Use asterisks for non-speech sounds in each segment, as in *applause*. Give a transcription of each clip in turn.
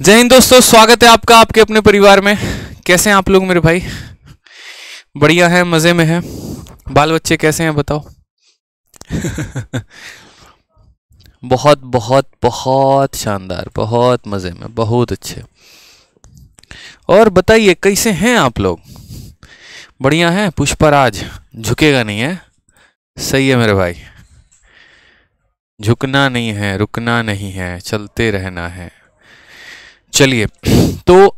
जय हिंद दोस्तों स्वागत है आपका आपके अपने परिवार में कैसे हैं आप लोग मेरे भाई बढ़िया है मज़े में है बाल बच्चे कैसे हैं बताओ *laughs* बहुत बहुत बहुत शानदार बहुत मज़े में बहुत अच्छे और बताइए कैसे हैं आप लोग बढ़िया है पुष्पराज झुकेगा नहीं है सही है मेरे भाई झुकना नहीं है रुकना नहीं है चलते रहना है चलिए तो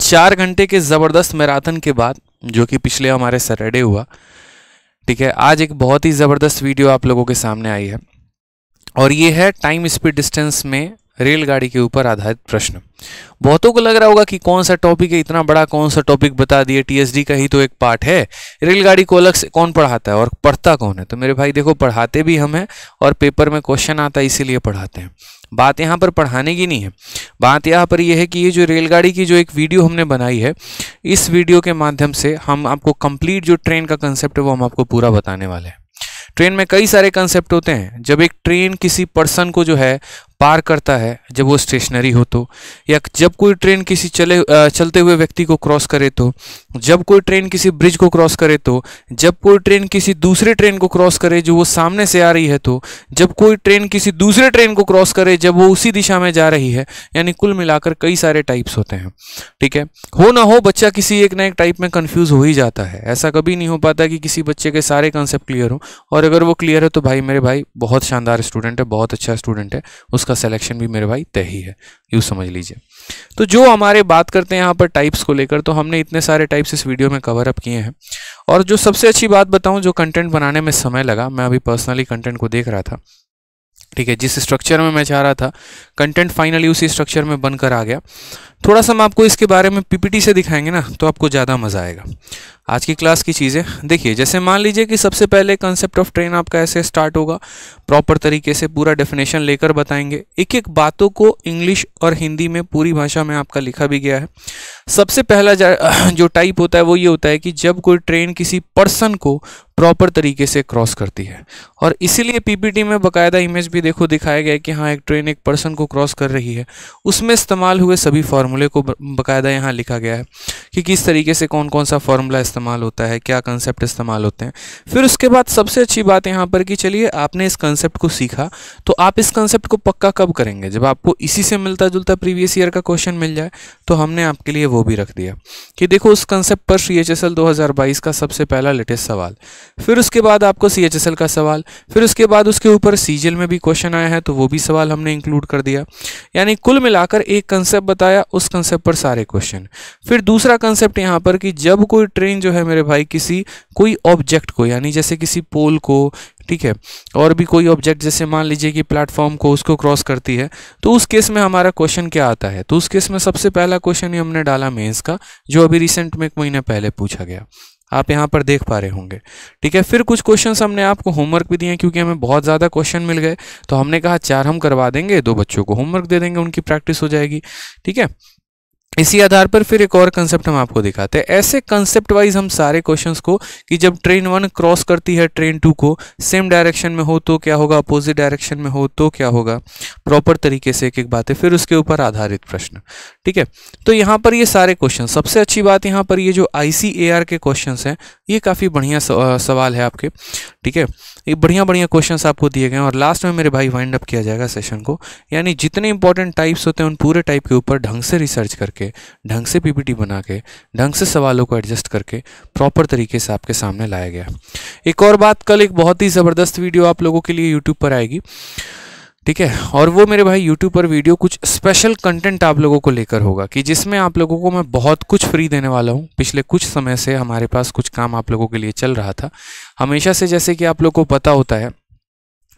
चार घंटे के ज़बरदस्त मैराथन के बाद जो कि पिछले हमारे सैटरडे हुआ ठीक है आज एक बहुत ही ज़बरदस्त वीडियो आप लोगों के सामने आई है और ये है टाइम स्पीड डिस्टेंस में रेलगाड़ी के ऊपर आधारित प्रश्न बहुतों को लग रहा होगा कि कौन सा टॉपिक है इतना बड़ा कौन सा टॉपिक बता दिए टीएसडी का ही तो एक पार्ट है रेलगाड़ी को अलग से कौन पढ़ाता है और पढ़ता कौन है तो मेरे भाई देखो पढ़ाते भी हम हैं और पेपर में क्वेश्चन आता है इसीलिए पढ़ाते हैं बात यहाँ पर पढ़ाने की नहीं है बात यहाँ पर यह है कि ये जो रेलगाड़ी की जो एक वीडियो हमने बनाई है इस वीडियो के माध्यम से हम आपको कंप्लीट जो ट्रेन का कंसेप्ट है वो हम आपको पूरा बताने वाले हैं ट्रेन में कई सारे कंसेप्ट होते हैं जब एक ट्रेन किसी पर्सन को जो है पार करता है जब वो स्टेशनरी हो तो या जब कोई ट्रेन किसी चले चलते हुए व्यक्ति को क्रॉस करे तो जब कोई ट्रेन किसी ब्रिज को क्रॉस करे तो जब कोई ट्रेन किसी दूसरे ट्रेन को क्रॉस करे जो वो सामने से आ रही है तो जब कोई ट्रेन किसी दूसरे ट्रेन को क्रॉस करे जब वो उसी दिशा में जा रही है यानी कुल मिलाकर कई सारे टाइप्स होते हैं ठीक है हो ना हो बच्चा किसी एक ना एक टाइप में कन्फ्यूज़ हो ही जाता है ऐसा कभी नहीं हो पाता कि किसी बच्चे के सारे कॉन्सेप्ट क्लियर हो और अगर वो क्लियर है तो भाई मेरे भाई बहुत शानदार स्टूडेंट है बहुत अच्छा स्टूडेंट है उसका उसका सिलेक्शन भी मेरे भाई तय ही है यूँ समझ लीजिए तो जो हमारे बात करते हैं यहाँ पर टाइप्स को लेकर तो हमने इतने सारे टाइप्स इस वीडियो में कवर अप किए हैं और जो सबसे अच्छी बात बताऊँ जो कंटेंट बनाने में समय लगा मैं अभी पर्सनली कंटेंट को देख रहा था ठीक है जिस स्ट्रक्चर में मैं चाह रहा था कंटेंट फाइनली उसी स्ट्रक्चर में बनकर आ गया थोड़ा सा हम आपको इसके बारे में पीपीटी से दिखाएंगे ना तो आपको ज़्यादा मज़ा आएगा आज की क्लास की चीज़ें देखिए जैसे मान लीजिए कि सबसे पहले कंसेप्ट ऑफ ट्रेन आपका ऐसे स्टार्ट होगा प्रॉपर तरीके से पूरा डेफिनेशन लेकर बताएंगे एक एक बातों को इंग्लिश और हिंदी में पूरी भाषा में आपका लिखा भी गया है सबसे पहला *clears throat* जो टाइप होता है वो ये होता है कि जब कोई ट्रेन किसी पर्सन को प्रॉपर तरीके से क्रॉस करती है और इसीलिए पीपीटी में बकायदा इमेज भी देखो दिखाया गया है कि हाँ एक ट्रेन एक पर्सन को क्रॉस कर रही है उसमें इस्तेमाल हुए सभी फार्मूले को बकायदा यहाँ लिखा गया है कि किस तरीके से कौन कौन सा फार्मूला इस्तेमाल होता है क्या कंसेप्ट इस्तेमाल होते हैं फिर उसके बाद सबसे अच्छी बात यहाँ पर कि चलिए आपने इस कंसेप्ट को सीखा तो आप इस कंसेप्ट को पक्का कब करेंगे जब आपको इसी से मिलता जुलता प्रीवियस ईयर का क्वेश्चन मिल जाए तो हमने आपके लिए वो भी रख दिया कि देखो उस कंसेप्ट पर सी एच का सबसे पहला लेटेस्ट सवाल फिर उसके बाद आपको सी का सवाल फिर उसके बाद उसके ऊपर सीजल में भी क्वेश्चन आया है तो वो भी सवाल हमने इंक्लूड कर दिया यानी कुल मिलाकर एक कंसेप्ट बताया उस कंसेप्ट पर सारे क्वेश्चन फिर दूसरा कंसेप्ट यहाँ पर कि जब कोई ट्रेन जो है मेरे भाई किसी कोई ऑब्जेक्ट को यानी जैसे किसी पोल को ठीक है और भी कोई ऑब्जेक्ट जैसे मान लीजिए कि प्लेटफॉर्म को उसको क्रॉस करती है तो उस केस में हमारा क्वेश्चन क्या आता है तो उस केस में सबसे पहला क्वेश्चन ही हमने डाला मेंस का जो अभी रिसेंट में एक महीने पहले पूछा गया आप यहाँ पर देख पा रहे होंगे ठीक है फिर कुछ क्वेश्चन हमने आपको होमवर्क भी दिए क्योंकि हमें बहुत ज़्यादा क्वेश्चन मिल गए तो हमने कहा चार हम करवा देंगे दो बच्चों को होमवर्क दे देंगे उनकी प्रैक्टिस हो जाएगी ठीक है इसी आधार पर फिर एक और कंसेप्ट हम आपको दिखाते हैं ऐसे कंसेप्ट वाइज हम सारे क्वेश्चंस को कि जब ट्रेन वन क्रॉस करती है ट्रेन टू को सेम डायरेक्शन में हो तो क्या होगा अपोजिट डायरेक्शन में हो तो क्या होगा प्रॉपर तरीके से एक एक बात है फिर उसके ऊपर आधारित प्रश्न ठीक है तो यहाँ पर ये सारे क्वेश्चन सबसे अच्छी बात यहाँ पर ये जो आई के क्वेश्चन हैं ये काफ़ी बढ़िया सवाल है आपके ठीक है ये बढ़िया बढ़िया क्वेश्चंस आपको दिए गए हैं और लास्ट में मेरे भाई वाइंड अप किया जाएगा सेशन को यानी जितने इंपॉर्टेंट टाइप्स होते हैं उन पूरे टाइप के ऊपर ढंग से रिसर्च करके ढंग से पीपीटी बना के ढंग से सवालों को एडजस्ट करके प्रॉपर तरीके से आपके सामने लाया गया एक और बात कल एक बहुत ही ज़बरदस्त वीडियो आप लोगों के लिए यूट्यूब पर आएगी ठीक है और वो मेरे भाई यूट्यूब पर वीडियो कुछ स्पेशल कंटेंट आप लोगों को लेकर होगा कि जिसमें आप लोगों को मैं बहुत कुछ फ्री देने वाला हूँ पिछले कुछ समय से हमारे पास कुछ काम आप लोगों के लिए चल रहा था हमेशा से जैसे कि आप लोगों को पता होता है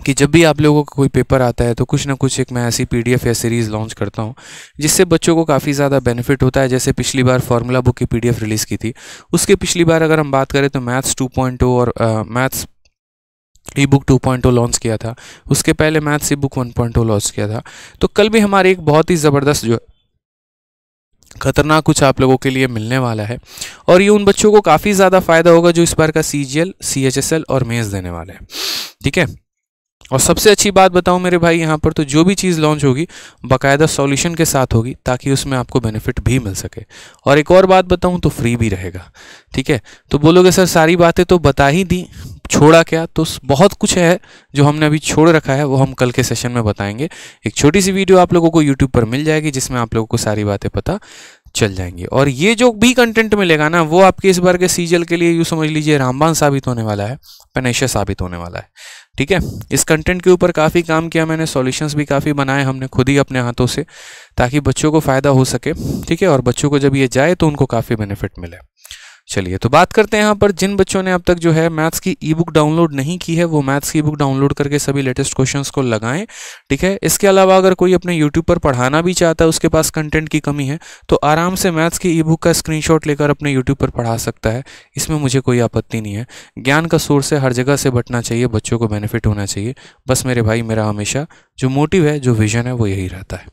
कि जब भी आप लोगों का कोई पेपर आता है तो कुछ ना कुछ एक मैं ऐसी पीडीएफ या सीरीज़ लॉन्च करता हूँ जिससे बच्चों को काफ़ी ज़्यादा बेनिफिट होता है जैसे पिछली बार फार्मूला बुक की पीडीएफ रिलीज़ की थी उसके पिछली बार अगर हम बात करें तो मैथ्स 2.0 और maths e book two point launch किया था उसके पहले maths e book one point launch किया था तो कल भी हमारी एक बहुत ही ज़बरदस्त जो खतरनाक कुछ आप लोगों के लिए मिलने वाला है और ये उन बच्चों को काफ़ी ज़्यादा फ़ायदा होगा जो इस बार का C G L C H S L और मेज देने वाले हैं ठीक है और सबसे अच्छी बात बताऊं मेरे भाई यहाँ पर तो जो भी चीज़ लॉन्च होगी बाकायदा सॉल्यूशन के साथ होगी ताकि उसमें आपको बेनिफिट भी मिल सके और एक और बात बताऊं तो फ्री भी रहेगा ठीक है तो बोलोगे सर सारी बातें तो बता ही दी छोड़ा क्या तो बहुत कुछ है जो हमने अभी छोड़ रखा है वो हम कल के सेशन में बताएंगे एक छोटी सी वीडियो आप लोगों को यूट्यूब पर मिल जाएगी जिसमें आप लोगों को सारी बातें पता चल जाएंगी और ये जो भी कंटेंट मिलेगा ना वो आपके इस बार के सीजल के लिए यू समझ लीजिए रामबान साबित होने वाला है पनेशा साबित होने वाला है ठीक है इस कंटेंट के ऊपर काफ़ी काम किया मैंने सॉल्यूशंस भी काफ़ी बनाए हमने खुद ही अपने हाथों से ताकि बच्चों को फ़ायदा हो सके ठीक है और बच्चों को जब ये जाए तो उनको काफ़ी बेनिफिट मिले चलिए तो बात करते हैं यहाँ पर जिन बच्चों ने अब तक जो है मैथ्स की ई बुक डाउनलोड नहीं की है वो मैथ्स की ई बुक डाउनलोड करके सभी लेटेस्ट क्वेश्चंस को लगाएं ठीक है इसके अलावा अगर कोई अपने यूट्यूब पर पढ़ाना भी चाहता है उसके पास कंटेंट की कमी है तो आराम से मैथ्स की ई बुक का स्क्रीन लेकर अपने यूट्यूब पर पढ़ा सकता है इसमें मुझे कोई आपत्ति नहीं है ज्ञान का सोर्स है हर जगह से बटना चाहिए बच्चों को बेनिफिट होना चाहिए बस मेरे भाई मेरा हमेशा जो मोटिव है जो विजन है वो यही रहता है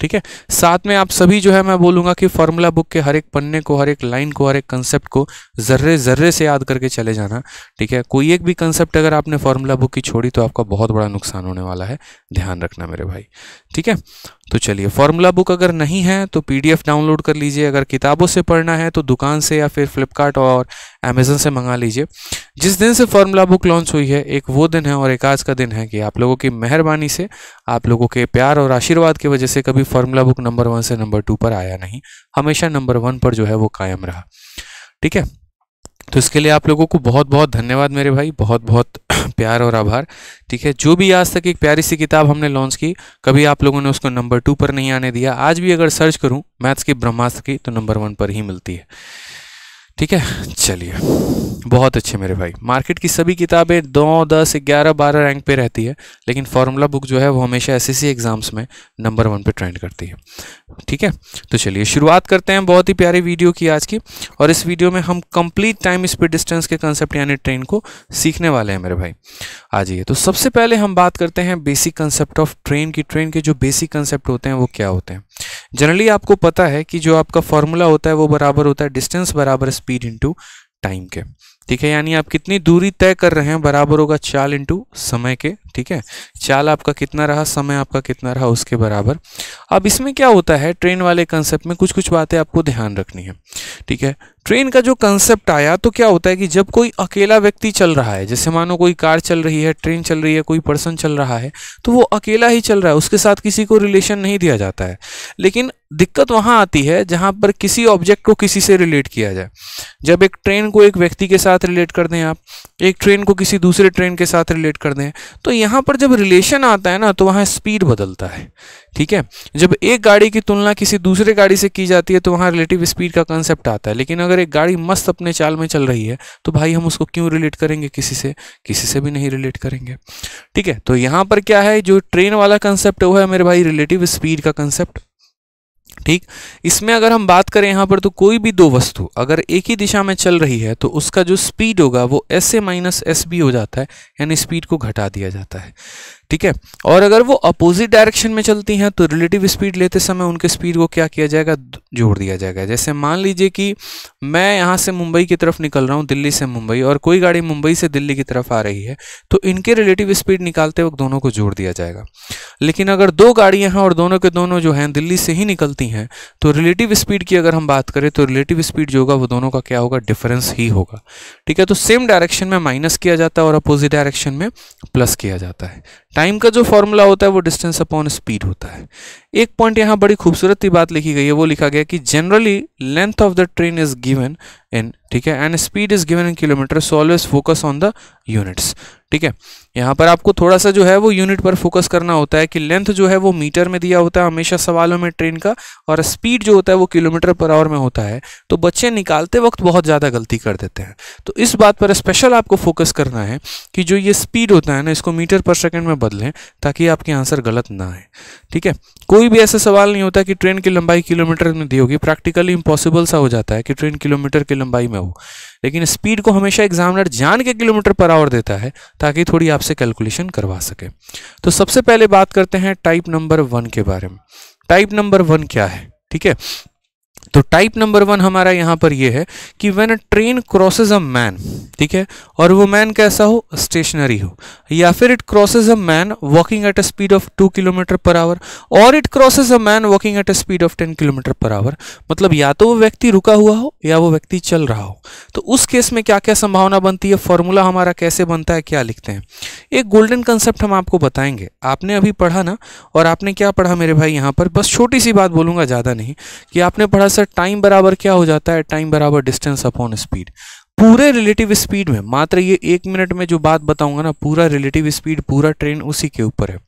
ठीक है साथ में आप सभी जो है मैं बोलूंगा कि फार्मूला बुक के हर एक पन्ने को हर एक लाइन को हर एक कंसेप्ट को ज़र्रे ज़र्रे से याद करके चले जाना ठीक है कोई एक भी कंसेप्ट अगर आपने फार्मूला बुक की छोड़ी तो आपका बहुत बड़ा नुकसान होने वाला है ध्यान रखना मेरे भाई ठीक है तो चलिए फार्मूला बुक अगर नहीं है तो पीडीएफ डाउनलोड कर लीजिए अगर किताबों से पढ़ना है तो दुकान से या फिर फ्लिपकार्ट और अमेज़न से मंगा लीजिए जिस दिन से फार्मूला बुक लॉन्च हुई है एक वो दिन है और एक आज का दिन है कि आप लोगों की मेहरबानी से आप लोगों के प्यार और आशीर्वाद की वजह से कभी फार्मूला बुक नंबर वन से नंबर टू पर आया नहीं हमेशा नंबर वन पर जो है वो कायम रहा ठीक है तो इसके लिए आप लोगों को बहुत बहुत धन्यवाद मेरे भाई बहुत बहुत *clears throat* प्यार और आभार ठीक है जो भी आज तक एक प्यारी सी किताब हमने लॉन्च की कभी आप लोगों ने उसको नंबर टू पर नहीं आने दिया आज भी अगर सर्च करूं मैथ्स की ब्रह्मास्त्र की तो नंबर वन पर ही मिलती है ठीक है चलिए बहुत अच्छे मेरे भाई मार्केट की सभी किताबें दो दस ग्यारह बारह रैंक पे रहती है लेकिन फार्मूला बुक जो है वो हमेशा एस एग्ज़ाम्स में नंबर वन पे ट्रेंड करती है ठीक है तो चलिए शुरुआत करते हैं बहुत ही प्यारे वीडियो की आज की और इस वीडियो में हम कंप्लीट टाइम स्पीड डिस्टेंस के कंसेप्ट यानी ट्रेन को सीखने वाले हैं मेरे भाई आ जाइए तो सबसे पहले हम बात करते हैं बेसिक कंसेप्ट ऑफ ट्रेन की ट्रेन के जो बेसिक कंसेप्ट होते हैं वो क्या होते हैं जनरली आपको पता है कि जो आपका फार्मूला होता है वो बराबर होता है डिस्टेंस बराबर स्पीड इंटू टाइम के ठीक है यानी आप कितनी दूरी तय कर रहे हैं बराबर होगा चाल इंटू समय के ठीक है चाल आपका कितना रहा समय आपका कितना रहा उसके बराबर अब इसमें क्या होता है ट्रेन वाले कंसेप्ट में कुछ कुछ बातें आपको ध्यान रखनी है ठीक है ट्रेन का जो कंसेप्ट आया तो क्या होता है कि जब कोई अकेला व्यक्ति चल रहा है जैसे मानो कोई कार चल रही है ट्रेन चल रही है कोई पर्सन चल रहा है तो वो अकेला ही चल रहा है उसके साथ किसी को रिलेशन नहीं दिया जाता है लेकिन दिक्कत वहाँ आती है जहाँ पर किसी ऑब्जेक्ट को किसी से रिलेट किया जाए जब एक ट्रेन को एक व्यक्ति के साथ रिलेट कर दें आप एक ट्रेन को किसी दूसरे ट्रेन के साथ रिलेट कर दें तो यहाँ पर जब रिलेशन आता है ना तो वहाँ स्पीड बदलता है ठीक है जब एक गाड़ी की तुलना किसी दूसरे गाड़ी से की जाती है तो वहाँ रिलेटिव स्पीड का कंसेप्ट आता है लेकिन अगर अगर एक गाड़ी मस्त अपने चाल में चल रही है तो भाई हम उसको क्यों रिलेट करेंगे किसी से किसी से भी नहीं रिलेट करेंगे ठीक है तो यहाँ पर क्या है जो ट्रेन वाला कंसेप्ट वो है मेरे भाई रिलेटिव स्पीड का कंसेप्ट ठीक इसमें अगर हम बात करें यहाँ पर तो कोई भी दो वस्तु अगर एक ही दिशा में चल रही है तो उसका जो स्पीड होगा वो S A minus S B हो जाता है यानी स्पीड को घटा दिया जाता है ठीक है और अगर वो अपोजिट डायरेक्शन में चलती हैं तो रिलेटिव स्पीड लेते समय उनके स्पीड को क्या किया जाएगा जोड़ दिया जाएगा जैसे मान लीजिए कि मैं यहाँ से मुंबई की तरफ निकल रहा हूँ दिल्ली से मुंबई और कोई गाड़ी मुंबई से दिल्ली की तरफ आ रही है तो इनके रिलेटिव स्पीड निकालते वक्त दोनों को जोड़ दिया जाएगा लेकिन अगर दो गाड़ियां हैं और दोनों के दोनों जो हैं दिल्ली से ही निकलती हैं तो रिलेटिव स्पीड की अगर हम बात करें तो रिलेटिव स्पीड जो होगा वो दोनों का क्या होगा डिफरेंस ही होगा ठीक है तो सेम डायरेक्शन में माइनस किया जाता है और अपोजिट डायरेक्शन में प्लस किया जाता है टाइम का जो फॉर्मूला होता है वो डिस्टेंस अपॉन स्पीड होता है एक पॉइंट यहाँ बड़ी खूबसूरत बात लिखी गई है वो लिखा गया कि generally length of the train is given in ठीक है and speed is given in kilometre so always focus on the units ठीक है यहाँ पर आपको थोड़ा सा जो है वो यूनिट पर फोकस करना होता है कि लेंथ जो है वो मीटर में दिया होता है हमेशा सवालों में ट्रेन का और स्पीड जो होता है वो किलोमीटर पर आवर में होता है तो बच्चे निकालते वक्त बहुत ज़्यादा गलती कर देते हैं तो इस बात पर स्पेशल आपको फोकस करना है कि जो ये स्पीड होता है ना इसको मीटर पर सेकेंड में बदलें ताकि आपके आंसर गलत ना आए ठीक है कोई भी ऐसा सवाल नहीं होता कि ट्रेन की लंबाई किलोमीटर में दी होगी प्रैक्टिकली इम्पॉसिबल सा हो जाता है कि ट्रेन किलोमीटर की लंबाई में हो लेकिन स्पीड को हमेशा एग्जामिनर जान के किलोमीटर पर आवर देता है ताकि थोड़ी आपसे कैलकुलेशन करवा सके तो सबसे पहले बात करते हैं टाइप नंबर वन के बारे में टाइप नंबर वन क्या है ठीक है तो टाइप नंबर वन हमारा यहां पर ये है कि when a train crosses a man ठीक है और वो मैन कैसा हो स्टेशनरी हो या फिर it crosses a man walking at a speed of two kilometre per hour और it crosses a man walking at a speed of ten kilometre per hour मतलब या तो वो व्यक्ति रुका हुआ हो या वो व्यक्ति चल रहा हो तो उस केस में क्या क्या संभावना बनती है फॉर्मूला हमारा कैसे बनता है क्या लिखते हैं एक गोल्डन कंसेप्ट हम आपको बताएंगे आपने अभी पढ़ा ना और आपने क्या पढ़ा मेरे भाई यहाँ पर बस छोटी सी बात बोलूंगा ज़्यादा नहीं कि आपने पढ़ा सर टाइम बराबर क्या हो जाता है टाइम बराबर डिस्टेंस अपॉन स्पीड पूरे रिलेटिव स्पीड में मात्र ये एक मिनट में जो बात बताऊंगा ना पूरा रिलेटिव स्पीड पूरा ट्रेन उसी के ऊपर है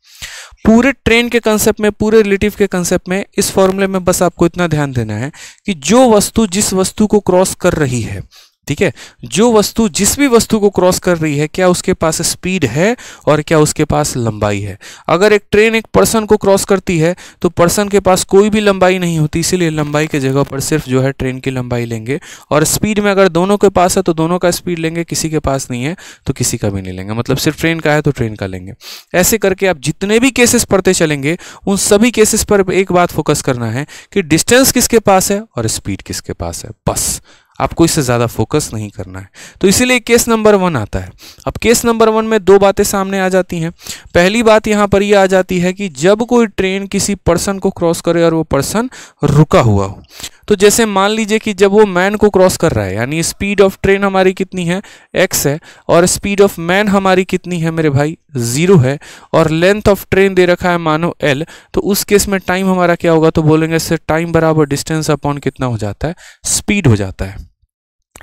पूरे ट्रेन के कंसेप्ट में पूरे रिलेटिव के कंसेप्ट में इस फॉर्मूले में बस आपको इतना ध्यान देना है कि जो वस्तु जिस वस्तु को क्रॉस कर रही है ठीक है जो वस्तु जिस भी वस्तु को क्रॉस कर रही है क्या उसके पास स्पीड है और क्या उसके पास लंबाई है अगर एक ट्रेन एक पर्सन को क्रॉस करती है तो पर्सन के पास कोई भी लंबाई नहीं होती इसीलिए लंबाई के जगह पर सिर्फ जो है ट्रेन की लंबाई लेंगे और स्पीड में अगर दोनों के पास है तो दोनों का स्पीड लेंगे किसी के पास नहीं है तो किसी का भी नहीं लेंगे मतलब सिर्फ ट्रेन का है तो ट्रेन का लेंगे ऐसे करके आप जितने भी केसेस पढ़ते चलेंगे उन सभी केसेस पर एक बात फोकस करना है कि डिस्टेंस किसके पास है और स्पीड किसके पास है बस आपको इससे ज़्यादा फोकस नहीं करना है तो इसीलिए केस नंबर वन आता है अब केस नंबर वन में दो बातें सामने आ जाती हैं पहली बात यहाँ पर ये यह आ जाती है कि जब कोई ट्रेन किसी पर्सन को क्रॉस करे और वो पर्सन रुका हुआ हो तो जैसे मान लीजिए कि जब वो मैन को क्रॉस कर रहा है यानी स्पीड ऑफ ट्रेन हमारी कितनी है एक्स है और स्पीड ऑफ मैन हमारी कितनी है मेरे भाई ज़ीरो है और लेंथ ऑफ ट्रेन दे रखा है मानो एल तो उस केस में टाइम हमारा क्या होगा तो बोलेंगे सर टाइम बराबर डिस्टेंस अपॉन कितना हो जाता है स्पीड हो जाता है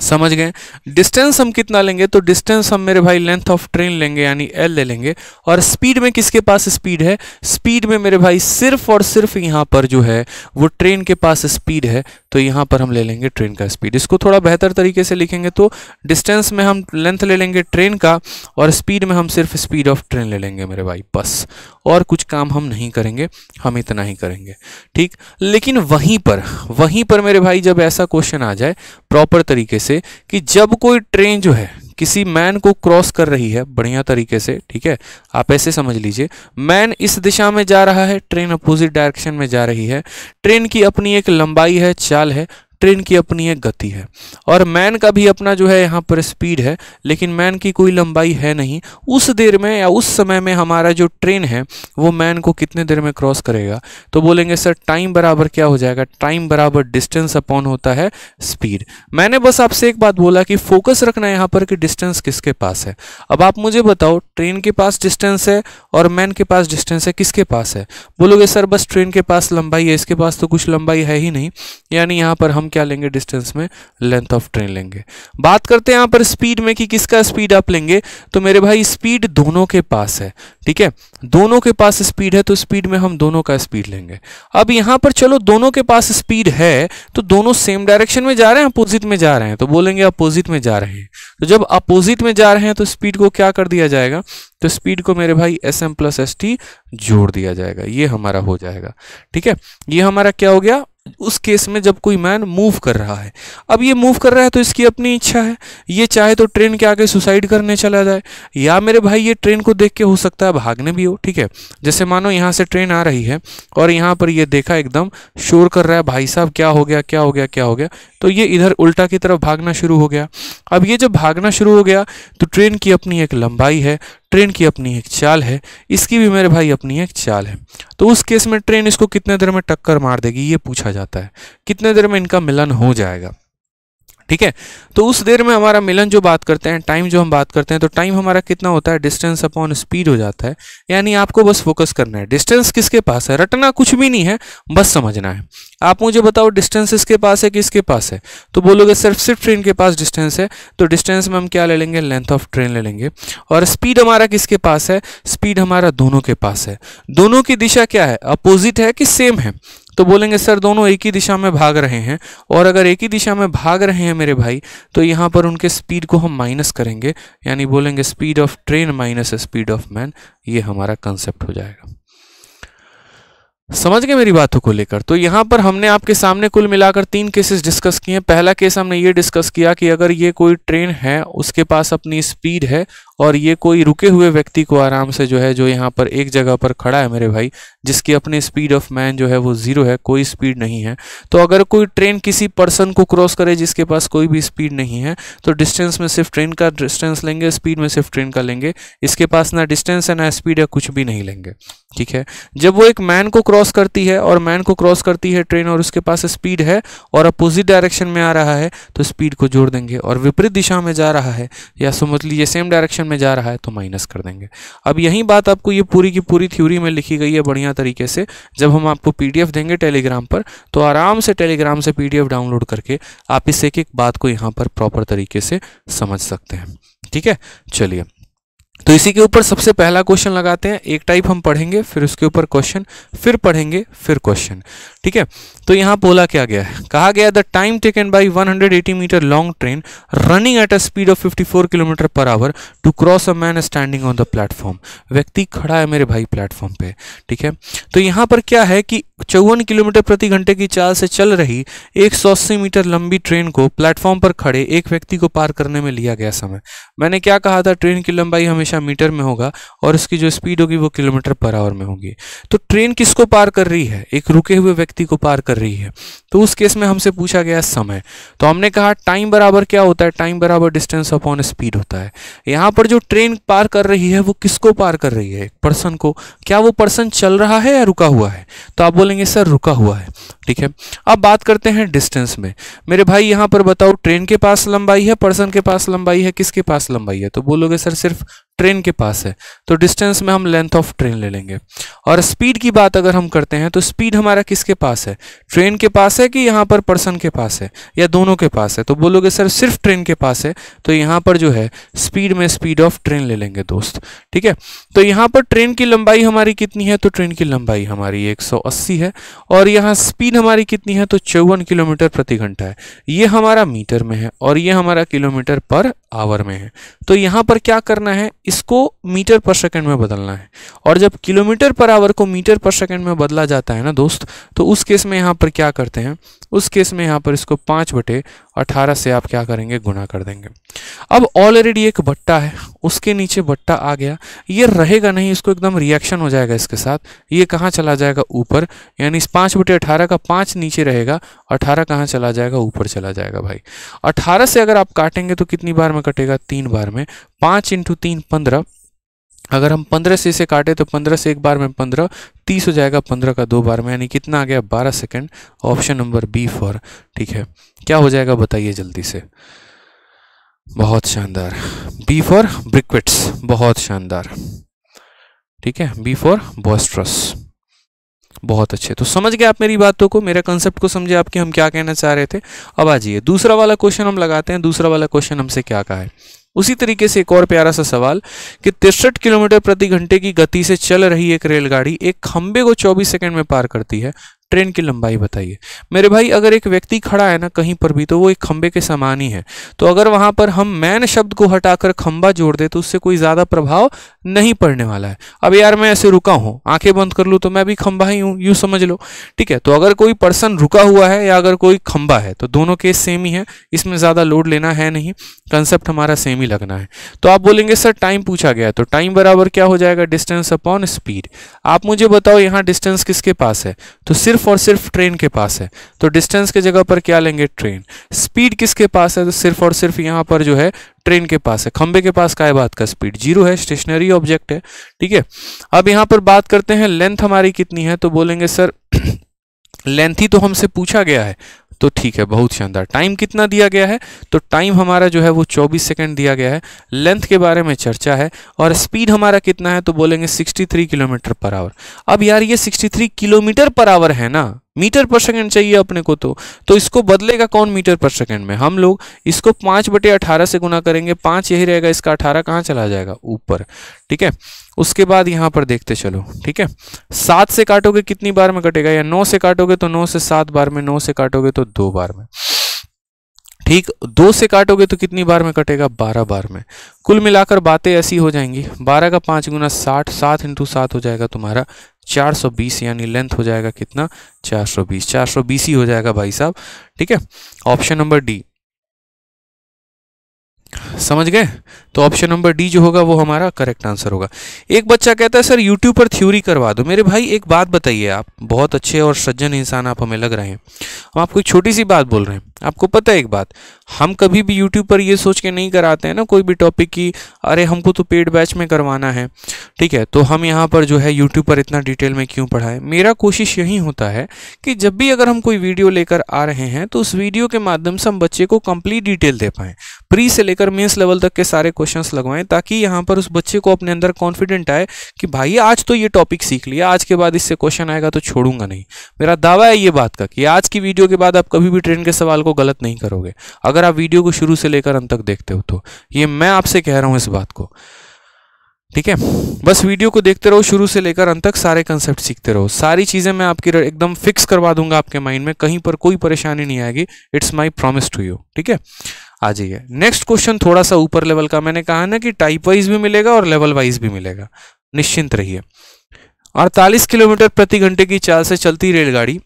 समझ गए डिस्टेंस हम कितना लेंगे तो डिस्टेंस हम मेरे भाई लेंथ ऑफ ट्रेन लेंगे यानी एल ले लेंगे और स्पीड में किसके पास स्पीड है स्पीड में मेरे भाई सिर्फ और सिर्फ यहाँ पर जो है वो ट्रेन के पास स्पीड है तो यहाँ पर हम ले लेंगे ट्रेन का स्पीड इसको थोड़ा बेहतर तरीके से लिखेंगे तो डिस्टेंस में हम लेंथ ले लेंगे ट्रेन का और स्पीड में हम सिर्फ स्पीड ऑफ ट्रेन ले लेंगे मेरे भाई बस और कुछ काम हम नहीं करेंगे हम इतना ही करेंगे ठीक लेकिन वहीं पर वहीं पर मेरे भाई जब ऐसा क्वेश्चन आ जाए प्रॉपर तरीके से कि जब कोई ट्रेन जो है किसी मैन को क्रॉस कर रही है बढ़िया तरीके से ठीक है आप ऐसे समझ लीजिए मैन इस दिशा में जा रहा है ट्रेन अपोजिट डायरेक्शन में जा रही है ट्रेन की अपनी एक लंबाई है चाल है ट्रेन की अपनी एक गति है और मैन का भी अपना जो है यहाँ पर स्पीड है लेकिन मैन की कोई लंबाई है नहीं उस देर में या उस समय में हमारा जो ट्रेन है वो मैन को कितने देर में क्रॉस करेगा तो बोलेंगे सर टाइम बराबर क्या हो जाएगा टाइम बराबर डिस्टेंस अपॉन होता है स्पीड मैंने बस आपसे एक बात बोला कि फोकस रखना यहाँ पर कि डिस्टेंस किसके पास है अब आप मुझे बताओ ट्रेन के पास डिस्टेंस है और मैन के पास डिस्टेंस है किसके पास है बोलोगे सर बस ट्रेन के पास लंबाई है इसके पास तो कुछ लंबाई है ही नहीं यानी यहाँ पर हम क्या लेंगे डिस्टेंस में लेंथ ऑफ ट्रेन लेंगे बात करते हैं यहाँ पर स्पीड में कि किसका स्पीड आप लेंगे तो मेरे भाई स्पीड दोनों के पास है ठीक है दोनों के पास स्पीड है तो स्पीड में हम दोनों का स्पीड लेंगे अब यहाँ पर चलो दोनों के पास स्पीड है तो दोनों सेम डायरेक्शन में जा रहे हैं अपोजिट में जा रहे हैं तो बोलेंगे अपोजिट में जा रहे हैं तो जब अपोजिट में जा रहे हैं तो स्पीड को क्या कर दिया जाएगा तो स्पीड को मेरे भाई S M plus S T जोड़ दिया जाएगा ये हमारा हो जाएगा ठीक है ये हमारा क्या हो गया उस केस में जब कोई मैन मूव कर रहा है अब ये मूव कर रहा है तो इसकी अपनी इच्छा है ये चाहे तो ट्रेन के आगे सुसाइड करने चला जाए या मेरे भाई ये ट्रेन को देख के हो सकता है भागने भी हो ठीक है जैसे मानो यहाँ से ट्रेन आ रही है और यहाँ पर ये देखा एकदम शोर कर रहा है भाई साहब क्या हो गया क्या हो गया क्या हो गया तो ये इधर उल्टा की तरफ भागना शुरू हो गया अब ये जब भागना शुरू हो गया तो ट्रेन की अपनी एक लंबाई है ट्रेन की अपनी एक चाल है इसकी भी मेरे भाई अपनी एक चाल है तो उस केस में ट्रेन इसको कितने देर में टक्कर मार देगी ये पूछा जाता है कितने देर में इनका मिलन हो जाएगा ठीक है तो उस देर में हमारा मिलन जो बात करते हैं टाइम जो हम बात करते हैं तो टाइम हमारा कितना होता है डिस्टेंस अपॉन स्पीड हो जाता है यानी आपको बस फोकस करना है डिस्टेंस किसके पास है रटना कुछ भी नहीं है बस समझना है आप मुझे बताओ डिस्टेंस इसके पास है किसके पास है तो बोलोगे सिर्फ सिर्फ ट्रेन के पास डिस्टेंस है तो डिस्टेंस में हम क्या ले लेंगे लेंथ ऑफ ट्रेन ले लेंगे और स्पीड हमारा किसके पास है स्पीड हमारा दोनों के पास है दोनों की दिशा क्या है अपोजिट है कि सेम है तो बोलेंगे सर दोनों एक ही दिशा में भाग रहे हैं और अगर एक ही दिशा में भाग रहे हैं मेरे भाई तो यहाँ पर उनके स्पीड को हम माइनस करेंगे यानी बोलेंगे speed of train minus speed of man ये हमारा कंसेप्ट हो जाएगा समझ गए मेरी बातों को लेकर तो यहाँ पर हमने आपके सामने कुल मिलाकर तीन केसेस डिस्कस किए हैं पहला केस हमने ये डिस्कस किया कि अगर ये कोई ट्रेन है उसके पास अपनी स्पीड है और ये कोई रुके हुए व्यक्ति को आराम से जो है जो यहाँ पर एक जगह पर खड़ा है मेरे भाई जिसकी अपनी स्पीड ऑफ मैन जो है वो ज़ीरो है कोई स्पीड नहीं है तो अगर कोई ट्रेन किसी पर्सन को क्रॉस करे जिसके पास कोई भी स्पीड नहीं है तो डिस्टेंस में सिर्फ ट्रेन का डिस्टेंस लेंगे स्पीड में सिर्फ ट्रेन का लेंगे इसके पास ना डिस्टेंस है ना स्पीड है कुछ भी नहीं लेंगे ठीक है जब वो एक मैन को क्रॉस करती है और मैन को क्रॉस करती है ट्रेन और उसके पास स्पीड है और अपोजिट डायरेक्शन में आ रहा है तो स्पीड को जोड़ देंगे और विपरीत दिशा में जा रहा है या समझ लीजिए सेम डायरेक्शन में जा रहा है तो माइनस कर देंगे अब यही बात आपको ये पूरी की पूरी थ्योरी में लिखी गई है बढ़िया तरीके से जब हम आपको पीडीएफ देंगे टेलीग्राम पर तो आराम से टेलीग्राम से पीडीएफ डाउनलोड करके आप इस एक एक बात को यहाँ पर प्रॉपर तरीके से समझ सकते हैं ठीक है चलिए तो इसी के ऊपर सबसे पहला क्वेश्चन लगाते हैं एक टाइप हम पढ़ेंगे फिर उसके ऊपर क्वेश्चन फिर पढ़ेंगे फिर क्वेश्चन ठीक है तो यहां बोला क्या गया है कहा गया the time taken by 180 metre long train running at a speed of 54 kilometre per hour to cross a man standing on the platform व्यक्ति खड़ा है मेरे भाई प्लेटफॉर्म पे ठीक है तो यहां पर क्या है कि चौवन किलोमीटर प्रति घंटे की चाल से चल रही 180 मीटर लंबी ट्रेन को प्लेटफॉर्म पर खड़े एक व्यक्ति को पार करने में लिया गया समय मैंने क्या कहा था ट्रेन की लंबाई हमेशा मीटर में होगा और उसकी जो स्पीड होगी वो किलोमीटर पर आवर में होगी तो ट्रेन किसको पार कर रही है एक रुके हुए व्यक्ति को पार कर रही है तो उस केस में हमसे पूछा गया समय तो हमने कहा टाइम बराबर क्या होता है टाइम बराबर डिस्टेंस अपॉन स्पीड होता है यहाँ पर जो ट्रेन पार कर रही है वो किसको पार कर रही है एक पर्सन को क्या वो पर्सन चल रहा है या रुका हुआ है तो आप बोले लेंगे सर रुका हुआ है ठीक है अब बात करते हैं डिस्टेंस में मेरे भाई यहाँ पर बताओ ट्रेन के पास लंबाई है पर्सन के पास लंबाई है किसके पास लंबाई है तो बोलोगे सर सिर्फ ट्रेन के पास है तो डिस्टेंस में हम लेंथ ऑफ ट्रेन ले लेंगे और स्पीड की बात अगर हम करते हैं तो स्पीड हमारा किसके पास है ट्रेन के पास है कि यहाँ पर पर्सन के पास है या दोनों के पास है तो बोलोगे सर सिर्फ ट्रेन के पास है तो यहाँ पर जो है स्पीड में स्पीड ऑफ ट्रेन ले लेंगे दोस्त ठीक है तो यहाँ पर ट्रेन की लंबाई हमारी कितनी है तो ट्रेन की लंबाई हमारी एक है और यहाँ स्पीड हमारी कितनी है तो चौवन किलोमीटर प्रति घंटा है ये हमारा मीटर में है और ये हमारा किलोमीटर पर आवर में है तो यहाँ पर क्या करना है इसको मीटर पर सेकंड में बदलना है और जब किलोमीटर पर आवर को मीटर पर सेकंड में बदला जाता है ना दोस्त तो उस केस में यहाँ पर क्या करते हैं उस केस में यहाँ पर इसको पाँच बटे अठारह से आप क्या करेंगे गुना कर देंगे अब ऑलरेडी एक बट्टा है उसके नीचे बट्टा आ गया ये रहेगा नहीं इसको एकदम रिएक्शन हो जाएगा इसके साथ ये कहाँ चला जाएगा ऊपर यानी इस पाँच बटे अठारह का पाँच नीचे रहेगा अठारह कहाँ चला जाएगा ऊपर चला जाएगा भाई अठारह से अगर आप काटेंगे तो कितनी बार में कटेगा तीन बार में पाँच इंटू तीन पंद्रह अगर हम पंद्रह से इसे काटे तो पंद्रह से एक बार में पंद्रह तीस हो जाएगा पंद्रह का दो बार में यानी कितना आ गया बारह second option number B for ठीक है क्या हो जाएगा बताइए जल्दी से बहुत शानदार बी फॉर ब्रिक्विट्स बहुत शानदार ठीक है बी फॉर बॉस्ट्रस बहुत अच्छे तो समझ गए आप मेरी बातों को मेरे कंसेप्ट को समझे आपके हम क्या कहना चाह रहे थे अब आ जाइए दूसरा वाला क्वेश्चन हम लगाते हैं दूसरा वाला क्वेश्चन हमसे क्या कहा है उसी तरीके से एक और प्यारा सा सवाल कि तिरसठ किलोमीटर प्रति घंटे की गति से चल रही एक रेलगाड़ी एक खंबे को 24 सेकंड में पार करती है ट्रेन की लंबाई बताइए मेरे भाई अगर एक व्यक्ति खड़ा है ना कहीं पर भी तो वो एक खंबे के समान ही है तो अगर वहां पर हम मैन शब्द को हटाकर खंबा जोड़ दे तो उससे कोई ज़्यादा प्रभाव नहीं पड़ने वाला है अब यार मैं ऐसे रुका हूं आंखें बंद कर लूँ तो मैं भी खंबा ही हूं यू समझ लो ठीक है तो अगर कोई पर्सन रुका हुआ है या अगर कोई खंबा है तो दोनों केस सेम ही है इसमें ज़्यादा लोड लेना है नहीं कंसेप्ट हमारा सेम ही लगना है तो आप बोलेंगे सर टाइम पूछा गया तो टाइम बराबर क्या हो जाएगा डिस्टेंस अपॉन स्पीड आप मुझे बताओ यहाँ डिस्टेंस किसके पास है तो सिर्फ सिर्फ और सिर्फ ट्रेन के पास है तो डिस्टेंस के जगह पर क्या लेंगे ट्रेन स्पीड किसके पास है तो सिर्फ और सिर्फ यहाँ पर जो है ट्रेन के पास है खंबे के पास का है बात का स्पीड जीरो है स्टेशनरी ऑब्जेक्ट है ठीक है अब यहाँ पर बात करते हैं लेंथ हमारी कितनी है तो बोलेंगे सर *clears throat* लेंथ ही तो हमसे पूछा गया है तो ठीक है बहुत शानदार टाइम कितना दिया गया है तो टाइम हमारा जो है वो 24 सेकंड दिया गया है लेंथ के बारे में चर्चा है और स्पीड हमारा कितना है तो बोलेंगे 63 किलोमीटर पर आवर अब यार ये 63 किलोमीटर पर आवर है ना मीटर पर सेकंड चाहिए अपने को तो तो इसको बदलेगा कौन मीटर पर सेकंड में हम लोग इसको पाँच बटे अठारह से गुना करेंगे पाँच यही रहेगा इसका अठारह कहाँ चला जाएगा ऊपर ठीक है उसके बाद यहाँ पर देखते चलो ठीक है सात से काटोगे कितनी बार में कटेगा या नौ से काटोगे तो नौ से सात बार में नौ से काटोगे तो दो बार में ठीक दो से काटोगे तो कितनी बार में कटेगा बारह बार में कुल मिलाकर बातें ऐसी हो जाएंगी बारह का पाँच गुना साठ सात इंटू सात हो जाएगा तुम्हारा चार सौ बीस यानी लेंथ हो जाएगा कितना चार सौ बीस चार सौ बीस ही हो जाएगा भाई साहब ठीक है ऑप्शन नंबर डी समझ गए तो ऑप्शन नंबर डी जो होगा वो हमारा करेक्ट आंसर होगा एक बच्चा कहता है सर यूट्यूब पर थ्योरी करवा दो मेरे भाई एक बात बताइए आप बहुत अच्छे और सज्जन इंसान आप हमें लग रहे हैं हम आपको एक छोटी सी बात बोल रहे हैं आपको पता है एक बात हम कभी भी यूट्यूब पर ये सोच के नहीं कराते हैं ना कोई भी टॉपिक की अरे हमको तो पेड बैच में करवाना है ठीक है तो हम यहाँ पर जो है यूट्यूब पर इतना डिटेल में क्यों पढ़ाएं मेरा कोशिश यही होता है कि जब भी अगर हम कोई वीडियो लेकर आ रहे हैं तो उस वीडियो के माध्यम से हम बच्चे को कम्प्लीट डिटेल दे पाएँ प्री से लेकर मेन्स लेवल तक के सारे क्वेश्चन लगवाएं ताकि यहाँ पर उस बच्चे को अपने अंदर कॉन्फिडेंट आए कि भाई आज तो ये टॉपिक सीख लिया आज के बाद इससे क्वेश्चन आएगा तो छोड़ूंगा नहीं मेरा दावा है ये बात का कि आज की वीडियो के बाद आप कभी भी ट्रेन के सवाल को को गलत नहीं करोगे अगर आप वीडियो को शुरू से लेकर अंत तक देखते हो तो ये मैं आपसे कह रहा हूँ इस बात को ठीक है बस वीडियो को देखते रहो शुरू से लेकर अंत तक सारे कंसेप्ट सीखते रहो सारी चीज़ें मैं आपकी एकदम फिक्स करवा दूंगा आपके माइंड में कहीं पर कोई परेशानी नहीं आएगी it's my promise to you ठीक है आ जाइए नेक्स्ट क्वेश्चन थोड़ा सा ऊपर लेवल का मैंने कहा ना कि टाइप वाइज भी मिलेगा और लेवल वाइज भी मिलेगा निश्चिंत रहिए अड़तालीस किलोमीटर प्रति घंटे की चाल से चलती रेलगाड़ी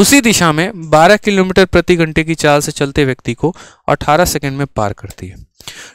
उसी दिशा में 12 किलोमीटर प्रति घंटे की चाल से चलते व्यक्ति को 18 सेकंड में पार करती है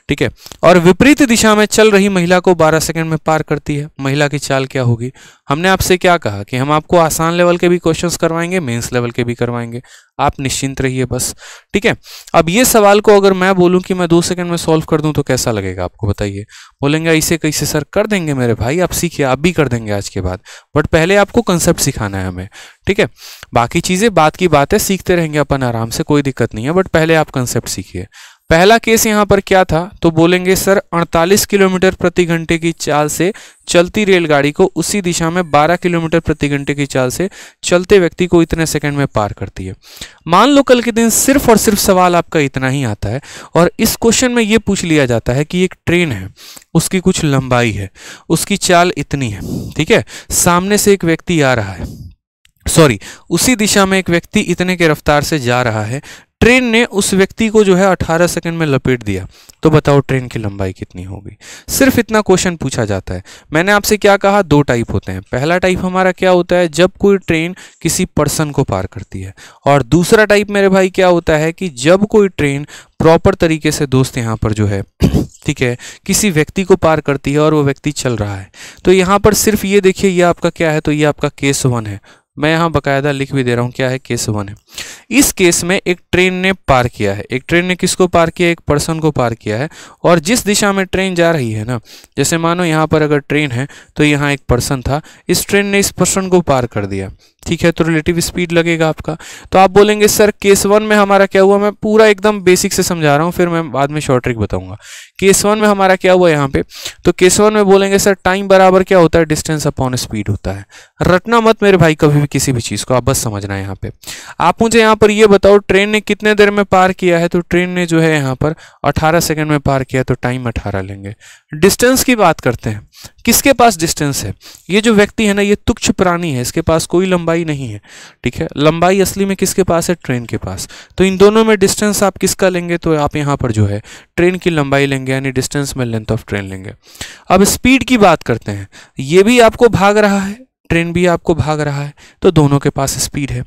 ठीक है और विपरीत दिशा में चल रही महिला को 12 सेकंड में पार करती है महिला की चाल क्या होगी हमने आपसे क्या कहा कि हम आपको आसान लेवल के भी क्वेश्चंस करवाएंगे मेंस लेवल के भी करवाएंगे आप निश्चिंत रहिए बस ठीक है अब ये सवाल को अगर मैं बोलूं कि मैं दो सेकंड में सॉल्व कर दूं तो कैसा लगेगा आपको बताइए बोलेंगे इसे कैसे सर कर देंगे मेरे भाई आप सीखिए आप भी कर देंगे आज के बाद बट पहले आपको कंसेप्ट सिखाना है हमें ठीक है बाकी चीज़ें बात की बात है सीखते रहेंगे अपन आराम से कोई दिक्कत नहीं है बट पहले आप कंसेप्ट सीखिए पहला केस यहाँ पर क्या था तो बोलेंगे सर 48 किलोमीटर प्रति घंटे की चाल से चलती रेलगाड़ी को उसी दिशा में 12 किलोमीटर प्रति घंटे की चाल से चलते व्यक्ति को इतने सेकंड में पार करती है मान लो कल के दिन सिर्फ और सिर्फ सवाल आपका इतना ही आता है और इस क्वेश्चन में ये पूछ लिया जाता है कि एक ट्रेन है उसकी कुछ लंबाई है उसकी चाल इतनी है ठीक है सामने से एक व्यक्ति आ रहा है सॉरी उसी दिशा में एक व्यक्ति इतने के रफ्तार से जा रहा है ट्रेन ने उस व्यक्ति को जो है 18 सेकंड में लपेट दिया तो बताओ ट्रेन की लंबाई कितनी होगी सिर्फ इतना क्वेश्चन पूछा जाता है मैंने आपसे क्या कहा दो टाइप होते हैं पहला टाइप हमारा क्या होता है जब कोई ट्रेन किसी पर्सन को पार करती है और दूसरा टाइप मेरे भाई क्या होता है कि जब कोई ट्रेन प्रॉपर तरीके से दोस्त यहाँ पर जो है ठीक है किसी व्यक्ति को पार करती है और वो व्यक्ति चल रहा है तो यहाँ पर सिर्फ ये देखिए ये आपका क्या है तो ये आपका केस वन है मैं यहाँ बकायदा लिख भी दे रहा हूँ क्या है केस वन है इस केस में एक ट्रेन ने पार किया है एक ट्रेन ने किसको पार किया एक पर्सन को पार किया है और जिस दिशा में ट्रेन जा रही है ना जैसे मानो यहाँ पर अगर ट्रेन है तो यहाँ एक पर्सन था इस ट्रेन ने इस पर्सन को पार कर दिया ठीक है तो रिलेटिव स्पीड लगेगा आपका तो आप बोलेंगे सर केस वन में हमारा क्या हुआ मैं पूरा एकदम बेसिक से समझा रहा हूँ फिर मैं बाद में शॉर्ट ट्रिक बताऊंगा केस वन में हमारा क्या हुआ यहाँ पे तो केस वन में बोलेंगे सर टाइम बराबर क्या होता है डिस्टेंस अपॉन स्पीड होता है रटना मत मेरे भाई कभी भी किसी भी चीज़ को आप बस समझना है यहाँ पे आप मुझे यहाँ पर ये बताओ ट्रेन ने कितने देर में पार किया है तो ट्रेन ने जो है यहाँ पर 18 सेकंड में पार किया तो टाइम 18 लेंगे डिस्टेंस की बात करते हैं किसके पास डिस्टेंस है ये जो व्यक्ति है ना ये तुच्छ प्राणी है इसके पास कोई लंबाई नहीं है ठीक है लंबाई असली में किसके पास है ट्रेन के पास तो इन दोनों में डिस्टेंस आप किसका लेंगे तो आप यहाँ पर जो है ट्रेन की लंबाई लेंगे यानी डिस्टेंस में लेंथ ऑफ ट्रेन लेंगे अब स्पीड की बात करते हैं ये भी आपको भाग रहा है ट्रेन भी आपको भाग रहा है तो दोनों के पास स्पीड है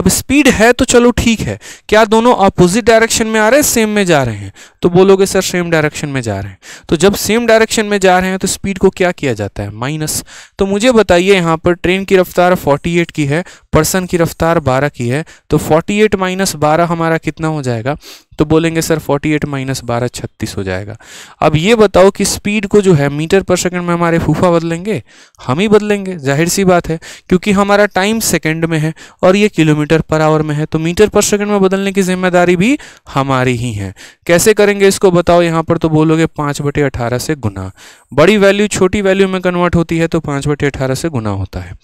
अब स्पीड है तो चलो ठीक है क्या दोनों अपोजिट डायरेक्शन में आ रहे हैं सेम में जा रहे हैं तो बोलोगे सर सेम डायरेक्शन में जा रहे हैं तो जब सेम डायरेक्शन में जा रहे हैं तो स्पीड को क्या किया जाता है माइनस तो मुझे बताइए यहाँ पर ट्रेन की रफ्तार 48 की है पर्सन की रफ्तार 12 की है तो 48 एट माइनस बारह हमारा कितना हो जाएगा तो बोलेंगे सर 48 एट माइनस बारह छत्तीस हो जाएगा अब ये बताओ कि स्पीड को जो है मीटर पर सेकंड में हमारे फूफा बदलेंगे हम ही बदलेंगे जाहिर सी बात है क्योंकि हमारा टाइम सेकंड में है और ये किलोमीटर पर आवर में है तो मीटर पर सेकंड में बदलने की जिम्मेदारी भी हमारी ही है कैसे करेंगे इसको बताओ यहाँ पर तो बोलोगे पाँच बटे अठारह से गुना बड़ी वैल्यू छोटी वैल्यू में कन्वर्ट होती है तो पाँच बटे अठारह से गुना होता है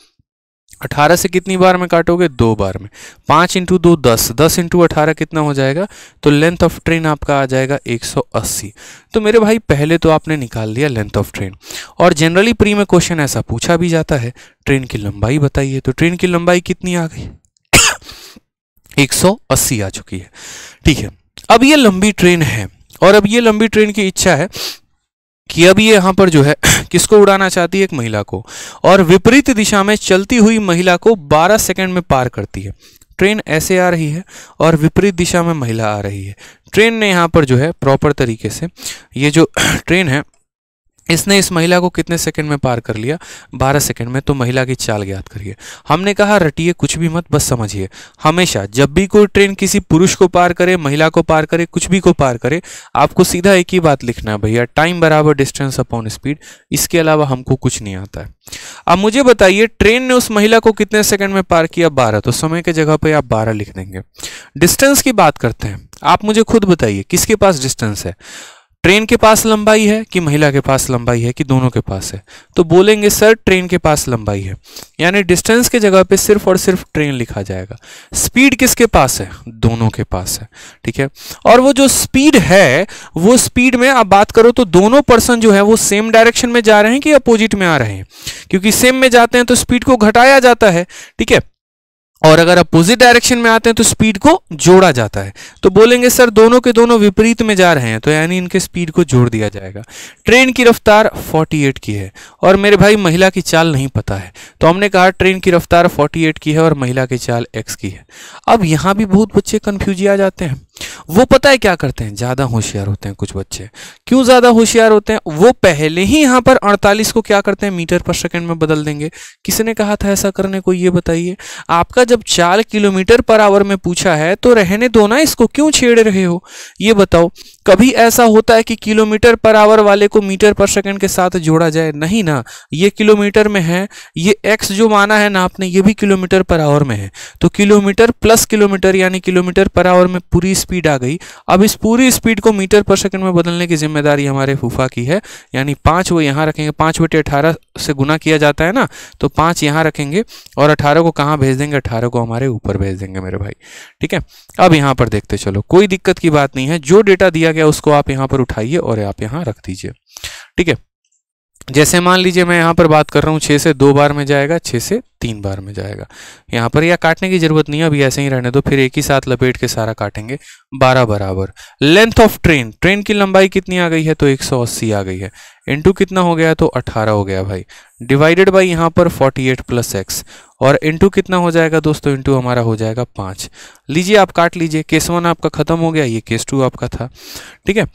अठारह से कितनी बार में काटोगे दो बार में पांच इंटू दो दस दस इंटू अठारह कितना हो जाएगा तो लेंथ ऑफ ट्रेन आपका आ जाएगा 180 तो मेरे भाई पहले तो आपने निकाल लिया लेंथ ऑफ ट्रेन और जनरली प्री में क्वेश्चन ऐसा पूछा भी जाता है ट्रेन की लंबाई बताइए तो ट्रेन की लंबाई कितनी आ गई 180 आ चुकी है ठीक है अब ये लंबी ट्रेन है और अब ये लंबी ट्रेन की इच्छा है कि अब ये यहाँ पर जो है *clears throat* किसको उड़ाना चाहती है एक महिला को और विपरीत दिशा में चलती हुई महिला को 12 सेकंड में पार करती है ट्रेन ऐसे आ रही है और विपरीत दिशा में महिला आ रही है ट्रेन ने यहाँ पर जो है प्रॉपर तरीके से ये जो *clears throat* ट्रेन है इसने इस महिला को कितने सेकंड में पार कर लिया 12 सेकंड में तो महिला की चाल ज्ञात करिए हमने कहा रटिए कुछ भी मत बस समझिए हमेशा जब भी कोई ट्रेन किसी पुरुष को पार करे महिला को पार करे कुछ भी को पार करे आपको सीधा एक ही बात लिखना है भैया टाइम बराबर डिस्टेंस अपॉन स्पीड इसके अलावा हमको कुछ नहीं आता है अब मुझे बताइए ट्रेन ने उस महिला को कितने सेकंड में पार किया बारह तो समय के जगह पर आप बारह लिख देंगे डिस्टेंस की बात करते हैं आप मुझे खुद बताइए किसके पास डिस्टेंस है ट्रेन के पास लंबाई है कि महिला के पास लंबाई है कि दोनों के पास है तो बोलेंगे सर ट्रेन के पास लंबाई है यानी डिस्टेंस के जगह पे सिर्फ और सिर्फ ट्रेन लिखा जाएगा स्पीड किसके पास है दोनों के पास है ठीक है और वो जो स्पीड है वो स्पीड में आप बात करो तो दोनों पर्सन जो है वो सेम डायरेक्शन में जा रहे हैं कि अपोजिट में आ रहे हैं क्योंकि सेम में जाते हैं तो स्पीड को घटाया जाता है ठीक है और अगर अपोजिट डायरेक्शन में आते हैं तो स्पीड को जोड़ा जाता है तो बोलेंगे सर दोनों के दोनों विपरीत में जा रहे हैं तो यानी इनके स्पीड को जोड़ दिया जाएगा ट्रेन की रफ्तार 48 की है और मेरे भाई महिला की चाल नहीं पता है तो हमने कहा ट्रेन की रफ्तार 48 की है और महिला की चाल एक्स की है अब यहाँ भी बहुत बच्चे कन्फ्यूज आ जाते हैं वो पता है क्या करते हैं ज़्यादा होशियार होते हैं कुछ बच्चे क्यों ज़्यादा होशियार होते हैं वो पहले ही यहां पर 48 को क्या करते हैं मीटर पर सेकंड में बदल देंगे किसने कहा था ऐसा करने को ये बताइए आपका जब चार किलोमीटर पर आवर में पूछा है तो रहने दो ना इसको क्यों छेड़ रहे हो ये बताओ कभी ऐसा होता है कि किलोमीटर पर आवर वाले को मीटर पर सेकेंड के साथ जोड़ा जाए नहीं ना ये किलोमीटर में है ये एक्स जो माना है ना आपने ये भी किलोमीटर पर आवर में है तो किलोमीटर प्लस किलोमीटर यानी किलोमीटर पर आवर में पूरी स्पीड आ गई अब इस पूरी स्पीड को मीटर पर सेकंड में बदलने की जिम्मेदारी हमारे फूफा की है यानी पाँच वो यहाँ रखेंगे पाँच बटे अठारह से गुना किया जाता है ना तो पाँच यहाँ रखेंगे और अठारह को कहाँ भेज देंगे अठारह को हमारे ऊपर भेज देंगे मेरे भाई ठीक है अब यहाँ पर देखते चलो कोई दिक्कत की बात नहीं है जो डेटा दिया गया उसको आप यहाँ पर उठाइए और आप यहाँ रख दीजिए ठीक है जैसे मान लीजिए मैं यहाँ पर बात कर रहा हूँ छः से दो बार में जाएगा छः से तीन बार में जाएगा यहाँ पर या काटने की जरूरत नहीं है अभी ऐसे ही रहने दो फिर एक ही साथ लपेट के सारा काटेंगे बारह बराबर लेंथ ऑफ ट्रेन ट्रेन की लंबाई कितनी आ गई है तो एक सौ अस्सी आ गई है इंटू कितना हो गया तो अट्ठारह हो गया भाई डिवाइडेड बाई यहाँ पर फोर्टी एट प्लस एक्स और इंटू कितना हो जाएगा दोस्तों इंटू हमारा हो जाएगा पाँच लीजिए आप काट लीजिए केस वन आपका खत्म हो गया ये केस टू आपका था ठीक है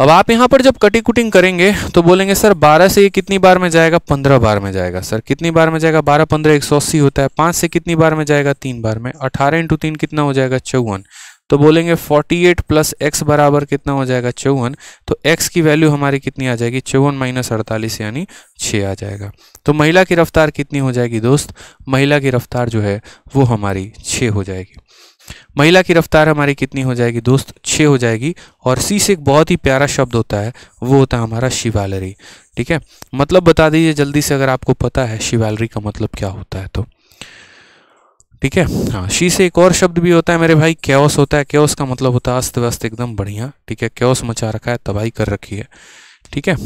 अब आप यहाँ पर जब कटिंग कुटिंग करेंगे तो बोलेंगे सर 12 से ये कितनी बार में जाएगा 15 बार में जाएगा सर कितनी बार में जाएगा 12 15 एक सौ अस्सी होता है 5 से कितनी बार में जाएगा तीन बार में 18 इंटू तीन कितना हो जाएगा चौवन तो बोलेंगे 48 प्लस एक्स बराबर कितना हो जाएगा चौवन तो एक्स की वैल्यू हमारी कितनी आ जाएगी चौवन माइनस अड़तालीस यानी छः आ जाएगा तो महिला की रफ्तार कितनी हो जाएगी दोस्त महिला की रफ्तार जो है वो हमारी छ हो जाएगी महिला की रफ्तार हमारी कितनी हो जाएगी दोस्त छः हो जाएगी और सी से एक बहुत ही प्यारा शब्द होता है वो होता है हमारा शिवालरी ठीक है मतलब बता दीजिए जल्दी से अगर आपको पता है शिवालरी का मतलब क्या होता है तो ठीक है हाँ शी से एक और शब्द भी होता है मेरे भाई क्योस होता है क्योस का मतलब होता है अस्त व्यस्त एकदम बढ़िया ठीक है क्योस मचा रखा है तबाही कर रखी है ठीक है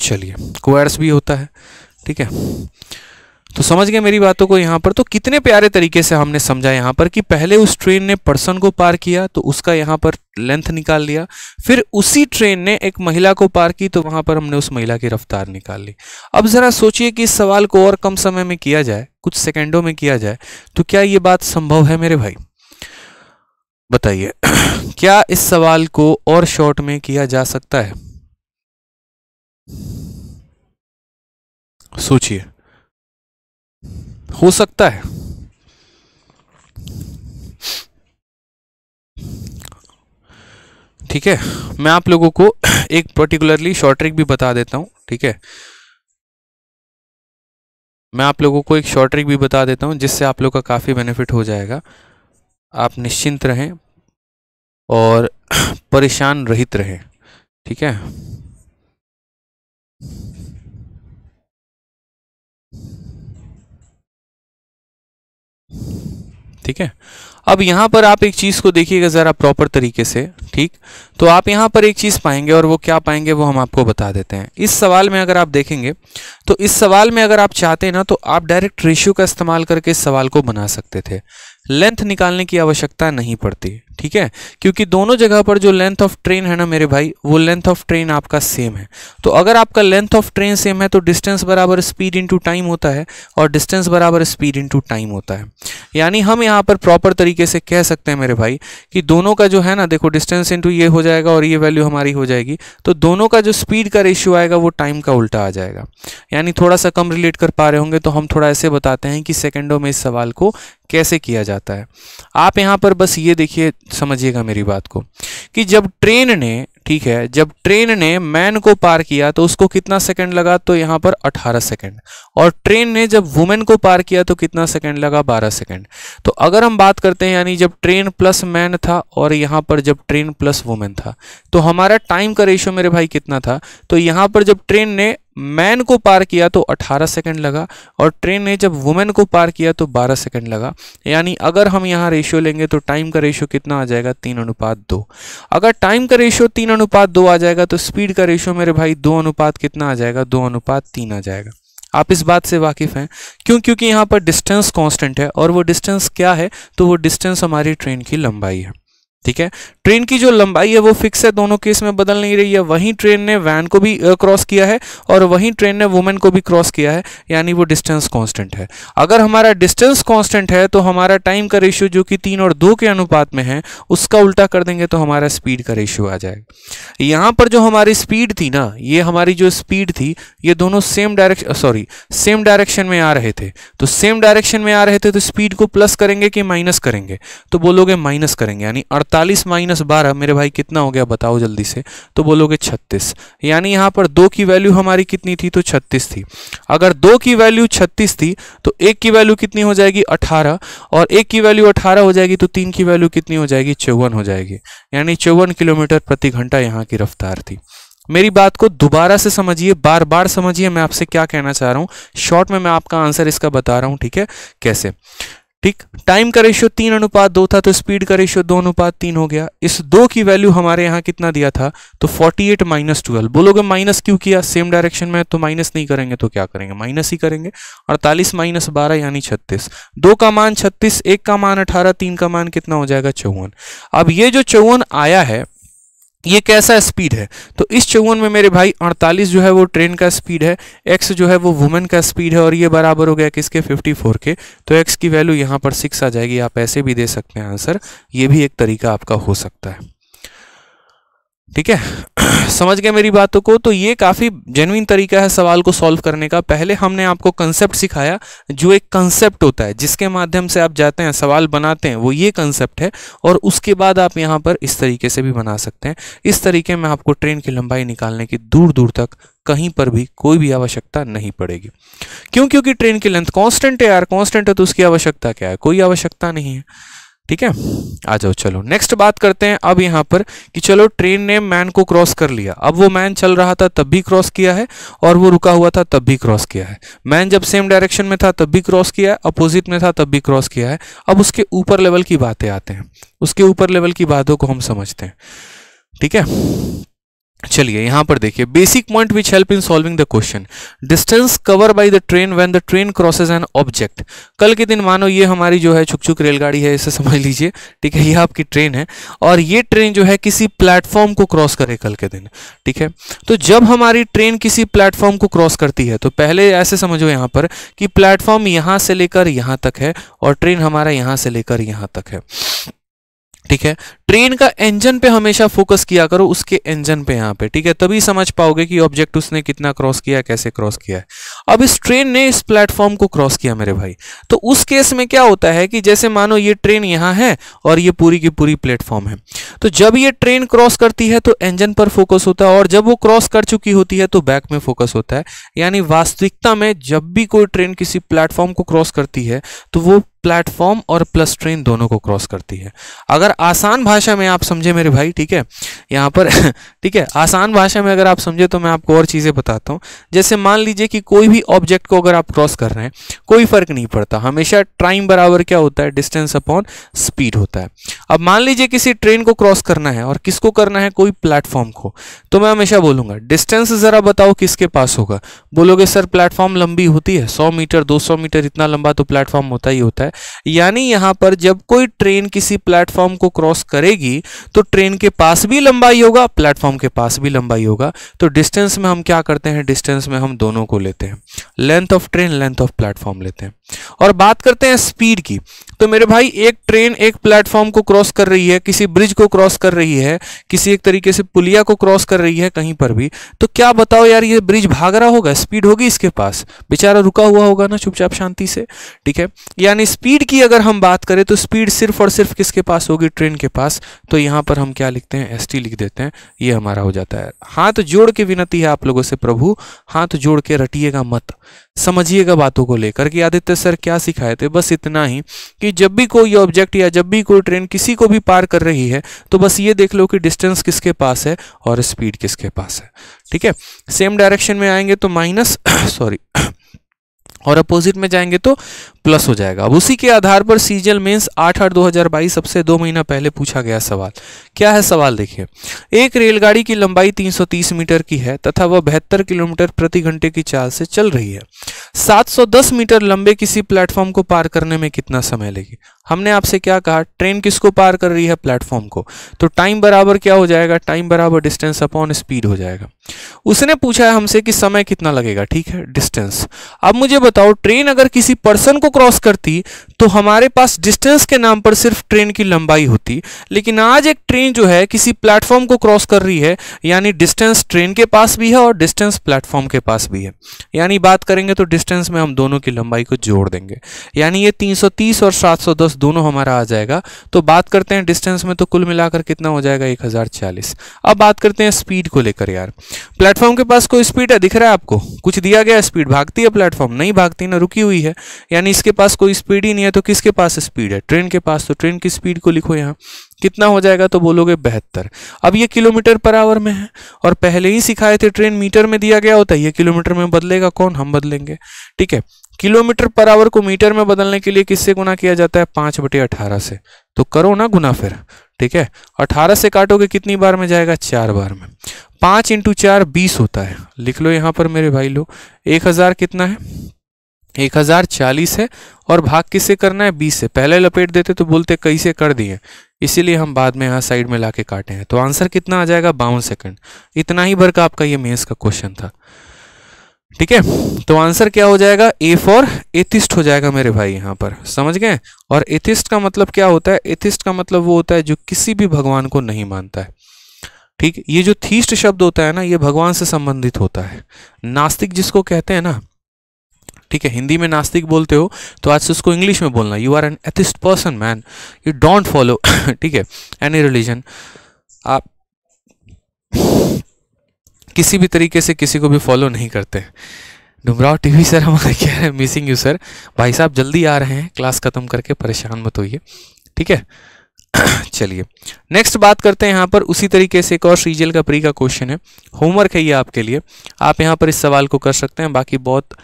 चलिए क्वेर्स भी होता है ठीक है तो समझ गए मेरी बातों को यहाँ पर तो कितने प्यारे तरीके से हमने समझा यहाँ पर कि पहले उस ट्रेन ने पर्सन को पार किया तो उसका यहाँ पर लेंथ निकाल लिया फिर उसी ट्रेन ने एक महिला को पार की तो वहाँ पर हमने उस महिला की रफ्तार निकाल ली अब ज़रा सोचिए कि इस सवाल को और कम समय में किया जाए कुछ सेकेंडों में किया जाए तो क्या ये बात संभव है मेरे भाई बताइए *clears throat* क्या इस सवाल को और शॉर्ट में किया जा सकता है सोचिए हो सकता है ठीक है मैं आप लोगों को एक पर्टिकुलरली शॉर्ट ट्रिक भी बता देता हूँ ठीक है मैं आप लोगों को एक शॉर्ट ट्रिक भी बता देता हूं जिससे आप लोग का काफ़ी बेनिफिट हो जाएगा आप निश्चिंत रहें और परेशान रहित रहें ठीक है ठीक है अब यहाँ पर आप एक चीज़ को देखिएगा ज़रा प्रॉपर तरीके से ठीक तो आप यहाँ पर एक चीज़ पाएंगे और वो क्या पाएंगे वो हम आपको बता देते हैं इस सवाल में अगर आप देखेंगे तो इस सवाल में अगर आप चाहते हैं ना तो आप डायरेक्ट रेशियो का इस्तेमाल करके इस सवाल को बना सकते थे लेंथ निकालने की आवश्यकता नहीं पड़ती ठीक है क्योंकि दोनों जगह पर जो लेंथ ऑफ ट्रेन है ना मेरे भाई वो लेंथ ऑफ ट्रेन आपका सेम है तो अगर आपका लेंथ ऑफ ट्रेन सेम है तो डिस्टेंस बराबर स्पीड इनटू टाइम होता है और डिस्टेंस बराबर स्पीड इंटू टाइम होता है यानी हम यहाँ पर प्रॉपर तरीके से कह सकते हैं मेरे भाई कि दोनों का जो है ना देखो डिस्टेंस इंटू ये हो जाएगा और ये वैल्यू हमारी हो जाएगी तो दोनों का जो स्पीड का रेशियो आएगा वो टाइम का उल्टा आ जाएगा यानी थोड़ा सा कम रिलेट कर पा रहे होंगे तो हम थोड़ा ऐसे बताते हैं कि सेकेंडों में इस सवाल को कैसे किया जाता है आप यहाँ पर बस ये देखिए समझिएगा मेरी बात को कि जब ट्रेन ने ठीक है जब ट्रेन ने मैन को पार किया तो उसको कितना सेकंड लगा तो यहाँ पर 18 सेकंड और ट्रेन ने जब वुमेन को पार किया तो कितना सेकंड लगा 12 सेकंड तो अगर हम बात करते हैं यानी जब ट्रेन प्लस मैन था और यहाँ पर जब ट्रेन प्लस वुमेन था तो हमारा टाइम का रेशियो मेरे भाई कितना था तो यहाँ पर जब ट्रेन ने मैन को पार किया तो 18 सेकंड लगा और ट्रेन ने जब वुमेन को पार किया तो 12 सेकंड लगा यानी अगर हम यहाँ रेशियो लेंगे तो टाइम का रेशियो कितना आ जाएगा तीन अनुपात दो अगर टाइम का रेशियो तीन अनुपात दो आ जाएगा तो स्पीड का रेशियो मेरे भाई दो अनुपात कितना आ जाएगा दो अनुपात तीन आ जाएगा आप इस बात से वाकिफ़ हैं क्यों क्योंकि यहाँ पर डिस्टेंस कॉन्स्टेंट है और वो डिस्टेंस क्या है तो वो डिस्टेंस हमारी ट्रेन की लंबाई है ठीक है ट्रेन की जो लंबाई है वो फिक्स है दोनों केस में बदल नहीं रही है वहीं ट्रेन ने वैन को भी क्रॉस किया है और वहीं ट्रेन ने वुमेन को भी क्रॉस किया है यानी वो डिस्टेंस कॉन्स्टेंट है अगर हमारा डिस्टेंस कॉन्स्टेंट है तो हमारा टाइम का रेशियो जो कि तीन और दो के अनुपात में है उसका उल्टा कर देंगे तो हमारा स्पीड का रेशियो आ जाएगा यहाँ पर जो हमारी स्पीड थी ना ये हमारी जो स्पीड थी ये दोनों same direction sorry same direction में आ रहे थे तो सेम डायरेक्शन में आ रहे थे तो स्पीड को प्लस करेंगे कि माइनस करेंगे तो बोलोगे माइनस करेंगे यानी अड़तालीस माइनस माइनस बारह मेरे भाई कितना हो गया बताओ जल्दी से तो बोलोगे छत्तीस यानी यहाँ पर दो की वैल्यू हमारी कितनी थी तो छत्तीस थी अगर दो की वैल्यू छत्तीस थी तो एक की वैल्यू कितनी हो जाएगी अठारह और एक की वैल्यू अठारह हो जाएगी तो तीन की वैल्यू कितनी हो जाएगी चौवन हो जाएगी यानी चौवन किलोमीटर प्रति घंटा यहाँ की रफ्तार थी मेरी बात को दोबारा से समझिए बार बार समझिए मैं आपसे क्या कहना चाह रहा हूँ शॉर्ट में मैं आपका आंसर इसका बता रहा हूँ ठीक है कैसे ठीक टाइम का रेशियो तीन अनुपात दो था तो स्पीड का रेशियो दो अनुपात तीन हो गया इस दो की वैल्यू हमारे यहाँ कितना दिया था तो 48 एट माइनस ट्वेल्व बोलोगे माइनस क्यों किया सेम डायरेक्शन में तो माइनस नहीं करेंगे तो क्या करेंगे माइनस ही करेंगे अड़तालीस माइनस बारह यानी छत्तीस दो का मान छत्तीस एक का मान अठारह तीन का मान कितना हो जाएगा चौवन अब ये जो चौवन आया है ये कैसा स्पीड है तो इस चौवन में मेरे भाई 48 जो है वो ट्रेन का स्पीड है एक्स जो है वो वुमेन का स्पीड है और ये बराबर हो गया किसके 54 के तो एक्स की वैल्यू यहाँ पर सिक्स आ जाएगी आप ऐसे भी दे सकते हैं आंसर ये भी एक तरीका आपका हो सकता है ठीक है *clears throat* समझ गए मेरी बातों को तो ये काफ़ी जेनविन तरीका है सवाल को सॉल्व करने का पहले हमने आपको कंसेप्ट सिखाया जो एक कंसेप्ट होता है जिसके माध्यम से आप जाते हैं सवाल बनाते हैं वो ये कंसेप्ट है और उसके बाद आप यहाँ पर इस तरीके से भी बना सकते हैं इस तरीके में आपको ट्रेन की लंबाई निकालने की दूर दूर तक कहीं पर भी कोई भी आवश्यकता नहीं पड़ेगी क्यों क्योंकि ट्रेन की लेंथ कॉन्स्टेंट है यार कॉन्स्टेंट है तो उसकी आवश्यकता क्या है कोई आवश्यकता नहीं है ठीक है आ जाओ चलो नेक्स्ट बात करते हैं अब यहाँ पर कि चलो ट्रेन ने मैन को क्रॉस कर लिया अब वो मैन चल रहा था तब भी क्रॉस किया है और वो रुका हुआ था तब भी क्रॉस किया है मैन जब सेम डायरेक्शन में था तब भी क्रॉस किया है अपोजिट में था तब भी क्रॉस किया है अब उसके ऊपर लेवल की बातें आते हैं उसके ऊपर लेवल की बातों को हम समझते हैं ठीक है चलिए यहां पर देखिए basic point which help in solving the question distance cover by the train when the train crosses an object कल के दिन मानो ये हमारी जो है छुक छुक रेलगाड़ी है इसे समझ लीजिए ठीक है ये आपकी ट्रेन है और ये ट्रेन जो है किसी प्लेटफॉर्म को क्रॉस करे कल के दिन ठीक है तो जब हमारी ट्रेन किसी प्लेटफॉर्म को क्रॉस करती है तो पहले ऐसे समझो यहां पर कि प्लेटफॉर्म यहां से लेकर यहां तक है और ट्रेन हमारा यहां से लेकर यहां तक है ठीक है ट्रेन का इंजन पे हमेशा फोकस किया करो उसके इंजन पे यहाँ पे ठीक है तभी समझ पाओगे कि ऑब्जेक्ट उसने कितना क्रॉस किया कैसे क्रॉस किया है अब इस ट्रेन ने इस प्लेटफॉर्म को क्रॉस किया मेरे भाई तो उस केस में क्या होता है कि जैसे मानो ये ट्रेन यहाँ है और ये पूरी की पूरी प्लेटफॉर्म है तो जब ये ट्रेन क्रॉस करती है तो इंजन पर फोकस होता है और जब वो क्रॉस कर चुकी होती है तो बैक में फोकस होता है यानी वास्तविकता में जब भी कोई ट्रेन किसी प्लेटफॉर्म को क्रॉस करती है तो वो प्लेटफॉर्म और प्लस ट्रेन दोनों को क्रॉस करती है अगर आसान भाषा में आप समझे मेरे भाई ठीक है यहाँ पर *laughs* ठीक है आसान भाषा में अगर आप समझे तो मैं आपको और चीज़ें बताता हूँ जैसे मान लीजिए कि कोई भी ऑब्जेक्ट को अगर आप क्रॉस कर रहे हैं कोई फ़र्क नहीं पड़ता हमेशा टाइम बराबर क्या होता है डिस्टेंस अपॉन स्पीड होता है अब मान लीजिए किसी ट्रेन को क्रॉस करना है और किसको करना है कोई प्लेटफॉर्म को तो मैं हमेशा बोलूंगा डिस्टेंस ज़रा बताओ किसके पास होगा बोलोगे सर प्लेटफॉर्म लंबी होती है सौ मीटर दो सौ मीटर इतना लंबा तो प्लेटफॉर्म होता ही होता है यानी यहाँ पर जब कोई ट्रेन किसी प्लेटफॉर्म को क्रॉस करेगी तो ट्रेन के पास भी लंबाई होगा प्लेटफॉर्म के पास भी लंबाई होगा तो डिस्टेंस में हम क्या करते हैं डिस्टेंस में हम दोनों को लेते हैं length of train length of platform लेते हैं और बात करते हैं स्पीड की तो मेरे भाई एक ट्रेन एक प्लेटफॉर्म को क्रॉस कर रही है किसी ब्रिज को क्रॉस कर रही है किसी एक तरीके से पुलिया को क्रॉस कर रही है कहीं पर भी तो क्या बताओ यार ये ब्रिज भाग रहा होगा स्पीड होगी इसके पास बेचारा रुका हुआ होगा ना चुपचाप शांति से ठीक है यानी स्पीड की अगर हम बात करें तो स्पीड सिर्फ और सिर्फ किसके पास होगी ट्रेन के पास तो यहाँ पर हम क्या लिखते हैं एस लिख देते हैं ये हमारा हो जाता है हाथ जोड़ के विनती है आप लोगों से प्रभु हाथ जोड़ के रटिएगा मत समझिएगा बातों को लेकर कि आदित्य सर क्या सिखाए थे बस इतना ही कि जब भी कोई ऑब्जेक्ट या जब भी कोई ट्रेन किसी को भी पार कर रही है तो बस ये देख लो कि डिस्टेंस किसके पास है और स्पीड किसके पास है ठीक है सेम डायरेक्शन में आएंगे तो माइनस सॉरी *coughs* और अपोजिट में जाएंगे तो प्लस हो जाएगा अब उसी के आधार पर सीजल मेंस 8 आठ 2022 सबसे दो महीना पहले पूछा गया सवाल क्या है सवाल देखिए एक रेलगाड़ी की लंबाई 330 मीटर की है तथा वह बहत्तर किलोमीटर प्रति घंटे की चाल से चल रही है 710 मीटर लंबे किसी प्लेटफॉर्म को पार करने में कितना समय लेगी हमने आपसे क्या कहा ट्रेन किसको पार कर रही है प्लेटफॉर्म को तो टाइम बराबर क्या हो जाएगा टाइम बराबर डिस्टेंस अपॉन स्पीड हो जाएगा उसने पूछा है हमसे कि समय कितना लगेगा ठीक है डिस्टेंस अब मुझे बताओ ट्रेन अगर किसी पर्सन को क्रॉस करती तो हमारे पास डिस्टेंस के नाम पर सिर्फ ट्रेन की लंबाई होती लेकिन आज एक ट्रेन जो है किसी प्लेटफॉर्म को क्रॉस कर रही है यानी डिस्टेंस ट्रेन के पास भी है और डिस्टेंस प्लेटफॉर्म के पास भी है यानी बात करेंगे तो डिस्टेंस में हम दोनों की लंबाई को जोड़ देंगे यानी ये 330 और 710 दोनों हमारा आ जाएगा तो बात करते हैं डिस्टेंस में तो कुल मिलाकर कितना हो जाएगा एक हज़ार छियालीस अब बात करते हैं स्पीड को लेकर यार प्लेटफॉर्म के पास कोई स्पीड है दिख रहा है आपको कुछ दिया गया स्पीड भागती है प्लेटफॉर्म नहीं भागती ना रुकी हुई है यानी इसके पास कोई स्पीड ही नहीं है तो किसके पास स्पीड है ट्रेन के पास तो ट्रेन की स्पीड को लिखो यहाँ कितना हो जाएगा तो बोलोगे बेहतर अब ये किलोमीटर पर आवर में है और पहले ही सिखाए थे ट्रेन मीटर में दिया गया होता है ये किलोमीटर में बदलेगा कौन हम बदलेंगे ठीक है किलोमीटर पर आवर को मीटर में बदलने के लिए किससे गुना किया जाता है पांच बटे अठारह से तो करो ना गुना फिर ठीक है अठारह से काटोगे कितनी बार में जाएगा चार बार में पांच इंटू चार बीस होता है लिख लो यहाँ पर मेरे भाई लोग एक हज़ार कितना है एक हज़ार चालीस है और भाग किससे करना है बीस से पहले लपेट देते तो बोलते कई से कर दिए इसीलिए हम बाद में यहाँ साइड में ला के काटे हैं तो आंसर कितना आ जाएगा बावन सेकंड इतना ही भर का आपका ये मेन्स का क्वेश्चन था ठीक है तो आंसर क्या हो जाएगा ए फॉर एथिस्ट हो जाएगा मेरे भाई यहाँ पर समझ गए और एथिस्ट का मतलब क्या होता है एथिस्ट का मतलब वो होता है जो किसी भी भगवान को नहीं मानता है ठीक ये जो थीस्ट शब्द होता है ना ये भगवान से संबंधित होता है नास्तिक जिसको कहते हैं ना ठीक है हिंदी में नास्तिक बोलते हो तो आज से उसको इंग्लिश में बोलना you are an atheist person man you don't follow ठीक है एनी रिलीजन आप किसी भी तरीके से किसी को भी फॉलो नहीं करते डुमराव टीवी सर हमारे कह रहे हैं मिसिंग यू सर भाई साहब जल्दी आ रहे हैं क्लास ख़त्म करके परेशान मत होइए ठीक है *clears throat* चलिए नेक्स्ट बात करते हैं यहाँ पर उसी तरीके से एक और सीजल का प्री का क्वेश्चन है होमवर्क है ये आपके लिए आप यहाँ पर इस सवाल को कर सकते हैं बाकी बहुत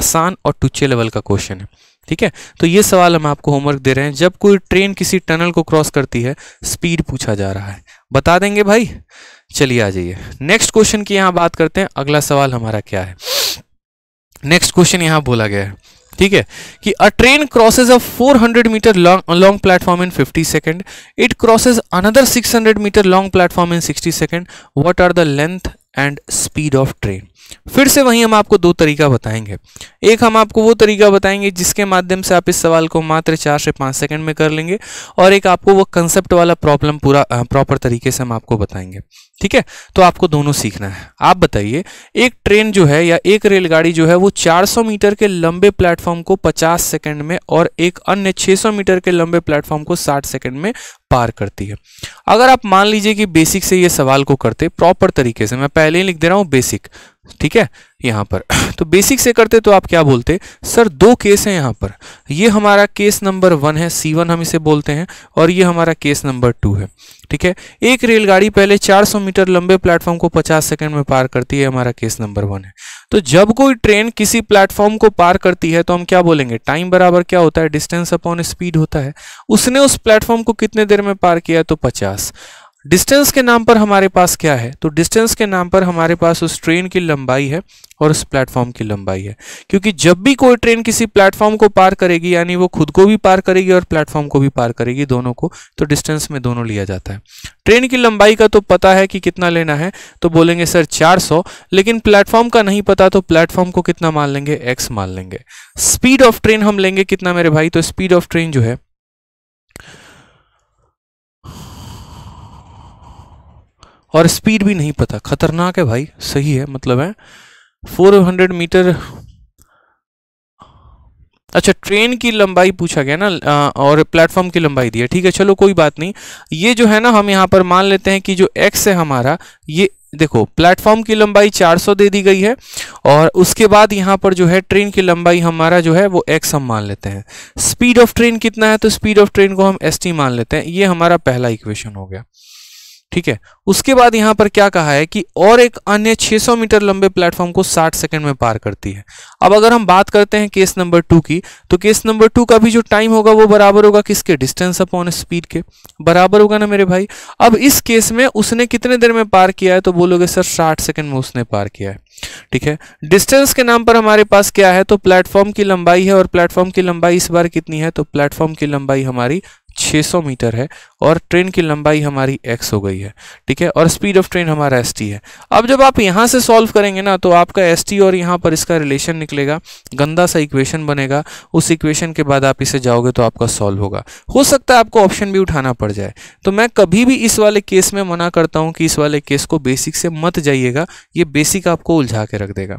आसान और टुच्चे लेवल का क्वेश्चन है ठीक है तो ये सवाल हम आपको होमवर्क दे रहे हैं जब कोई ट्रेन किसी टनल को क्रॉस करती है स्पीड पूछा जा रहा है बता देंगे भाई चलिए आ जाइए नेक्स्ट क्वेश्चन की यहां बात करते हैं अगला सवाल हमारा क्या है नेक्स्ट क्वेश्चन यहां बोला गया है ठीक है कि a train crosses a 400 metre long platform in 50 second it crosses another 600 metre long platform in 60 second what are the length and speed of train फिर से वहीं हम आपको दो तरीका बताएंगे एक हम आपको वो तरीका बताएंगे जिसके माध्यम से आप इस सवाल को मात्र चार से पाँच सेकंड में कर लेंगे और एक आपको वो कंसेप्ट वाला प्रॉब्लम पूरा प्रॉपर तरीके से हम आपको बताएंगे ठीक है तो आपको दोनों सीखना है आप बताइए एक ट्रेन जो है या एक रेलगाड़ी जो है वो चार मीटर के लंबे प्लेटफॉर्म को पचास सेकेंड में और एक अन्य 600 मीटर के लंबे प्लेटफॉर्म को साठ सेकेंड में पार करती है अगर आप मान लीजिए कि बेसिक से ये सवाल को करते प्रॉपर तरीके से मैं पहले ही लिख दे रहा हूँ बेसिक ठीक है यहाँ पर *clears throat* तो बेसिक से करते तो आप क्या बोलते सर दो केस हैं यहाँ पर ये हमारा केस नंबर वन है सी वन हम इसे बोलते हैं और ये हमारा केस नंबर टू है ठीक है एक रेलगाड़ी पहले 400 मीटर लंबे प्लेटफॉर्म को 50 सेकंड में पार करती है हमारा केस नंबर वन है तो जब कोई ट्रेन किसी प्लेटफॉर्म को पार करती है तो हम क्या बोलेंगे टाइम बराबर क्या होता है डिस्टेंस अपॉन स्पीड होता है उसने उस प्लेटफॉर्म को कितने देर में पार किया तो पचास डिस्टेंस के नाम पर हमारे पास क्या है तो डिस्टेंस के नाम पर हमारे पास उस ट्रेन की लंबाई है और उस प्लेटफॉर्म की लंबाई है क्योंकि जब भी कोई ट्रेन किसी प्लेटफॉर्म को पार करेगी यानी वो खुद को भी पार करेगी और प्लेटफॉर्म को भी पार करेगी दोनों को तो डिस्टेंस में दोनों लिया जाता है ट्रेन की लंबाई का तो पता है कि कितना लेना है तो बोलेंगे सर 400 लेकिन प्लेटफॉर्म का नहीं पता तो प्लेटफॉर्म को कितना मान लेंगे एक्स मान लेंगे स्पीड ऑफ ट्रेन हम लेंगे कितना मेरे भाई तो स्पीड ऑफ ट्रेन जो है और स्पीड भी नहीं पता खतरनाक है भाई सही है मतलब है 400 मीटर अच्छा ट्रेन की लंबाई पूछा गया ना और प्लेटफॉर्म की लंबाई दी है ठीक है चलो कोई बात नहीं ये जो है ना हम यहाँ पर मान लेते हैं कि जो एक्स है हमारा ये देखो प्लेटफॉर्म की लंबाई 400 दे दी गई है और उसके बाद यहाँ पर जो है ट्रेन की लंबाई हमारा जो है वो एक्स हम मान लेते हैं स्पीड ऑफ ट्रेन कितना है तो स्पीड ऑफ ट्रेन को हम एस टी मान लेते हैं ये हमारा पहला इक्वेशन हो गया ठीक है उसके बाद यहाँ पर क्या कहा है कि और एक अन्य 600 मीटर लंबे प्लेटफॉर्म को 60 सेकंड में पार करती है अब अगर हम बात करते हैं केस नंबर टू की तो केस नंबर टू का भी जो टाइम होगा वो बराबर होगा किसके डिस्टेंस अपॉन स्पीड के बराबर होगा ना मेरे भाई अब इस केस में उसने कितने देर में पार किया है तो बोलोगे सर साठ सेकेंड में उसने पार किया है ठीक है डिस्टेंस के नाम पर हमारे पास क्या है तो प्लेटफॉर्म की लंबाई है और प्लेटफॉर्म की लंबाई इस बार कितनी है तो प्लेटफॉर्म की लंबाई हमारी 600 मीटर है और ट्रेन की लंबाई हमारी एक्स हो गई है ठीक है और स्पीड ऑफ ट्रेन हमारा एस है अब जब आप यहाँ से सॉल्व करेंगे ना तो आपका एस और यहाँ पर इसका रिलेशन निकलेगा गंदा सा इक्वेशन बनेगा उस इक्वेशन के बाद आप इसे जाओगे तो आपका सॉल्व होगा हो सकता है आपको ऑप्शन भी उठाना पड़ जाए तो मैं कभी भी इस वाले केस में मना करता हूँ कि इस वाले केस को बेसिक से मत जाइएगा ये बेसिक आपको उलझा के रख देगा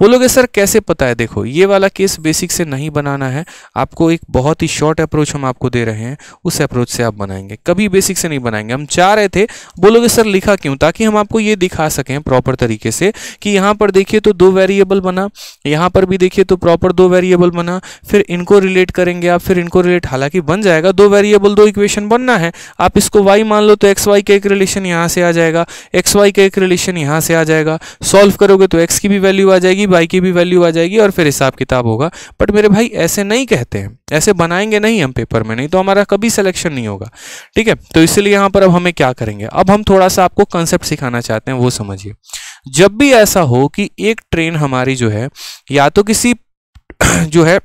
बोलोगे सर कैसे पता है देखो ये वाला केस बेसिक से नहीं बनाना है आपको एक बहुत ही शॉर्ट अप्रोच हम आपको दे रहे हैं उस अप्रोच से आप बनाएंगे कभी बेसिक से नहीं बनाएंगे हम चाह रहे थे बोलोगे सर लिखा क्यों ताकि हम आपको ये दिखा सकें प्रॉपर तरीके से कि यहाँ पर देखिए तो दो वेरिएबल बना यहाँ पर भी देखिए तो प्रॉपर दो वेरिएबल बना फिर इनको रिलेट करेंगे आप फिर इनको रिलेट हालांकि बन जाएगा दो वेरिएबल दो इक्वेशन बनना है आप इसको वाई मान लो तो एक्स वाई का एक रिलेशन यहाँ से आ जाएगा एक्स वाई का एक रिलेशन यहाँ से आ जाएगा सॉल्व करोगे तो एक्स की भी वैल्यू आ जाएगी वाई की भी वैल्यू आ जाएगी और फिर हिसाब किताब होगा बट मेरे भाई ऐसे नहीं कहते हैं ऐसे बनाएंगे नहीं हम पेपर में नहीं तो हमारा कभी सिलेक्शन नहीं होगा ठीक है तो इसलिए यहां पर अब हमें क्या करेंगे अब हम थोड़ा सा आपको कंसेप्ट सिखाना चाहते हैं वो समझिए जब भी ऐसा हो कि एक ट्रेन हमारी जो है या तो किसी *clears throat* जो है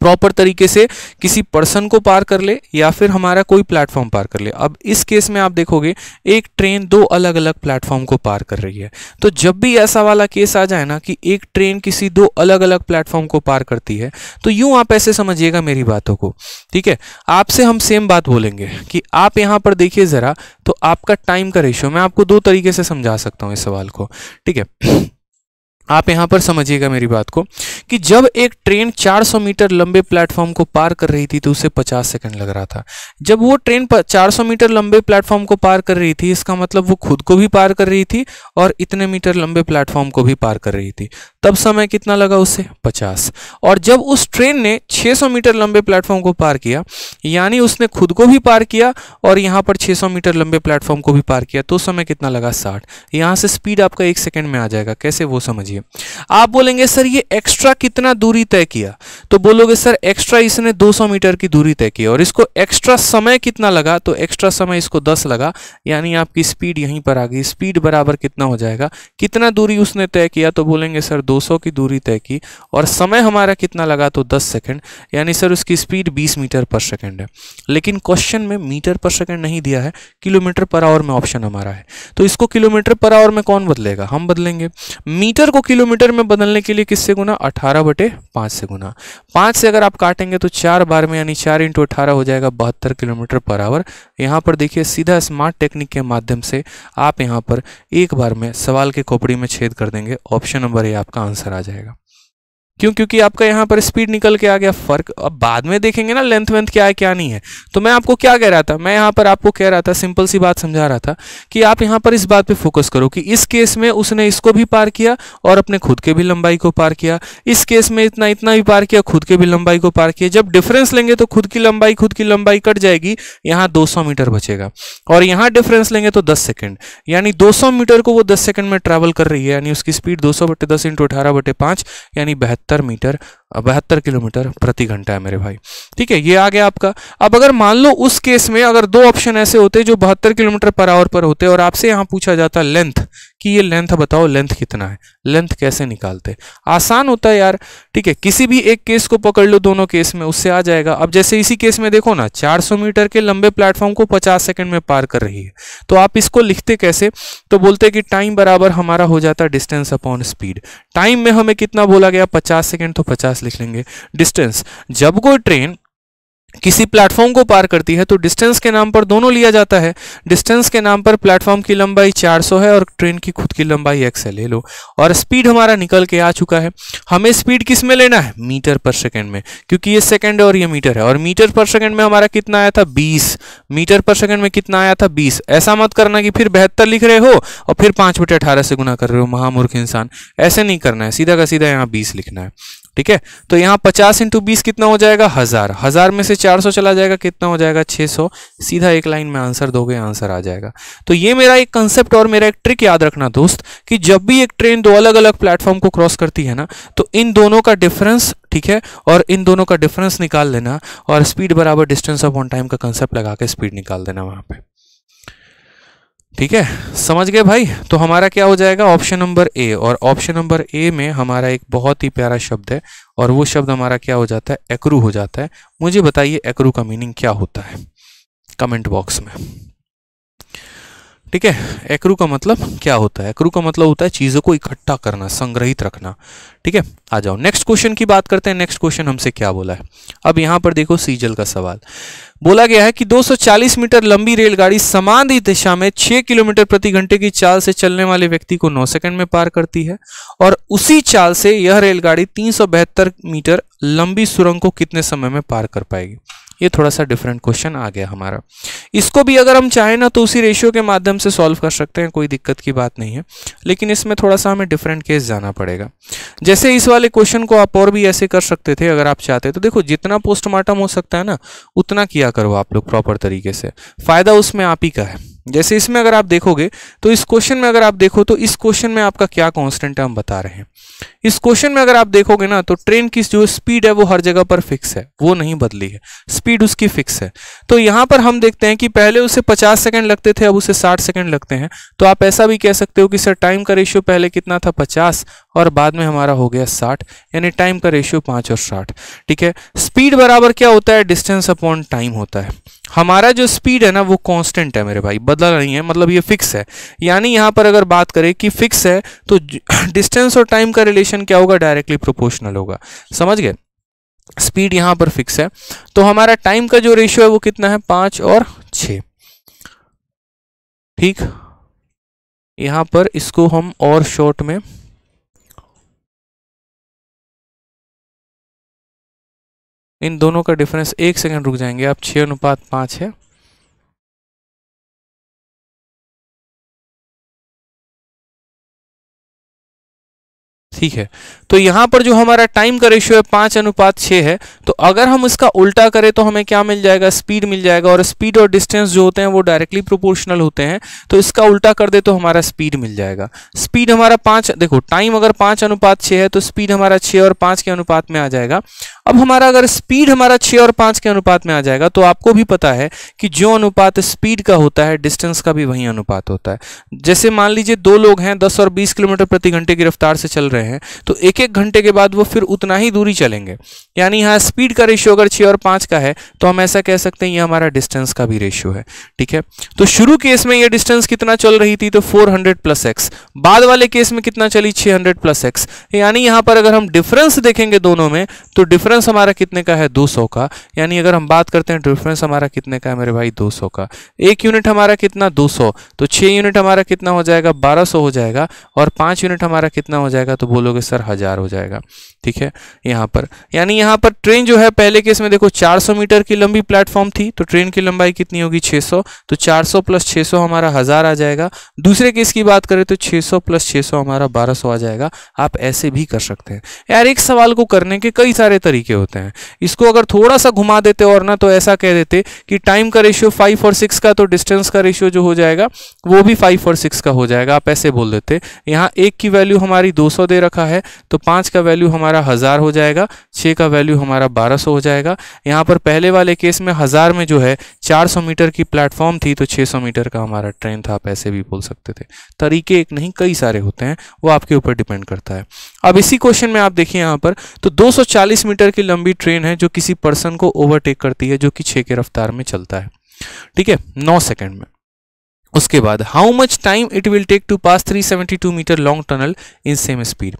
प्रॉपर तरीके से किसी पर्सन को पार कर ले या फिर हमारा कोई प्लेटफॉर्म पार कर ले अब इस केस में आप देखोगे एक ट्रेन दो अलग अलग प्लेटफॉर्म को पार कर रही है तो जब भी ऐसा वाला केस आ जाए ना कि एक ट्रेन किसी दो अलग अलग प्लेटफॉर्म को पार करती है तो यूं आप ऐसे समझिएगा मेरी बातों को ठीक है आपसे हम सेम बात बोलेंगे कि आप यहाँ पर देखिए ज़रा तो आपका टाइम का रेशियो मैं आपको दो तरीके से समझा सकता हूँ इस सवाल को ठीक है आप यहाँ पर समझिएगा मेरी बात को कि जब एक ट्रेन 400 मीटर लंबे प्लेटफॉर्म को पार कर रही थी तो उसे 50 सेकंड लग रहा था जब वो ट्रेन 400 मीटर लंबे प्लेटफॉर्म को पार कर रही थी इसका मतलब वो खुद को भी पार कर रही थी और इतने मीटर लंबे प्लेटफॉर्म को भी पार कर रही थी तब समय कितना लगा उसे 50 और जब उस ट्रेन ने 600 मीटर लंबे प्लेटफॉर्म को पार किया यानी उसने खुद को भी पार किया और यहाँ पर 600 मीटर लंबे प्लेटफॉर्म को भी पार किया तो समय कितना लगा साठ यहाँ से स्पीड आपका एक सेकेंड में आ जाएगा कैसे वो समझिए कीजिए आप बोलेंगे सर ये एक्स्ट्रा कितना दूरी तय किया तो बोलोगे सर एक्स्ट्रा इसने 200 मीटर की दूरी तय की और इसको एक्स्ट्रा समय कितना लगा तो एक्स्ट्रा समय इसको 10 लगा यानी आपकी स्पीड यहीं पर आ गई स्पीड बराबर कितना हो जाएगा कितना दूरी उसने तय किया तो बोलेंगे सर दो की दूरी तय की और समय हमारा कितना लगा तो दस सेकेंड यानी सर उसकी स्पीड बीस मीटर पर सेकेंड है लेकिन क्वेश्चन में मीटर पर सेकेंड नहीं दिया है किलोमीटर पर आवर में ऑप्शन हमारा है तो इसको किलोमीटर पर आवर में कौन बदलेगा हम बदलेंगे मीटर को किलोमीटर में बदलने के लिए किससे गुना अठारह बटे पांच से गुना पांच से अगर आप काटेंगे तो चार बार में यानी चार इंटू अठारह हो जाएगा बहत्तर किलोमीटर पर आवर यहाँ पर देखिए सीधा स्मार्ट टेक्निक के माध्यम से आप यहाँ पर एक बार में सवाल के खोपड़ी में छेद कर देंगे ऑप्शन नंबर ए आपका आंसर आ जाएगा क्यों क्योंकि आपका यहाँ पर स्पीड निकल के आ गया फर्क अब बाद में देखेंगे ना लेंथ वेंथ क्या है क्या नहीं है तो मैं आपको क्या कह रहा था मैं यहाँ पर आपको कह रहा था सिंपल सी बात समझा रहा था कि आप यहाँ पर इस बात पे फोकस करो कि इस केस में उसने इसको भी पार किया और अपने खुद के भी लंबाई को पार किया इस केस में इतना इतना भी पार किया खुद के भी लंबाई को पार किया जब डिफरेंस लेंगे तो खुद की लंबाई खुद की लंबाई कट जाएगी यहाँ दो मीटर बचेगा और यहाँ डिफरेंस लेंगे तो दस सेकेंड यानी दो मीटर को वो दस सेकेंड में ट्रेवल कर रही है यानी उसकी स्पीड दो सौ बटे दस इंटू अठारह बटे यानी बेहतर सत्तर मीटर बहत्तर किलोमीटर प्रति घंटा है मेरे भाई ठीक है ये आ गया आपका अब अगर मान लो उस केस में अगर दो ऑप्शन ऐसे होते जो बहत्तर किलोमीटर पर आवर पर होते और आपसे यहाँ पूछा जाता लेंथ कि ये लेंथ बताओ लेंथ कितना है लेंथ कैसे निकालते आसान होता है यार ठीक है किसी भी एक केस को पकड़ लो दोनों केस में उससे आ जाएगा अब जैसे इसी केस में देखो ना 400 मीटर के लंबे प्लेटफॉर्म को 50 सेकंड में पार कर रही है तो आप इसको लिखते कैसे तो बोलते कि टाइम बराबर हमारा हो जाता डिस्टेंस अपॉन स्पीड टाइम में हमें कितना बोला गया पचास सेकेंड तो पचास पास लिख लेंगे डिस्टेंस जब कोई ट्रेन किसी प्लेटफॉर्म को पार करती है तो डिस्टेंस के नाम पर दोनों लिया जाता है डिस्टेंस के नाम पर प्लेटफॉर्म की लंबाई 400 है और ट्रेन की खुद की लंबाई एक्स है ले लो और स्पीड हमारा निकल के आ चुका है हमें स्पीड किस में लेना है मीटर पर सेकंड में क्योंकि ये सेकंड है और ये मीटर है और मीटर पर सेकंड में हमारा कितना आया था बीस मीटर पर सेकंड में कितना आया था बीस ऐसा मत करना कि फिर बेहतर लिख रहे हो और फिर पांच बटे से गुना कर रहे हो महामूर्ख इंसान ऐसे नहीं करना है सीधा का सीधा यहाँ बीस लिखना है ठीक है तो यहाँ पचास इंटू बीस कितना हो जाएगा हजार हजार में से चार सौ चला जाएगा कितना हो जाएगा छः सौ सीधा एक लाइन में आंसर दोगे आंसर आ जाएगा तो ये मेरा एक कंसेप्ट और मेरा एक ट्रिक याद रखना दोस्त कि जब भी एक ट्रेन दो अलग अलग प्लेटफॉर्म को क्रॉस करती है ना तो इन दोनों का डिफरेंस ठीक है और इन दोनों का डिफरेंस निकाल लेना और स्पीड बराबर डिस्टेंस ऑफ वन टाइम का कंसेप्ट लगा के स्पीड निकाल देना वहां पर ठीक है समझ गए भाई तो हमारा क्या हो जाएगा ऑप्शन नंबर ए और ऑप्शन नंबर ए में हमारा एक बहुत ही प्यारा शब्द है और वो शब्द हमारा क्या हो जाता है एकरू हो जाता है मुझे बताइए एकरू का मीनिंग क्या होता है कमेंट बॉक्स में ठीक है एकरू का मतलब क्या होता है एकरू का मतलब होता है चीज़ों को इकट्ठा करना संग्रहित रखना ठीक है आ जाओ नेक्स्ट क्वेश्चन की बात करते हैं नेक्स्ट क्वेश्चन हमसे क्या बोला है अब यहां पर देखो सीजल का सवाल बोला गया है कि 240 मीटर लंबी रेलगाड़ी समान ही दिशा में 6 किलोमीटर प्रति घंटे की चाल से चलने वाले व्यक्ति को 9 सेकंड में पार करती है और उसी चाल से यह रेलगाड़ी तीन मीटर लंबी सुरंग को कितने समय में पार कर पाएगी ये थोड़ा सा डिफरेंट क्वेश्चन आ गया हमारा इसको भी अगर हम चाहें ना तो उसी रेशियो के माध्यम से सॉल्व कर सकते हैं कोई दिक्कत की बात नहीं है लेकिन इसमें थोड़ा सा हमें डिफरेंट केस जाना पड़ेगा जैसे इस वाले क्वेश्चन को आप और भी ऐसे कर सकते थे अगर आप चाहते तो देखो जितना पोस्टमार्टम हो सकता है ना उतना किया करो आप लोग प्रॉपर तरीके से फ़ायदा उसमें आप ही का है जैसे इसमें अगर आप देखोगे तो इस क्वेश्चन में अगर आप देखो तो इस क्वेश्चन में आपका क्या कांस्टेंट है हम बता रहे हैं इस क्वेश्चन में अगर आप देखोगे ना तो ट्रेन की जो स्पीड है वो हर जगह पर फिक्स है वो नहीं बदली है स्पीड उसकी फिक्स है तो यहाँ पर हम देखते हैं कि पहले उसे 50 सेकंड लगते थे अब उसे 60 सेकंड लगते हैं तो आप ऐसा भी कह सकते हो कि सर टाइम का रेशियो पहले कितना था पचास और बाद में हमारा हो गया साठ यानी टाइम का रेशियो पाँच और साठ ठीक है स्पीड बराबर क्या होता है डिस्टेंस अपॉन टाइम होता है हमारा जो स्पीड है ना वो कांस्टेंट है मेरे भाई बदला नहीं है मतलब ये फिक्स है यानी यहाँ पर अगर बात करें कि फिक्स है तो डिस्टेंस *coughs* और टाइम का रिलेशन क्या होगा डायरेक्टली प्रोपोर्शनल होगा समझ गए स्पीड यहाँ पर फिक्स है तो हमारा टाइम का जो रेशियो है वो कितना है पाँच और छ ठीक यहाँ पर इसको हम और शॉर्ट में इन दोनों का डिफरेंस एक सेकंड रुक जाएंगे आप छः अनुपात पाँच है ठीक है तो यहां पर जो हमारा टाइम का रेशियो है पांच अनुपात छह है तो अगर हम इसका उल्टा करें तो हमें क्या मिल जाएगा स्पीड मिल जाएगा और स्पीड और डिस्टेंस जो होते हैं वो डायरेक्टली प्रोपोर्शनल होते हैं तो इसका उल्टा कर दे तो हमारा स्पीड मिल जाएगा स्पीड हमारा पांच देखो टाइम अगर पांच अनुपात छह है तो स्पीड हमारा छः और पांच के अनुपात में आ जाएगा अब हमारा अगर स्पीड हमारा छः और पाँच के अनुपात में आ जाएगा तो आपको भी पता है कि जो अनुपात स्पीड का होता है डिस्टेंस का भी वही अनुपात होता है जैसे मान लीजिए दो लोग हैं दस और बीस किलोमीटर प्रति घंटे की रफ्तार से चल रहे हैं तो एक एक घंटे के बाद वो फिर उतना ही दूरी चलेंगे यानी यहाँ स्पीड का रेशियो अगर छः और पाँच का है तो हम ऐसा कह सकते हैं ये हमारा डिस्टेंस का भी रेशियो है ठीक है तो शुरू केस में यह डिस्टेंस कितना चल रही थी तो फोर हंड्रेड प्लस एक्स बाद वाले केस में कितना चली छः हंड्रेड प्लस एक्स यानी यहाँ पर अगर हम डिफरेंस देखेंगे दोनों में तो डिफरेंस डिफरेंस हमारा कितने का है 200 का यानी अगर हम बात करते हैं डिफरेंस हमारा कितने का है मेरे भाई 200 का एक यूनिट हमारा कितना 200 तो 6 यूनिट हमारा कितना हो जाएगा 1200 हो जाएगा और 5 यूनिट हमारा कितना हो जाएगा तो बोलोगे सर हज़ार हो जाएगा ठीक है यहाँ पर यानी यहाँ पर ट्रेन जो है पहले केस में देखो चार मीटर की लंबी प्लेटफॉर्म थी तो ट्रेन की लंबाई कितनी होगी 600 तो चार प्लस 600 हमारा हज़ार आ जाएगा दूसरे केस की बात करें तो 600 प्लस 600 हमारा बारह आ जाएगा आप ऐसे भी कर सकते हैं यार एक सवाल को करने के कई सारे तरीके के होते हैं इसको अगर थोड़ा सा घुमा देते और ना तो ऐसा कह देते कि टाइम का रेशियो फाइव और सिक्स का तो डिस्टेंस का रेशियो जो हो जाएगा वो भी फाइव और सिक्स का हो जाएगा आप ऐसे बोल देते यहाँ एक की वैल्यू हमारी दो दे रखा है तो पाँच का वैल्यू हमारा हज़ार हो जाएगा छः का वैल्यू हमारा बारह हो जाएगा यहाँ पर पहले वाले केस में हज़ार में जो है चार मीटर की प्लेटफॉर्म थी तो छः मीटर का हमारा ट्रेन था आप ऐसे भी बोल सकते थे तरीके एक नहीं कई सारे होते हैं वो आपके ऊपर डिपेंड करता है अब इसी क्वेश्चन में आप देखिए यहाँ पर तो 240 मीटर की लंबी ट्रेन है जो किसी पर्सन को ओवरटेक करती है जो कि छः के रफ्तार में चलता है ठीक है नौ सेकेंड में उसके बाद how much time it will take to pass 372 metre long tunnel in same speed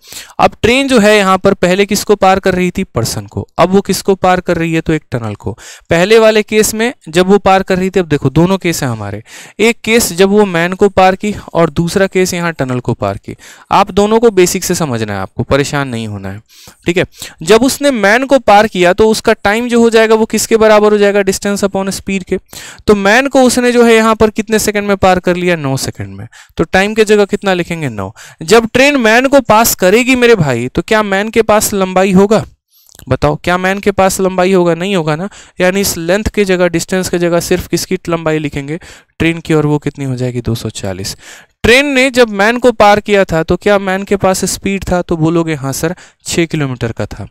अब ट्रेन जो है यहां पर पहले किसको पार कर रही थी पर्सन को अब वो किसको पार कर रही है तो एक टनल को पहले वाले केस में जब वो पार कर रही थी अब देखो दोनों केस है हमारे एक केस जब वो मैन को पार की और दूसरा केस यहां टनल को पार की आप दोनों को बेसिक से समझना है आपको परेशान नहीं होना है ठीक है जब उसने मैन को पार किया तो उसका टाइम जो हो जाएगा वो किसके बराबर हो जाएगा डिस्टेंस अपॉन स्पीड के तो मैन को उसने जो है यहां पर कितने सेकंड में पार कर लिया नौ सेकंड में तो टाइम के जगह कितना लिखेंगे नौ जब ट्रेन मैन को पास करेगी मेरे भाई तो क्या मैन के पास लंबाई होगा बताओ क्या मैन के पास लंबाई होगा नहीं होगा ना यानी इस लेंथ के जगह डिस्टेंस के जगह सिर्फ किसकी लंबाई लिखेंगे ट्रेन की और वो कितनी हो जाएगी 240 ट्रेन ने जब मैन को पार किया था तो क्या मैन के पास स्पीड था तो बोलोगे हाँ सर छः किलोमीटर का था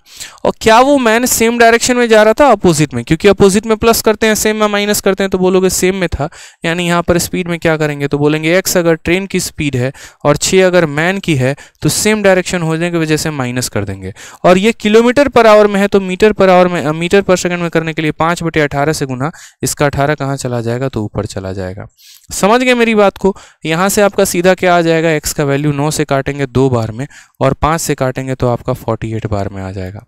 और क्या वो मैन सेम डायरेक्शन में जा रहा था अपोजिट में क्योंकि अपोजिट में प्लस करते हैं सेम में माइनस करते हैं तो बोलोगे सेम में था यानी यहाँ पर स्पीड में क्या करेंगे तो बोलेंगे एक्स अगर ट्रेन की स्पीड है और छः अगर मैन की है तो सेम डायरेक्शन होने की वजह से माइनस कर देंगे और ये किलोमीटर पर आवर में है तो मीटर पर आवर में मीटर पर सेकंड में करने के लिए पाँच बटे अठारह से गुना इसका अठारह कहाँ चला जाएगा तो ऊपर चला जाएगा समझ गए मेरी बात को यहाँ से आपका सीधा क्या आ जाएगा एक्स का वैल्यू नौ से काटेंगे दो बार में और पाँच से काटेंगे तो आपका फोर्टी एट बार में आ जाएगा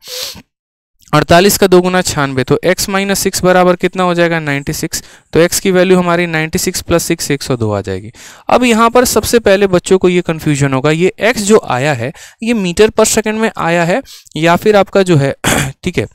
अड़तालीस का दो गुना छानबे तो x माइनस सिक्स बराबर कितना हो जाएगा 96 तो x की वैल्यू हमारी 96 सिक्स प्लस सिक्स एक आ जाएगी अब यहाँ पर सबसे पहले बच्चों को ये कन्फ्यूजन होगा ये x जो आया है ये मीटर पर सेकंड में आया है या फिर आपका जो है *clears throat* ठीक है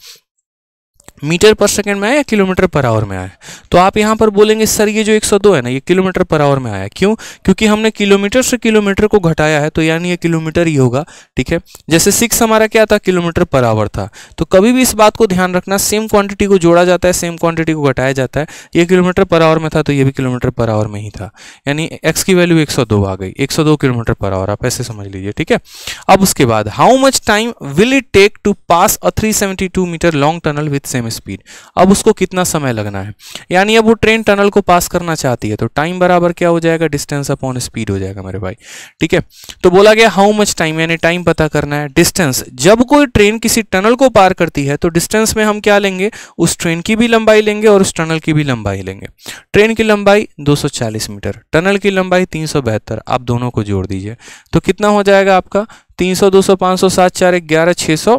मीटर पर सेकंड में आया या किलोमीटर पर आवर में आया तो आप यहाँ पर बोलेंगे सर ये जो 102 है ना ये किलोमीटर पर आवर में आया क्यों क्योंकि हमने किलोमीटर से किलोमीटर को घटाया है तो यानी ये किलोमीटर ही होगा ठीक है जैसे सिक्स हमारा क्या था किलोमीटर पर आवर था तो कभी भी इस बात को ध्यान रखना सेम क्वांटिटी को जोड़ा जाता है सेम क्वांटिटी को घटाया जाता है ये किलोमीटर पर आवर में था तो ये भी किलोमीटर पर आवर में ही था यानी एक्स की वैल्यू एक आ गई एक किलोमीटर पर आवर आप ऐसे समझ लीजिए ठीक है अब उसके बाद how much time will it take to pass a three metre long tunnel with same speed अब उसको कितना समय लगना है यानी अब वो ट्रेन टनल को पास करना चाहती है तो टाइम बराबर क्या हो जाएगा डिस्टेंस अपॉन स्पीड हो जाएगा मेरे भाई ठीक है तो बोला गया हाउ मच टाइम यानी टाइम पता करना है डिस्टेंस जब कोई ट्रेन किसी टनल को पार करती है तो डिस्टेंस में हम क्या लेंगे उस ट्रेन की भी लंबाई लेंगे और उस टनल की भी लंबाई लेंगे ट्रेन की लंबाई दो मीटर टनल की लंबाई तीन आप दोनों को जोड़ दीजिए तो कितना हो जाएगा आपका 300, 200, 500, 7, 4, 11, 600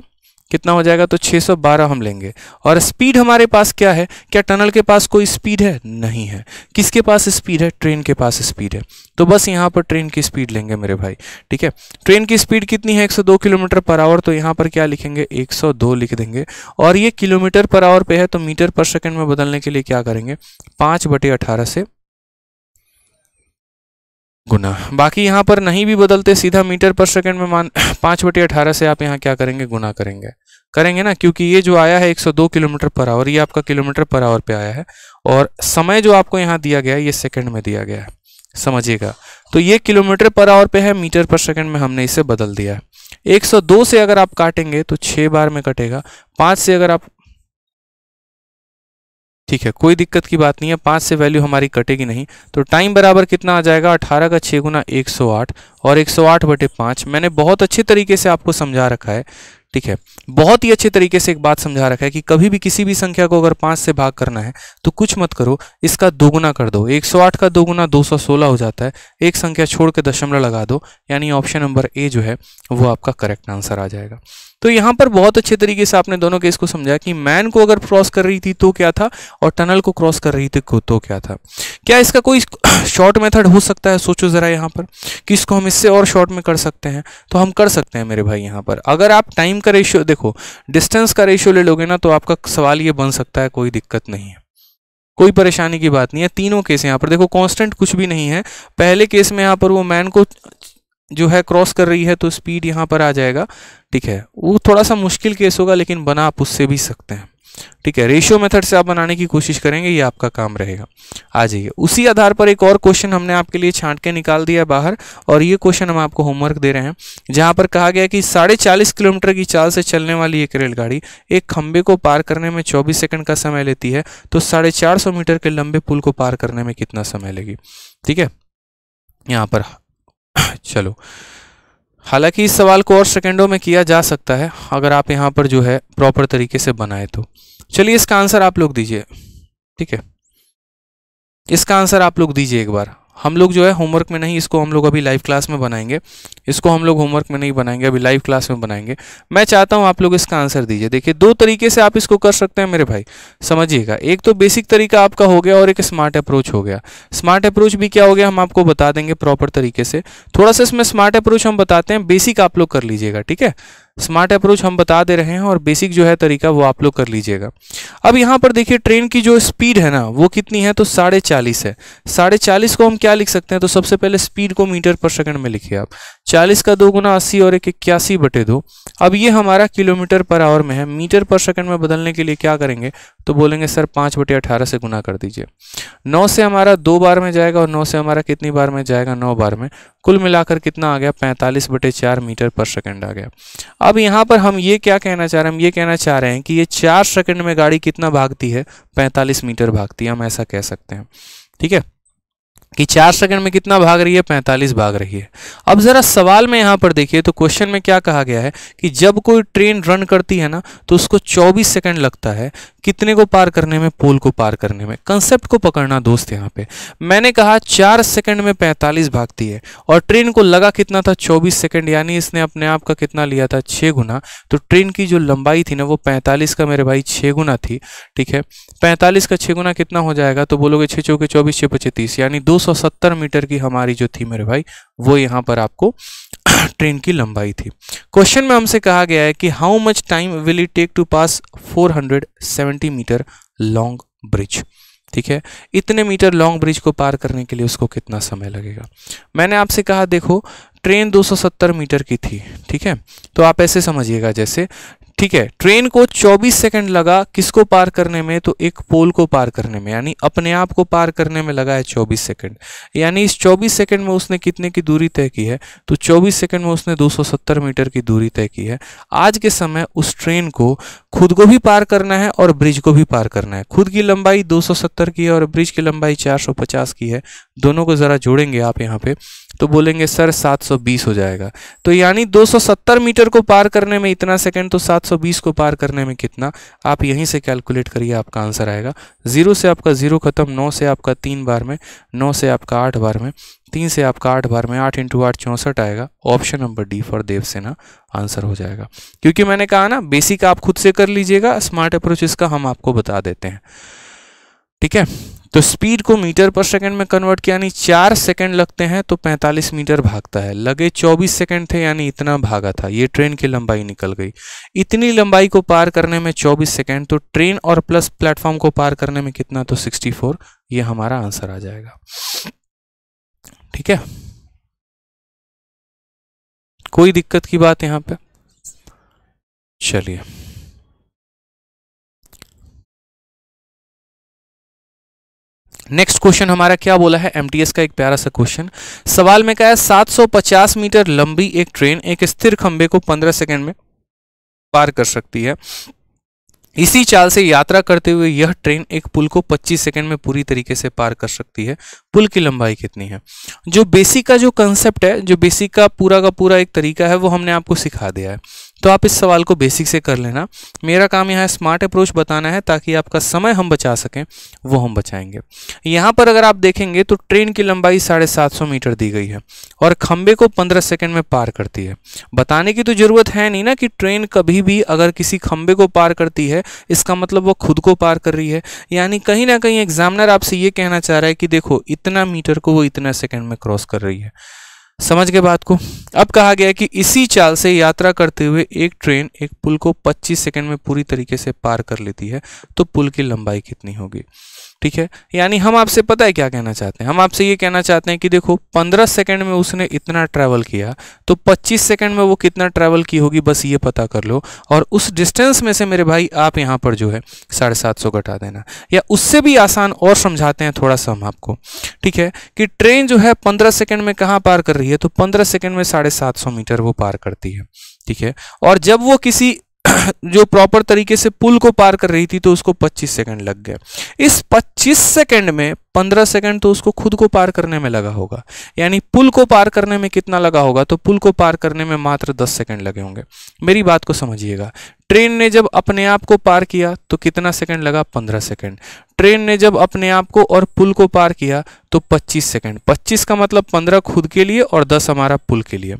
कितना हो जाएगा तो 612 हम लेंगे और स्पीड हमारे पास क्या है क्या टनल के पास कोई स्पीड है नहीं है किसके पास स्पीड है ट्रेन के पास स्पीड है तो बस यहाँ पर ट्रेन की स्पीड लेंगे मेरे भाई ठीक है ट्रेन की स्पीड कितनी है 102 किलोमीटर पर आवर तो यहाँ पर क्या लिखेंगे 102 लिख देंगे और ये किलोमीटर पर आवर पे है तो मीटर पर सेकेंड में बदलने के लिए क्या करेंगे पाँच बटे अठारह से गुना बाकी यहाँ पर नहीं भी बदलते सीधा मीटर पर सेकंड में मान *clears throat* पाँच बटे अठारह से आप यहाँ क्या करेंगे गुना करेंगे करेंगे ना क्योंकि ये जो आया है 102 किलोमीटर पर आवर ये आपका किलोमीटर पर आवर पे आया है और समय जो आपको यहाँ दिया गया है ये सेकंड में दिया गया है समझिएगा तो ये किलोमीटर पर आवर पे है मीटर पर सेकंड में हमने इसे बदल दिया है 102 से अगर आप काटेंगे तो छः बार में कटेगा पाँच से अगर आप ठीक है कोई दिक्कत की बात नहीं है पाँच से वैल्यू हमारी कटेगी नहीं तो टाइम बराबर कितना आ जाएगा अठारह का छः गुना एक सौ आठ और एक सौ आठ बटे पाँच मैंने बहुत अच्छे तरीके से आपको समझा रखा है ठीक है बहुत ही अच्छे तरीके से एक बात समझा रखा है कि कभी भी किसी भी संख्या को अगर पाँच से भाग करना है तो कुछ मत करो इसका दोगुना कर दो आठ का दोगुना सोलह हो जाता है एक संख्या छोड़ के दशमलव लगा दो यानी ऑप्शन नंबर ए जो है वो आपका करेक्ट आंसर आ जाएगा तो यहाँ पर बहुत अच्छे तरीके से आपने दोनों केस को समझा कि मैन को अगर क्रॉस कर रही थी तो क्या था और टनल को क्रॉस कर रही थी तो क्या था क्या इसका कोई शॉर्ट *coughs* मेथड हो सकता है सोचो ज़रा यहाँ पर कि इसको हम इससे और शॉर्ट में कर सकते हैं तो हम कर सकते हैं मेरे भाई यहाँ पर अगर आप टाइम का रेशियो देखो डिस्टेंस का रेशियो ले लोगे ना तो आपका सवाल ये बन सकता है कोई दिक्कत नहीं है कोई परेशानी की बात नहीं है तीनों केस यहाँ पर देखो कांस्टेंट कुछ भी नहीं है पहले केस में यहाँ पर वो मैन को जो है क्रॉस कर रही है तो स्पीड यहाँ पर आ जाएगा ठीक है वो थोड़ा सा मुश्किल केस होगा लेकिन बना आप उससे भी सकते हैं ठीक है रेशियो मेथड से आप बनाने की कोशिश करेंगे ये आपका काम रहेगा आ जाइए उसी आधार पर एक और क्वेश्चन हमने आपके लिए छांट के निकाल दिया बाहर और ये क्वेश्चन हम आपको होमवर्क दे रहे हैं जहां पर कहा गया कि साढ़े चालीस किलोमीटर की चाल से चलने वाली एक रेलगाड़ी एक खंबे को पार करने में चौबीस सेकंड का समय लेती है तो साढ़े चार सौ मीटर के लंबे पुल को पार करने में कितना समय लेगी ठीक है यहाँ पर *laughs* चलो हालांकि इस सवाल को और सेकेंडों में किया जा सकता है अगर आप यहाँ पर जो है प्रॉपर तरीके से बनाए तो चलिए इसका आंसर आप लोग दीजिए ठीक है इसका आंसर आप लोग दीजिए एक बार हम लोग जो है होमवर्क में नहीं इसको हम लोग अभी लाइव क्लास में बनाएंगे इसको हम लोग होमवर्क में नहीं बनाएंगे अभी लाइव क्लास में बनाएंगे मैं चाहता हूँ आप लोग इसका आंसर दीजिए देखिए दो तरीके से आप इसको कर सकते हैं मेरे भाई समझिएगा एक तो बेसिक तरीका आपका हो गया और एक स्मार्ट अप्रोच हो गया स्मार्ट अप्रोच भी क्या हो गया हम आपको बता देंगे प्रॉपर तरीके से थोड़ा सा इसमें स्मार्ट अप्रोच हम बताते हैं बेसिक आप लोग कर लीजिएगा ठीक है स्मार्ट अप्रोच हम बता दे रहे हैं और बेसिक जो है तरीका वो आप लोग कर लीजिएगा अब यहाँ पर देखिए ट्रेन की जो स्पीड है ना वो कितनी है तो साढ़े चालीस है साढ़े चालीस को हम क्या लिख सकते हैं तो सबसे पहले स्पीड को मीटर पर सेकंड में लिखिए आप चालीस का दो गुना अस्सी और एक इक्यासी बटे दो अब ये हमारा किलोमीटर पर आवर में है मीटर पर सेकंड में बदलने के लिए क्या करेंगे तो बोलेंगे सर पाँच बटे अठारह से गुना कर दीजिए नौ से हमारा दो बार में जाएगा और नौ से हमारा कितनी बार में जाएगा नौ बार में कुल मिलाकर कितना आ गया पैंतालीस बटे चार मीटर पर सेकंड आ गया अब यहाँ पर हम ये क्या कहना चाह रहे हैं हम ये कहना चाह रहे हैं कि ये चार सेकंड में गाड़ी कितना भागती है पैंतालीस मीटर भागती है हम ऐसा कह सकते हैं ठीक है कि चार सेकंड में कितना भाग रही है पैंतालीस भाग रही है अब ज़रा सवाल में यहाँ पर देखिए तो क्वेश्चन में क्या कहा गया है कि जब कोई ट्रेन रन करती है ना तो उसको चौबीस सेकंड लगता है कितने को पार करने में पोल को पार करने में कंसेप्ट को पकड़ना दोस्त यहाँ पे मैंने कहा चार सेकंड में 45 भागती है और ट्रेन को लगा कितना था 24 सेकंड यानी इसने अपने आप का कितना लिया था छः गुना तो ट्रेन की जो लंबाई थी ना वो 45 का मेरे भाई छः गुना थी ठीक है 45 का छः गुना कितना हो जाएगा तो बोलोगे छः चौके चौबीस छः पच्चीस यानी दो मीटर की हमारी जो थी मेरे भाई वो यहाँ पर आपको ट्रेन की लंबाई थी क्वेश्चन में हमसे कहा गया है कि how much time will it take to pass 470 metre long bridge ठीक है इतने मीटर लॉन्ग ब्रिज को पार करने के लिए उसको कितना समय लगेगा मैंने आपसे कहा देखो ट्रेन 270 मीटर की थी ठीक है तो आप ऐसे समझिएगा जैसे ठीक है ट्रेन को 24 सेकंड लगा किसको पार करने में तो एक पोल को पार करने में यानी अपने आप को पार करने में लगा है 24 सेकंड यानी इस 24 सेकंड में उसने कितने की दूरी तय की है तो 24 सेकंड में उसने 270 मीटर की दूरी तय की है आज के समय उस ट्रेन को खुद को भी पार करना है और ब्रिज को भी पार करना है खुद की लंबाई दो की है और ब्रिज की लंबाई चार की है दोनों को ज़रा जोड़ेंगे आप यहाँ पे तो बोलेंगे सर 720 हो जाएगा तो यानी 270 मीटर को पार करने में इतना सेकंड तो 720 को पार करने में कितना आप यहीं से कैलकुलेट करिए आपका आंसर आएगा ज़ीरो से आपका ज़ीरो ख़त्म नौ से आपका तीन बार में नौ से आपका आठ बार में तीन से आपका आठ बार में आठ इंटू आठ चौंसठ आएगा ऑप्शन नंबर डी फॉर देवसेना आंसर हो जाएगा क्योंकि मैंने कहा ना बेसिक आप खुद से कर लीजिएगा स्मार्ट अप्रोच इसका हम आपको बता देते हैं ठीक है तो स्पीड को मीटर पर सेकंड में कन्वर्ट किया यानी चार सेकंड लगते हैं तो 45 मीटर भागता है लगे 24 सेकंड थे यानी इतना भागा था ये ट्रेन की लंबाई निकल गई इतनी लंबाई को पार करने में 24 सेकंड तो ट्रेन और प्लस प्लेटफॉर्म को पार करने में कितना तो 64 ये हमारा आंसर आ जाएगा ठीक है कोई दिक्कत की बात यहाँ पे चलिए नेक्स्ट क्वेश्चन हमारा क्या बोला है एमटीएस का एक प्यारा सा क्वेश्चन सवाल में क्या है 750 मीटर लंबी एक ट्रेन एक स्थिर खंबे को 15 सेकंड में पार कर सकती है इसी चाल से यात्रा करते हुए यह ट्रेन एक पुल को 25 सेकंड में पूरी तरीके से पार कर सकती है पुल की लंबाई कितनी है जो बेसिक का जो कंसेप्ट है जो बेसिक का पूरा का पूरा एक तरीका है वो हमने आपको सिखा दिया है तो आप इस सवाल को बेसिक से कर लेना मेरा काम यहाँ स्मार्ट अप्रोच बताना है ताकि आपका समय हम बचा सकें वो हम बचाएंगे यहाँ पर अगर आप देखेंगे तो ट्रेन की लंबाई साढ़े सात सौ मीटर दी गई है और खम्बे को पंद्रह सेकंड में पार करती है बताने की तो ज़रूरत है नहीं ना कि ट्रेन कभी भी अगर किसी खम्बे को पार करती है इसका मतलब वो खुद को पार कर रही है यानी कहीं ना कहीं एग्जामिनर आपसे ये कहना चाह रहा है कि देखो इतना मीटर को वो इतना सेकेंड में क्रॉस कर रही है समझ गए बात को अब कहा गया कि इसी चाल से यात्रा करते हुए एक ट्रेन एक पुल को 25 सेकंड में पूरी तरीके से पार कर लेती है तो पुल की लंबाई कितनी होगी ठीक है यानी हम आपसे पता है क्या कहना चाहते हैं हम आपसे ये कहना चाहते हैं कि देखो 15 सेकंड में उसने इतना ट्रैवल किया तो 25 सेकंड में वो कितना ट्रैवल की होगी बस ये पता कर लो और उस डिस्टेंस में से मेरे भाई आप यहाँ पर जो है साढ़े सात सौ घटा देना या उससे भी आसान और समझाते हैं थोड़ा सा हम आपको ठीक है कि ट्रेन जो है पंद्रह सेकेंड में कहाँ पार कर रही है है तो पंद्रह सेकंड में साढ़े सात सौ मीटर वो पार करती है ठीक है और जब वो किसी *coughs* जो प्रॉपर तरीके से पुल को पार कर रही थी तो उसको 25 सेकंड लग गए इस 25 सेकंड में 15 सेकंड तो उसको खुद को पार करने में लगा होगा यानी पुल को पार करने में कितना लगा होगा तो पुल को पार करने में मात्र 10 सेकंड लगे होंगे मेरी बात को समझिएगा ट्रेन ने जब अपने आप को पार किया तो कितना सेकंड लगा 15 सेकंड ट्रेन ने जब अपने आप को और पुल को पार किया तो 25 सेकंड 25 का मतलब 15 खुद के लिए और 10 हमारा पुल के लिए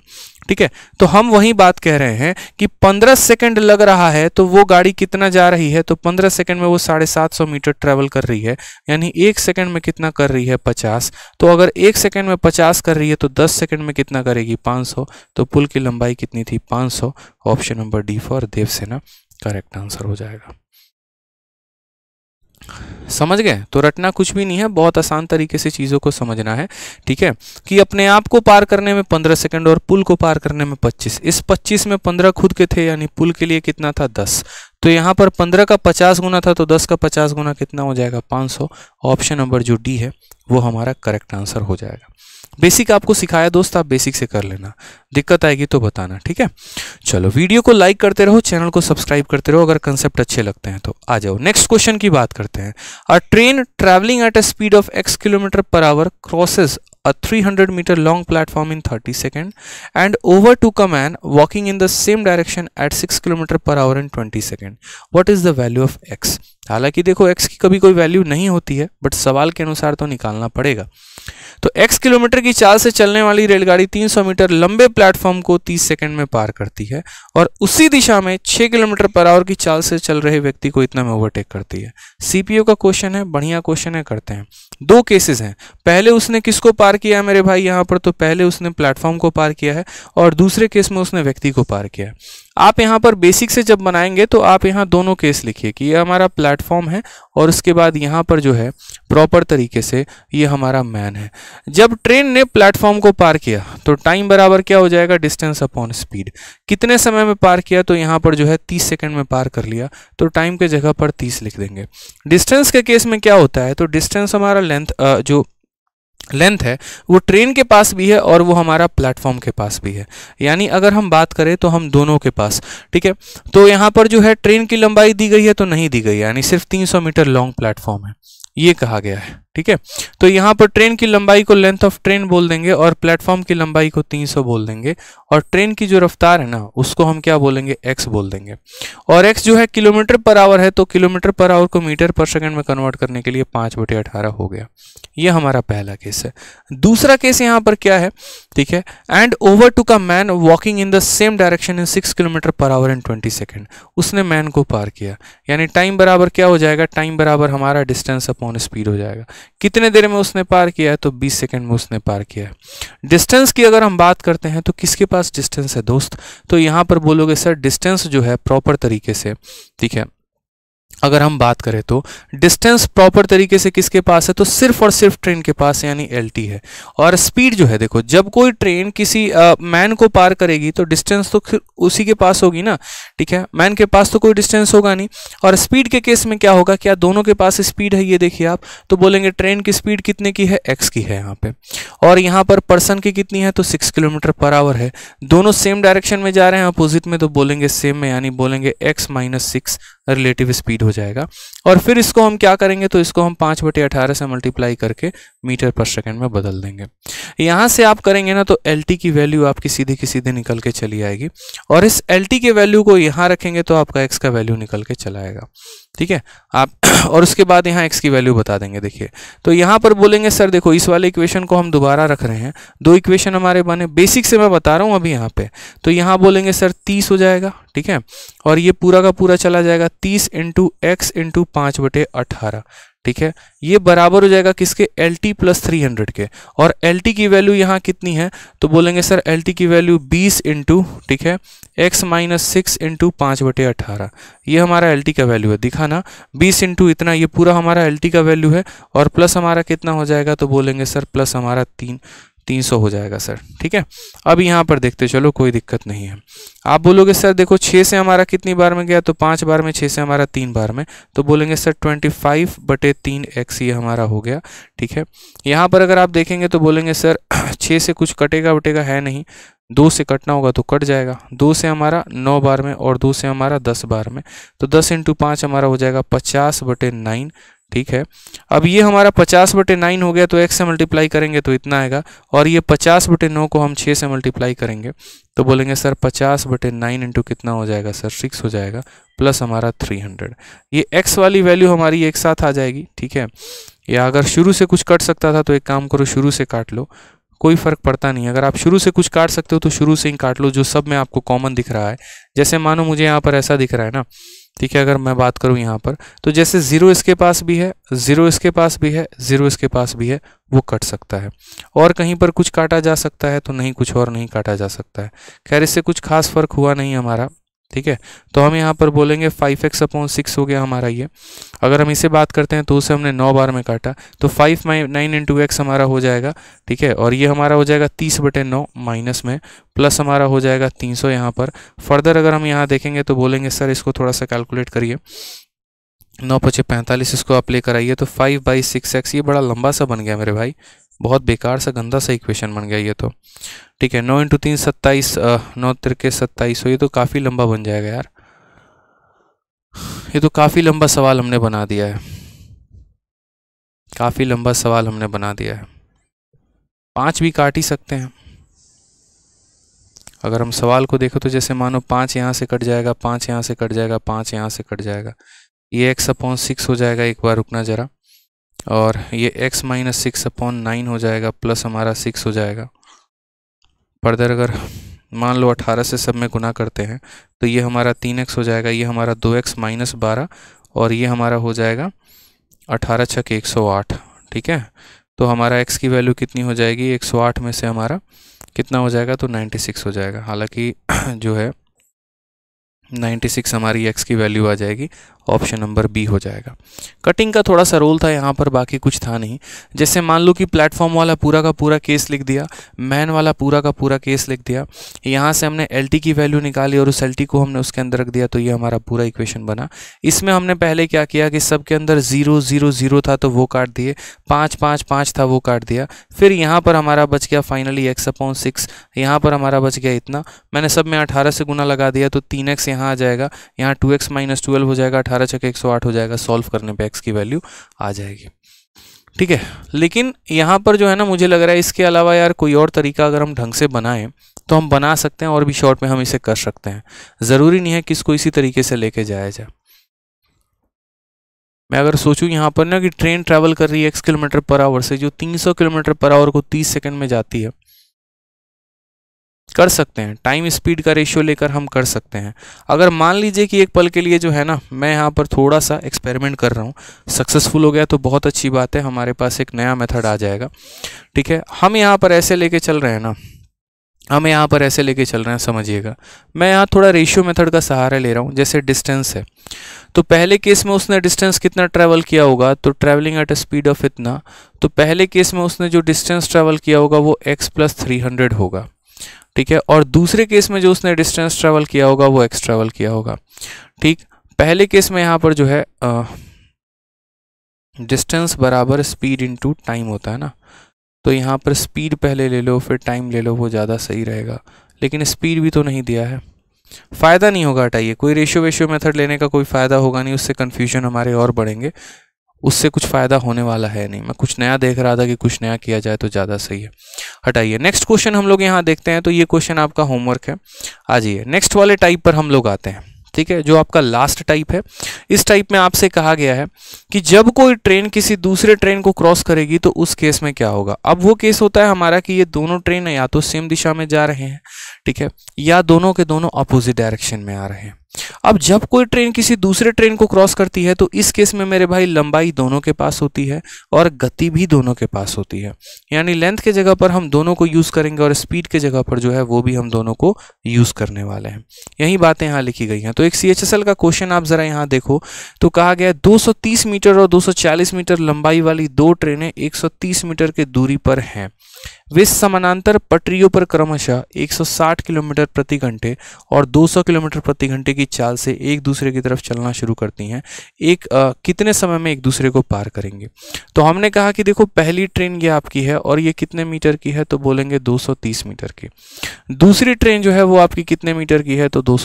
ठीक है तो हम वही बात कह रहे हैं कि 15 सेकंड लग रहा है तो वो गाड़ी कितना जा रही है तो 15 सेकंड में वो साढ़े सात सौ मीटर ट्रेवल कर रही है यानी एक सेकंड में कितना कर रही है 50 तो अगर एक सेकंड में 50 कर रही है तो 10 सेकंड में कितना करेगी 500 तो पुल की लंबाई कितनी थी 500 ऑप्शन नंबर डी फॉर देवसेना करेक्ट आंसर हो जाएगा समझ गए तो रटना कुछ भी नहीं है बहुत आसान तरीके से चीज़ों को समझना है ठीक है कि अपने आप को पार करने में पंद्रह सेकंड और पुल को पार करने में पच्चीस इस पच्चीस में पंद्रह खुद के थे यानी पुल के लिए कितना था दस तो यहाँ पर पंद्रह का पचास गुना था तो दस का पचास गुना कितना हो जाएगा पाँच सौ ऑप्शन नंबर जो डी है वो हमारा करेक्ट आंसर हो जाएगा बेसिक आपको सिखाया दोस्त आप बेसिक से कर लेना दिक्कत आएगी तो बताना ठीक है चलो वीडियो को लाइक करते रहो चैनल को सब्सक्राइब करते रहो अगर कंसेप्ट अच्छे लगते हैं तो आ जाओ नेक्स्ट क्वेश्चन की बात करते हैं a train travelling at a speed of x kilometre per hour crosses a 300 meter long platform in 30 seconds and overtook a man walking in the same direction at 6 km per hour in 20 seconds. What is the value of x? हालांकि देखो x की कभी कोई value नहीं होती है but सवाल के अनुसार तो निकालना पड़ेगा तो x किलोमीटर की चाल से चलने वाली रेलगाड़ी 300 मीटर लंबे प्लेटफॉर्म को 30 सेकंड में पार करती है और उसी दिशा में 6 किलोमीटर पर आवर की चाल से चल रहे व्यक्ति को इतना में ओवरटेक करती है सीपीओ का क्वेश्चन है बढ़िया क्वेश्चन है करते हैं दो केसेस हैं पहले उसने किसको पार किया है मेरे भाई यहाँ पर तो पहले उसने प्लेटफॉर्म को पार किया है और दूसरे केस में उसने व्यक्ति को पार किया है आप यहाँ पर बेसिक से जब बनाएंगे तो आप यहाँ दोनों केस लिखिए कि ये हमारा प्लेटफॉर्म है और उसके बाद यहाँ पर जो है प्रॉपर तरीके से ये हमारा मैन है जब ट्रेन ने प्लेटफॉर्म को पार किया तो टाइम बराबर क्या हो जाएगा डिस्टेंस अपॉन स्पीड कितने समय में पार किया तो यहाँ पर जो है तीस सेकेंड में पार कर लिया तो टाइम के जगह पर तीस लिख देंगे डिस्टेंस के केस में क्या होता है तो डिस्टेंस हमारा लेंथ जो लेंथ है वो ट्रेन के पास भी है और वो हमारा प्लेटफॉर्म के पास भी है यानी अगर हम बात करें तो हम दोनों के पास ठीक है तो यहाँ पर जो है ट्रेन की लंबाई दी गई है तो नहीं दी गई यानी सिर्फ 300 मीटर लॉन्ग प्लेटफॉर्म है ये कहा गया है ठीक है तो यहाँ पर ट्रेन की लंबाई को लेंथ ऑफ ट्रेन बोल देंगे और प्लेटफॉर्म की लंबाई को 300 बोल देंगे और ट्रेन की जो रफ्तार है ना उसको हम क्या बोलेंगे एक्स बोल देंगे और एक्स जो है किलोमीटर पर आवर है तो किलोमीटर पर आवर को मीटर पर सेकंड में कन्वर्ट करने के लिए पाँच बटे अठारह हो गया ये हमारा पहला केस है दूसरा केस यहाँ पर क्या है ठीक है एंड ओवर टू का man walking in the same direction in six kilometre per hour in twenty second उसने मैन को पार किया यानी टाइम बराबर क्या हो जाएगा टाइम बराबर हमारा डिस्टेंस अपॉन स्पीड हो जाएगा कितने देर में उसने पार किया है तो 20 सेकंड में उसने पार किया है डिस्टेंस की अगर हम बात करते हैं तो किसके पास डिस्टेंस है दोस्त तो यहाँ पर बोलोगे सर डिस्टेंस जो है प्रॉपर तरीके से ठीक है अगर हम बात करें तो डिस्टेंस प्रॉपर तरीके से किसके पास है तो सिर्फ और सिर्फ ट्रेन के पास है यानी एल है और स्पीड जो है देखो जब कोई ट्रेन किसी मैन को पार करेगी तो डिस्टेंस तो उसी के पास होगी ना ठीक है मैन के पास तो कोई डिस्टेंस होगा नहीं और स्पीड के केस में क्या होगा क्या दोनों के पास स्पीड है ये देखिए आप तो बोलेंगे ट्रेन की स्पीड कितने की है एक्स की है यहाँ पे और यहाँ पर पर्सन की कितनी है तो सिक्स किलोमीटर पर आवर है दोनों सेम डायरेक्शन में जा रहे हैं अपोजिट में तो बोलेंगे सेम में यानी बोलेंगे x minus six relative speed हो जाएगा और फिर इसको हम क्या करेंगे तो इसको हम पाँच बटे अठारह से मल्टीप्लाई करके मीटर पर सेकेंड में बदल देंगे यहाँ से आप करेंगे ना तो एल की वैल्यू आपकी सीधे की सीधे निकल के चली आएगी और इस एल के वैल्यू को यहाँ रखेंगे तो आपका एक्स का वैल्यू निकल के चला आएगा ठीक है आप *clears throat* और उसके बाद यहाँ एक्स की वैल्यू बता देंगे देखिए तो यहाँ पर बोलेंगे सर देखो इस वाले इक्वेशन को हम दोबारा रख रहे हैं दो इक्वेशन हमारे बने बेसिक से मैं बता रहा हूँ अभी यहाँ पे तो यहाँ बोलेंगे सर तीस हो जाएगा ठीक है और ये पूरा का पूरा चला जाएगा तीस इंटू एक्स इंटू पाँच बटे अठारह ठीक है ये बराबर हो जाएगा किसके L T plus three hundred के और एल टी की वैल्यू यहाँ कितनी है तो बोलेंगे सर एल टी की वैल्यू बीस इंटू ठीक है एक्स माइनस सिक्स इंटू पाँच बटे अठारह ये हमारा एल टी का वैल्यू है दिखा ना बीस इंटू इतना ये पूरा हमारा एल टी का वैल्यू है और प्लस हमारा कितना हो जाएगा तो बोलेंगे सर प्लस हमारा तीन तीन सौ हो जाएगा सर ठीक है अब यहाँ पर देखते चलो कोई दिक्कत नहीं है आप बोलोगे सर देखो छः से हमारा कितनी बार में गया तो पाँच बार में छः से हमारा तीन बार में तो बोलेंगे सर ट्वेंटी फाइव बटे तीन एक्स ये हमारा हो गया ठीक है यहाँ पर अगर आप देखेंगे तो बोलेंगे सर *clears throat* छः से कुछ कटेगा वटेगा है नहीं दो से कटना होगा तो कट जाएगा दो से हमारा नौ बार में और दो से हमारा दस बार में तो दस इंटू पाँच हमारा हो जाएगा पचास बटे नाइन ठीक है अब ये हमारा पचास बटे नाइन हो गया तो एक्स से मल्टीप्लाई करेंगे तो इतना आएगा और ये पचास बटे नौ को हम छः से मल्टीप्लाई करेंगे तो बोलेंगे सर पचास बटे नाइन इंटू कितना हो जाएगा सर सिक्स हो जाएगा प्लस हमारा थ्री हंड्रेड ये एक्स वाली वैल्यू हमारी एक साथ आ जाएगी ठीक है या अगर शुरू से कुछ कट सकता था तो एक काम करो शुरू से काट लो कोई फ़र्क पड़ता नहीं अगर आप शुरू से कुछ काट सकते हो तो शुरू से ही काट लो जो सब में आपको कॉमन दिख रहा है जैसे मानो मुझे यहाँ पर ऐसा दिख रहा है ना ठीक है अगर मैं बात करूँ यहाँ पर तो जैसे ज़ीरो इसके पास भी है ज़ीरो इसके पास भी है ज़ीरो इसके पास भी है वो कट सकता है और कहीं पर कुछ काटा जा सकता है तो नहीं कुछ और नहीं काटा जा सकता है खैर इससे कुछ खास फ़र्क हुआ नहीं हमारा ठीक है तो हम यहाँ पर बोलेंगे फाइव एक्स अपॉन सिक्स हो गया हमारा ये अगर हम इसे बात करते हैं तो उसे हमने नौ बार में काटा तो फाइव नाइन इंटू एक्स हमारा हो जाएगा ठीक है और ये हमारा हो जाएगा तीस बटे नौ माइनस में प्लस हमारा हो जाएगा तीन सौ यहाँ पर फर्दर अगर हम यहाँ देखेंगे तो बोलेंगे सर इसको थोड़ा सा कैलकुलेट करिए नौ पचे पैंतालीस इसको आप ले कर आइए तो फाइव बाई सिक्स एक्स ये बड़ा लंबा सा बन गया मेरे भाई बहुत बेकार सा गंदा सा इक्वेशन बन गया ये तो ठीक है नौ इंटू तीन सत्ताईस नौ तिरके सत्ताईस हो तो ये तो काफ़ी लंबा बन जाएगा यार ये तो काफ़ी लंबा सवाल हमने बना दिया है काफ़ी लंबा सवाल हमने बना दिया है पाँच भी काट ही सकते हैं अगर हम सवाल को देखो तो जैसे मानो पाँच यहाँ से कट जाएगा पाँच यहाँ से कट जाएगा पाँच यहाँ से कट जाएगा ये एक्स अपॉन सिक्स हो जाएगा एक बार रुकना ज़रा और ये x minus six upon nine हो जाएगा प्लस हमारा सिक्स हो जाएगा फर्दर अगर मान लो अठारह से सब में गुना करते हैं तो ये हमारा तीन एक्स हो जाएगा ये हमारा दो एक्स माइनस बारह और ये हमारा हो जाएगा अठारह छक एक सौ आठ ठीक है तो हमारा एक्स की वैल्यू कितनी हो जाएगी एक सौ आठ में से हमारा कितना हो जाएगा तो नाइन्टी सिक्स हो जाएगा हालांकि *clears throat* जो है नाइन्टी सिक्स हमारी एक्स की वैल्यू आ जाएगी ऑप्शन नंबर बी हो जाएगा कटिंग का थोड़ा सा रोल था यहाँ पर बाकी कुछ था नहीं जैसे मान लो कि प्लेटफॉर्म वाला पूरा का पूरा केस लिख दिया मैन वाला पूरा का पूरा केस लिख दिया यहाँ से हमने एल की वैल्यू निकाली और उस एल को हमने उसके अंदर रख दिया तो ये हमारा पूरा इक्वेशन बना इसमें हमने पहले क्या किया कि सब के अंदर ज़ीरो ज़ीरो ज़ीरो था तो वो काट दिए पाँच पाँच पाँच था वो काट दिया फिर यहाँ पर हमारा बच गया फाइनली एक्स अपॉन सिक्स यहाँ पर हमारा बच गया इतना मैंने सब में अठारह से गुना लगा दिया तो तीन एक्स यहाँ यहाँ आ जाएगा यहाँ टू एक्स माइनस ट्वेल्व हो जाएगा अठारह छः एक सौ आठ हो जाएगा सॉल्व करने पे एक्स की वैल्यू आ जाएगी ठीक है लेकिन यहाँ पर जो है ना मुझे लग रहा है इसके अलावा यार कोई और तरीका अगर हम ढंग से बनाएं तो हम बना सकते हैं और भी शॉर्ट में हम इसे कर सकते हैं ज़रूरी नहीं है कि इसको इसी तरीके से लेके जाया जाए मैं अगर सोचूं यहाँ पर ना कि ट्रेन ट्रैवल कर रही है एक्स किलोमीटर पर आवर से जो 300 किलोमीटर पर आवर को 30 सेकंड में जाती है कर सकते हैं टाइम स्पीड का रेशियो लेकर हम कर सकते हैं अगर मान लीजिए कि एक पल के लिए जो है ना मैं यहाँ पर थोड़ा सा एक्सपेरिमेंट कर रहा हूँ सक्सेसफुल हो गया तो बहुत अच्छी बात है हमारे पास एक नया मेथड आ जाएगा ठीक है हम यहाँ पर ऐसे लेके चल रहे हैं ना हम यहाँ पर ऐसे लेके चल रहे हैं समझिएगा मैं यहाँ थोड़ा रेशियो मेथड का सहारा ले रहा हूँ जैसे डिस्टेंस है तो पहले केस में उसने डिस्टेंस कितना ट्रैवल किया होगा तो travelling at a speed of इतना तो पहले केस में उसने जो डिस्टेंस ट्रैवल किया होगा वो x प्लस थ्री होगा ठीक है और दूसरे केस में जो उसने डिस्टेंस ट्रेवल किया होगा वो एक्स ट्रेवल किया होगा ठीक पहले केस में यहाँ पर जो है डिस्टेंस बराबर स्पीड इनटू टाइम होता है ना तो यहाँ पर स्पीड पहले ले लो फिर टाइम ले लो वो ज़्यादा सही रहेगा लेकिन स्पीड भी तो नहीं दिया है फ़ायदा नहीं होगा हटाइए कोई रेशियो वेशियो मेथड लेने का कोई फ़ायदा होगा नहीं उससे कन्फ्यूजन हमारे और बढ़ेंगे उससे कुछ फ़ायदा होने वाला है नहीं मैं कुछ नया देख रहा था कि कुछ नया किया जाए तो ज़्यादा सही है हटाइए नेक्स्ट क्वेश्चन हम लोग यहाँ देखते हैं तो ये क्वेश्चन आपका होमवर्क है आ जाइए नेक्स्ट वाले टाइप पर हम लोग आते हैं ठीक है जो आपका लास्ट टाइप है इस टाइप में आपसे कहा गया है कि जब कोई ट्रेन किसी दूसरे ट्रेन को क्रॉस करेगी तो उस केस में क्या होगा अब वो केस होता है हमारा कि ये दोनों ट्रेन या तो सेम दिशा में जा रहे हैं ठीक है या दोनों के दोनों अपोजिट डायरेक्शन में आ रहे हैं अब जब कोई ट्रेन किसी दूसरे ट्रेन को क्रॉस करती है तो इस केस में मेरे भाई लंबाई दोनों के पास होती है और गति भी दोनों के पास होती है यानी लेंथ के जगह पर हम दोनों को यूज़ करेंगे और स्पीड के जगह पर जो है वो भी हम दोनों को यूज़ करने वाले हैं यही बातें यहाँ लिखी गई हैं तो एक सी का क्वेश्चन आप ज़रा यहाँ देखो तो कहा गया दो मीटर और दो मीटर लंबाई वाली दो ट्रेनें एक मीटर की दूरी पर हैं वे समानांतर पटरियों पर क्रमशः 160 किलोमीटर प्रति घंटे और 200 किलोमीटर प्रति घंटे की चाल से एक दूसरे की तरफ चलना शुरू करती हैं एक आ, कितने समय में एक दूसरे को पार करेंगे तो हमने कहा कि देखो पहली ट्रेन ये आपकी है और ये कितने मीटर की है तो बोलेंगे 230 मीटर की दूसरी ट्रेन जो है वो आपकी कितने मीटर की है तो दो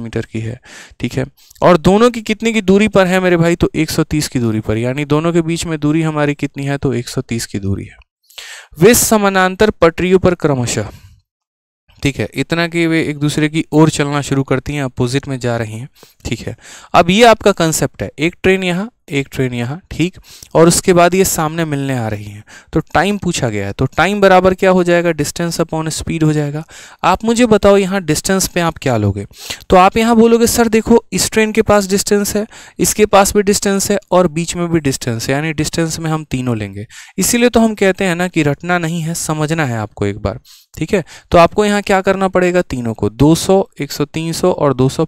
मीटर की है ठीक है और दोनों की कितनी की दूरी पर है मेरे भाई तो एक की दूरी पर यानी दोनों के बीच में दूरी हमारी कितनी है तो एक की दूरी है वे समानांतर पटरियों पर क्रमशः ठीक है इतना कि वे एक दूसरे की ओर चलना शुरू करती हैं अपोजिट में जा रही हैं ठीक है अब ये आपका कंसेप्ट है एक ट्रेन यहाँ एक ट्रेन यहाँ ठीक और उसके बाद ये सामने मिलने आ रही हैं तो टाइम पूछा गया है तो टाइम बराबर क्या हो जाएगा डिस्टेंस अपॉन स्पीड हो जाएगा आप मुझे बताओ यहाँ डिस्टेंस पे आप क्या लोगे तो आप यहाँ बोलोगे सर देखो इस ट्रेन के पास डिस्टेंस है इसके पास भी डिस्टेंस है और बीच में भी डिस्टेंस है यानी डिस्टेंस में हम तीनों लेंगे इसीलिए तो हम कहते हैं ना कि रटना नहीं है समझना है आपको एक बार ठीक है तो आपको यहाँ क्या करना पड़ेगा तीनों को दो सौ और दो सौ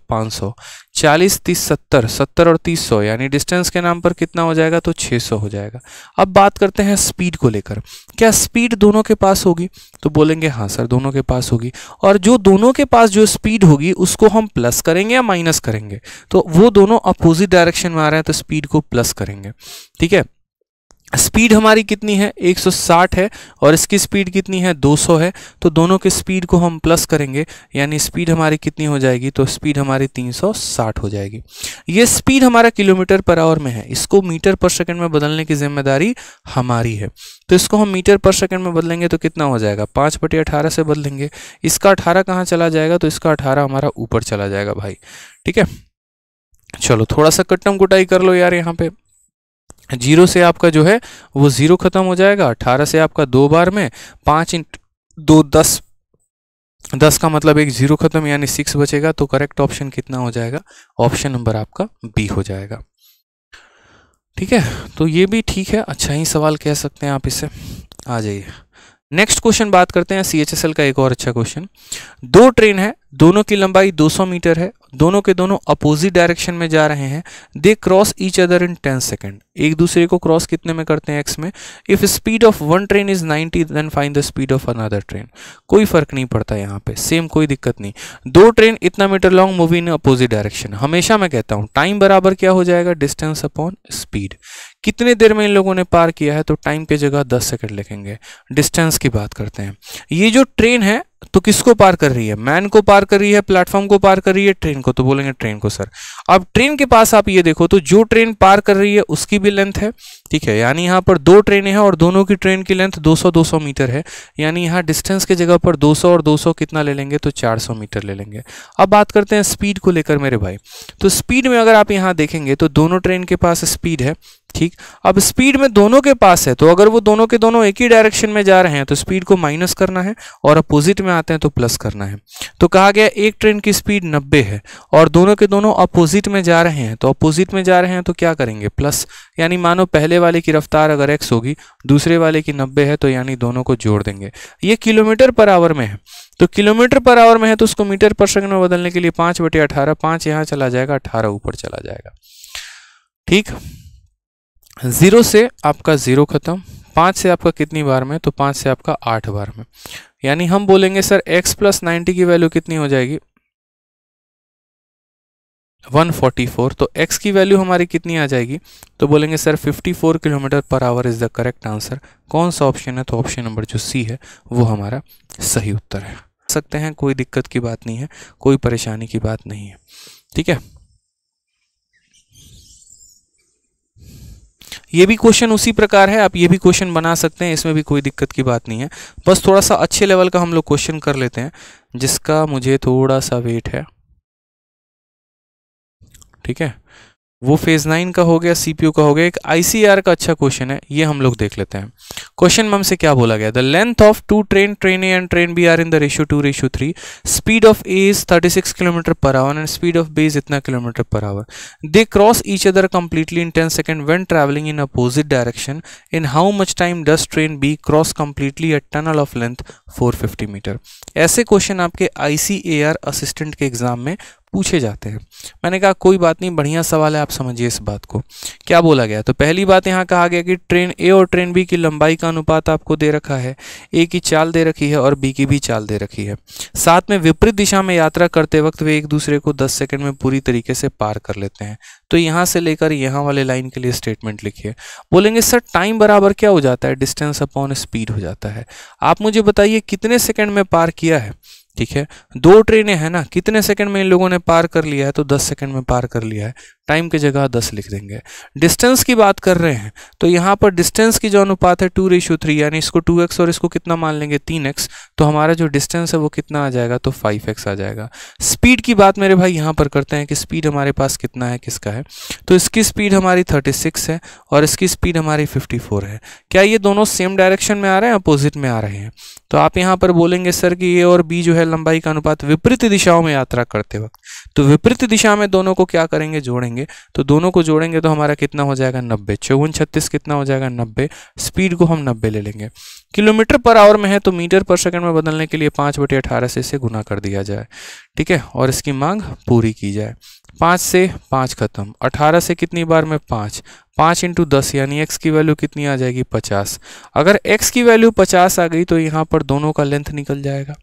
चालीस तीस सत्तर सत्तर और तीस सौ यानी डिस्टेंस के नाम पर कितना हो जाएगा तो छः सौ हो जाएगा अब बात करते हैं स्पीड को लेकर क्या स्पीड दोनों के पास होगी तो बोलेंगे हाँ सर दोनों के पास होगी और जो दोनों के पास जो स्पीड होगी उसको हम प्लस करेंगे या माइनस करेंगे तो वो दोनों अपोजिट डायरेक्शन में आ रहे हैं तो स्पीड को प्लस करेंगे ठीक है स्पीड हमारी कितनी है 160 है और इसकी स्पीड कितनी है 200 है तो दोनों के स्पीड को हम प्लस करेंगे यानी स्पीड हमारी कितनी हो जाएगी तो स्पीड हमारी 360 हो जाएगी ये स्पीड हमारा किलोमीटर पर आवर में है इसको मीटर पर सेकंड में बदलने की जिम्मेदारी हमारी है तो इसको हम मीटर पर सेकंड में बदलेंगे तो कितना हो जाएगा पाँच बटे अठारह से बदलेंगे इसका अठारह कहाँ चला जाएगा तो इसका अठारह हमारा ऊपर चला जाएगा भाई ठीक है चलो थोड़ा सा कट्टम कुटाई कर लो यार यहाँ पे जीरो से आपका जो है वो ज़ीरो ख़त्म हो जाएगा अट्ठारह से आपका दो बार में पाँच इंट दो दस दस का मतलब एक जीरो खत्म यानी सिक्स बचेगा तो करेक्ट ऑप्शन कितना हो जाएगा ऑप्शन नंबर आपका बी हो जाएगा ठीक है तो ये भी ठीक है अच्छा ही सवाल कह सकते हैं आप इसे आ जाइए नेक्स्ट क्वेश्चन बात करते हैं सीएचएसएल का एक और अच्छा क्वेश्चन दो ट्रेन है दोनों की लंबाई 200 मीटर है दोनों के दोनों अपोजिट डायरेक्शन में जा रहे हैं they cross each other in 10 second एक दूसरे को क्रॉस कितने में करते हैं एक्स में if speed of one train is 90 then find the speed of another train कोई फर्क नहीं पड़ता यहाँ पे सेम कोई दिक्कत नहीं दो ट्रेन इतना metre long moving in opposite direction हमेशा मैं कहता हूँ टाइम बराबर क्या हो जाएगा डिस्टेंस अपॉन स्पीड कितने देर में इन लोगों ने पार किया है तो टाइम पे जगह दस सेकेंड लिखेंगे डिस्टेंस की बात करते हैं ये जो ट्रेन है तो किसको पार कर रही है मैन को पार कर रही है प्लेटफॉर्म को पार कर रही है ट्रेन को तो बोलेंगे ट्रेन को सर अब ट्रेन के पास आप ये देखो तो जो ट्रेन पार कर रही है उसकी भी लेंथ है ठीक है यानी यहाँ पर दो ट्रेनें हैं और दोनों की ट्रेन की लेंथ 200-200 मीटर है यानी यहाँ डिस्टेंस के जगह पर 200 और 200 कितना ले लेंगे तो 400 मीटर ले लेंगे अब बात करते हैं स्पीड को लेकर मेरे भाई तो स्पीड में अगर आप यहाँ देखेंगे तो दोनों ट्रेन के पास स्पीड है ठीक अब स्पीड में दोनों के पास है तो अगर वो दोनों के दोनों एक ही डायरेक्शन में जा रहे हैं तो स्पीड को माइनस करना है और अपोजिट में आते हैं तो प्लस करना है तो कहा गया एक ट्रेन की स्पीड 90 है और दोनों के दोनों अपोजिट में जा रहे हैं तो अपोजिट में जा रहे हैं तो क्या करेंगे प्लस यानी मानो पहले वाले की रफ्तार अगर एक्स होगी दूसरे वाले की नब्बे है तो यानी दोनों को जोड़ देंगे ये किलोमीटर पर आवर में है तो किलोमीटर पर आवर में है तो उसको मीटर पर सेकंड में बदलने के लिए पाँच बटे अठारह पाँच यहाँ चला जाएगा अठारह ऊपर चला जाएगा ठीक ज़ीरो से आपका ज़ीरो ख़त्म पाँच से आपका कितनी बार में तो पाँच से आपका आठ बार में यानी हम बोलेंगे सर x प्लस नाइन्टी की वैल्यू कितनी हो जाएगी 144 तो x की वैल्यू हमारी कितनी आ जाएगी तो बोलेंगे sir 54 kilometre per hour is the correct answer कौन सा ऑप्शन है तो ऑप्शन नंबर जो सी है वो हमारा सही उत्तर है सकते हैं कोई दिक्कत की बात नहीं है कोई परेशानी की बात नहीं है ठीक है ये भी क्वेश्चन उसी प्रकार है आप ये भी क्वेश्चन बना सकते हैं इसमें भी कोई दिक्कत की बात नहीं है बस थोड़ा सा अच्छे लेवल का हम लोग क्वेश्चन कर लेते हैं जिसका मुझे थोड़ा सा वेट है ठीक है वो फेज़ नाइन का हो गया सीपीयू का हो गया एक आईसीआर e का अच्छा क्वेश्चन है ये हम लोग देख लेते हैं क्वेश्चन में हमसे क्या बोला गया the length of two train train A and train B are in the ratio two ratio three speed of A is thirty six kilometre per hour and speed of B is इतना kilometre per hour they cross each other completely in ten second when travelling in opposite direction in how much time does train B cross completely at tunnel of length four metre ऐसे question आपके आई assistant e के exam में पूछे जाते हैं मैंने कहा कोई बात नहीं बढ़िया सवाल है आप समझिए इस बात को क्या बोला गया तो पहली बात यहाँ कहा गया कि ट्रेन ए और ट्रेन बी की लंबाई का अनुपात आपको दे रखा है ए की चाल दे रखी है और बी की भी चाल दे रखी है साथ में विपरीत दिशा में यात्रा करते वक्त वे एक दूसरे को दस सेकेंड में पूरी तरीके से पार कर लेते हैं तो यहाँ से लेकर यहाँ वाले लाइन के लिए स्टेटमेंट लिखिए बोलेंगे सर टाइम बराबर क्या हो जाता है डिस्टेंस अपॉन स्पीड हो जाता है आप मुझे बताइए कितने सेकेंड में पार किया है ठीक है दो ट्रेनें हैं ना कितने सेकंड में इन लोगों ने पार कर लिया है तो दस सेकंड में पार कर लिया है टाइम की जगह दस लिख देंगे डिस्टेंस की बात कर रहे हैं तो यहाँ पर डिस्टेंस की जो अनुपात है टू रेशो थ्री यानी इसको टू एक्स और इसको कितना मान लेंगे तीन एक्स तो हमारा जो डिस्टेंस है वो कितना आ जाएगा तो फाइव एक्स आ जाएगा स्पीड की बात मेरे भाई यहाँ पर करते हैं कि स्पीड हमारे पास कितना है किसका है तो इसकी स्पीड हमारी थर्टी सिक्स है और इसकी स्पीड हमारी फिफ्टी फोर है क्या ये दोनों सेम डायरेक्शन में आ रहे हैं अपोजिट में आ रहे हैं तो आप यहाँ पर बोलेंगे सर कि ए और बी जो है लंबाई का अनुपात विपरीत दिशाओं में यात्रा करते वक्त तो विपरीत दिशा में दोनों को क्या करेंगे जोड़ेंगे जोड़ेंगे तो दोनों को जोड़ेंगे तो हमारा कितना हो जाएगा नब्बे चौवन छत्तीस कितना हो जाएगा नब्बे स्पीड को हम नब्बे ले लेंगे किलोमीटर पर आवर में है तो मीटर पर सेकंड में बदलने के लिए पाँच बटे अठारह से इसे गुना कर दिया जाए ठीक है और इसकी मांग पूरी की जाए पाँच से पाँच ख़त्म अठारह से कितनी बार में पाँच पाँच इंटू दस यानी एक्स की वैल्यू कितनी आ जाएगी पचास अगर एक्स की वैल्यू पचास आ गई तो यहाँ पर दोनों का लेंथ निकल जाएगा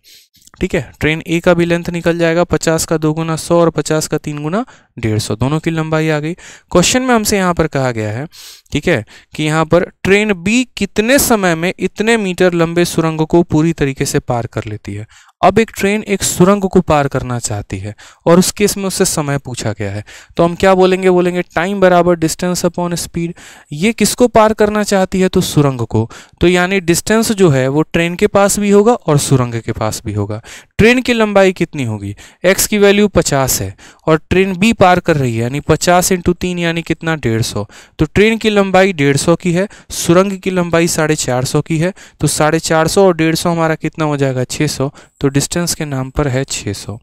ठीक है ट्रेन ए का भी लेंथ निकल जाएगा पचास का दो गुना सौ और पचास का तीन गुना डेढ़ सौ दोनों की लंबाई आ गई क्वेश्चन में हमसे यहाँ पर कहा गया है ठीक है कि यहाँ पर ट्रेन बी कितने समय में इतने मीटर लंबे सुरंग को पूरी तरीके से पार कर लेती है अब एक ट्रेन एक सुरंग को पार करना चाहती है और उस केस में उससे समय पूछा गया है तो हम क्या बोलेंगे बोलेंगे टाइम बराबर डिस्टेंस अपॉन स्पीड ये किसको पार करना चाहती है तो सुरंग को तो यानी डिस्टेंस जो है वो ट्रेन के पास भी होगा और सुरंग के पास भी होगा ट्रेन की लंबाई कितनी होगी एक्स की वैल्यू 50 है और ट्रेन बी पार कर रही है यानी 50 इंटू तीन यानी कितना 150 तो ट्रेन की लंबाई 150 की है सुरंग की लंबाई साढ़े चार सौ की है तो साढ़े चार सौ और डेढ़ सौ हमारा कितना हो जाएगा 600 तो डिस्टेंस के नाम पर है 600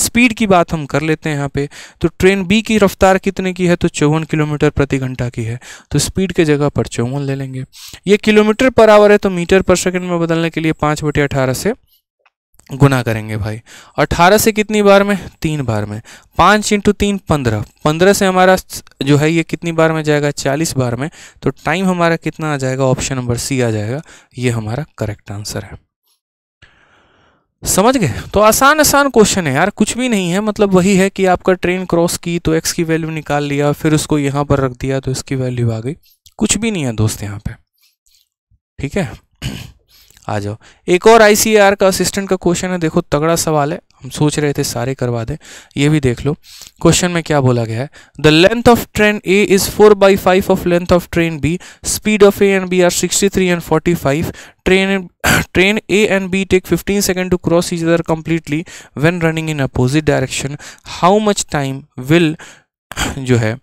स्पीड की बात हम कर लेते हैं यहाँ पे तो ट्रेन बी की रफ्तार कितने की है तो चौवन किलोमीटर प्रति घंटा की है तो स्पीड के जगह पर चौवन ले लेंगे ये किलोमीटर पर आवर है तो मीटर पर सेकेंड में बदलने के लिए पाँच बटे अठारह से गुना करेंगे भाई अठारह से कितनी बार में तीन बार में पाँच इंटू तीन पंद्रह पंद्रह से हमारा जो है ये कितनी बार में जाएगा चालीस बार में तो टाइम हमारा कितना आ जाएगा ऑप्शन नंबर सी आ जाएगा ये हमारा करेक्ट आंसर है समझ गए तो आसान आसान क्वेश्चन है यार कुछ भी नहीं है मतलब वही है कि आपका ट्रेन क्रॉस की तो एक्स की वैल्यू निकाल लिया फिर उसको यहाँ पर रख दिया तो इसकी वैल्यू आ गई कुछ भी नहीं है दोस्त यहाँ पे ठीक है आ जाओ एक और आईसीआर का असिस्टेंट का क्वेश्चन है देखो तगड़ा सवाल है हम सोच रहे थे सारे करवा दें ये भी देख लो क्वेश्चन में क्या बोला गया है the length of train A is four by five of length of train B speed of A and B are sixty three and forty five train train A and B take fifteen second to cross each other completely when running in opposite direction how much time will जो है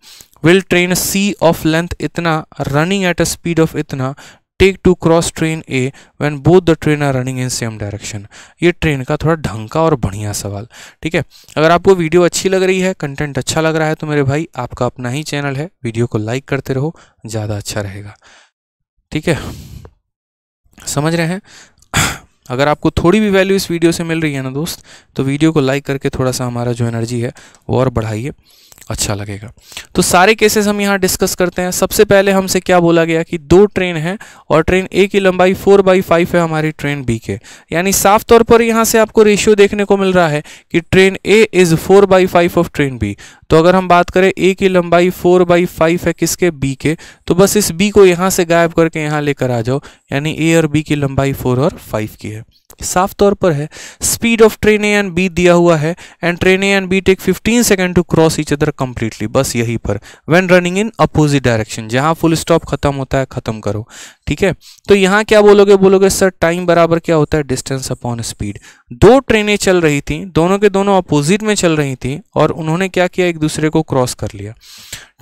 will train C of length इतना running at a speed of इतना take to cross train a van both the train are running in same direction ये train का थोड़ा ढंग का और बढ़िया सवाल ठीक है अगर आपको वीडियो अच्छी लग रही है कंटेंट अच्छा लग रहा है तो मेरे भाई आपका अपना ही चैनल है वीडियो को लाइक करते रहो ज़्यादा अच्छा रहेगा ठीक है समझ रहे हैं *coughs* अगर आपको थोड़ी भी वैल्यू इस वीडियो से मिल रही है ना दोस्त तो वीडियो को लाइक करके थोड़ा सा हमारा जो एनर्जी है वो और बढ़ाइए अच्छा लगेगा तो सारे केसेस हम यहाँ डिस्कस करते हैं सबसे पहले हमसे क्या बोला गया कि दो ट्रेन है और ट्रेन ए की लंबाई फोर बाई फाइव है हमारी ट्रेन बी के यानी साफ तौर पर यहाँ से आपको रेशियो देखने को मिल रहा है कि train A is four by five of train B तो अगर हम बात करें ए की लंबाई फोर बाई फाइव है किसके बी के तो बस इस बी को यहाँ से गायब करके यहाँ लेकर आ जाओ यानी ए और बी की लंबाई फोर और फाइव की है साफ तौर पर है speed of train A and B दिया हुआ है and train A and B take 15 second to cross each other completely बस यही पर when running in opposite direction जहां फुल स्टॉप खत्म होता है खत्म करो ठीक है तो यहाँ क्या बोलोगे बोलोगे सर टाइम बराबर क्या होता है डिस्टेंस अपॉन स्पीड दो ट्रेनें चल रही थी दोनों के दोनों अपोजिट में चल रही थी और उन्होंने क्या किया एक दूसरे को क्रॉस कर लिया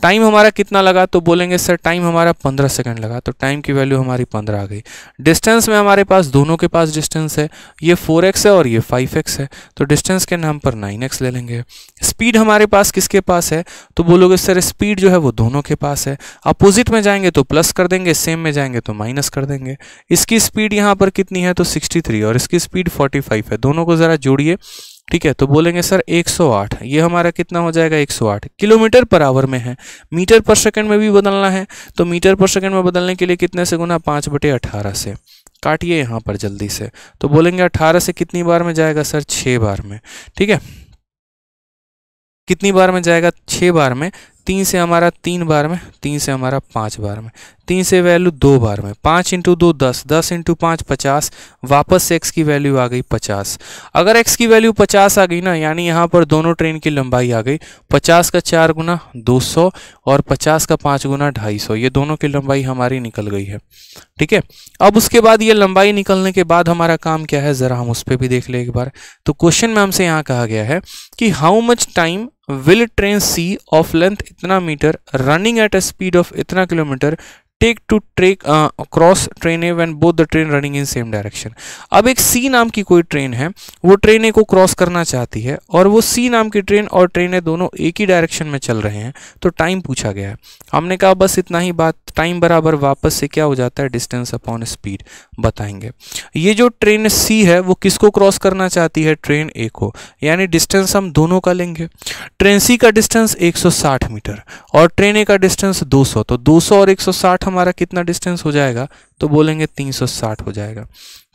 टाइम हमारा कितना लगा तो बोलेंगे सर टाइम हमारा पंद्रह सेकेंड लगा तो टाइम की वैल्यू हमारी पंद्रह आ गई डिस्टेंस में हमारे पास दोनों के पास डिस्टेंस है ये फोर एक्स है और ये फाइव एक्स है तो डिस्टेंस के नाम पर नाइन एक्स ले लेंगे स्पीड हमारे पास किसके पास है तो बोलोगे सर स्पीड जो है वो दोनों के पास है अपोजिट में जाएंगे तो प्लस कर देंगे सेम में जाएंगे तो माइनस कर देंगे इसकी स्पीड यहाँ पर कितनी है तो सिक्सटी और इसकी स्पीड फोर्टी है दोनों को ज़रा जोड़िए ठीक है तो बोलेंगे सर 108 ये हमारा कितना हो जाएगा 108 किलोमीटर पर आवर में है मीटर पर सेकंड में भी बदलना है तो मीटर पर सेकंड में बदलने के लिए कितने से गुना पाँच बटे अठारह से काटिए यहाँ पर जल्दी से तो बोलेंगे अठारह से कितनी बार में जाएगा सर छः बार में ठीक है कितनी बार में जाएगा छः बार में तीन से हमारा तीन बार में तीन से हमारा पाँच बार में तीन से वैल्यू दो बार में पाँच इंटू दो दस दस इंटू पाँच पचास वापस से एक्स की वैल्यू आ गई पचास अगर एक्स की वैल्यू पचास आ गई ना यानी यहाँ पर दोनों ट्रेन की लंबाई आ गई पचास का चार गुना दो सौ और पचास का पाँच गुना ढाई सौ ये दोनों की लंबाई हमारी निकल गई है ठीक है अब उसके बाद ये लंबाई निकलने के बाद हमारा काम क्या है ज़रा हम उस पर भी देख लें एक बार तो क्वेश्चन में हमसे यहाँ कहा गया है कि how much time will train C of length इतना metre running at a speed of इतना kilometre take to track cross train है when both the train running in same direction अब एक सी नाम की कोई ट्रेन है वो ट्रेन ए को क्रॉस करना चाहती है और वो सी नाम की ट्रेन और ट्रेन ए दोनों एक ही डायरेक्शन में चल रहे हैं तो टाइम पूछा गया है हमने कहा बस इतना ही बात टाइम बराबर वापस से क्या हो जाता है डिस्टेंस अपॉन स्पीड बताएंगे ये जो ट्रेन सी है वो किसको क्रॉस करना चाहती है ट्रेन ए को यानी डिस्टेंस हम दोनों का लेंगे ट्रेन सी का डिस्टेंस 160 मीटर और ट्रेन ए का डिस्टेंस 200 तो 200 और 160 साठ हमारा कितना डिस्टेंस हो जाएगा तो बोलेंगे 360 हो जाएगा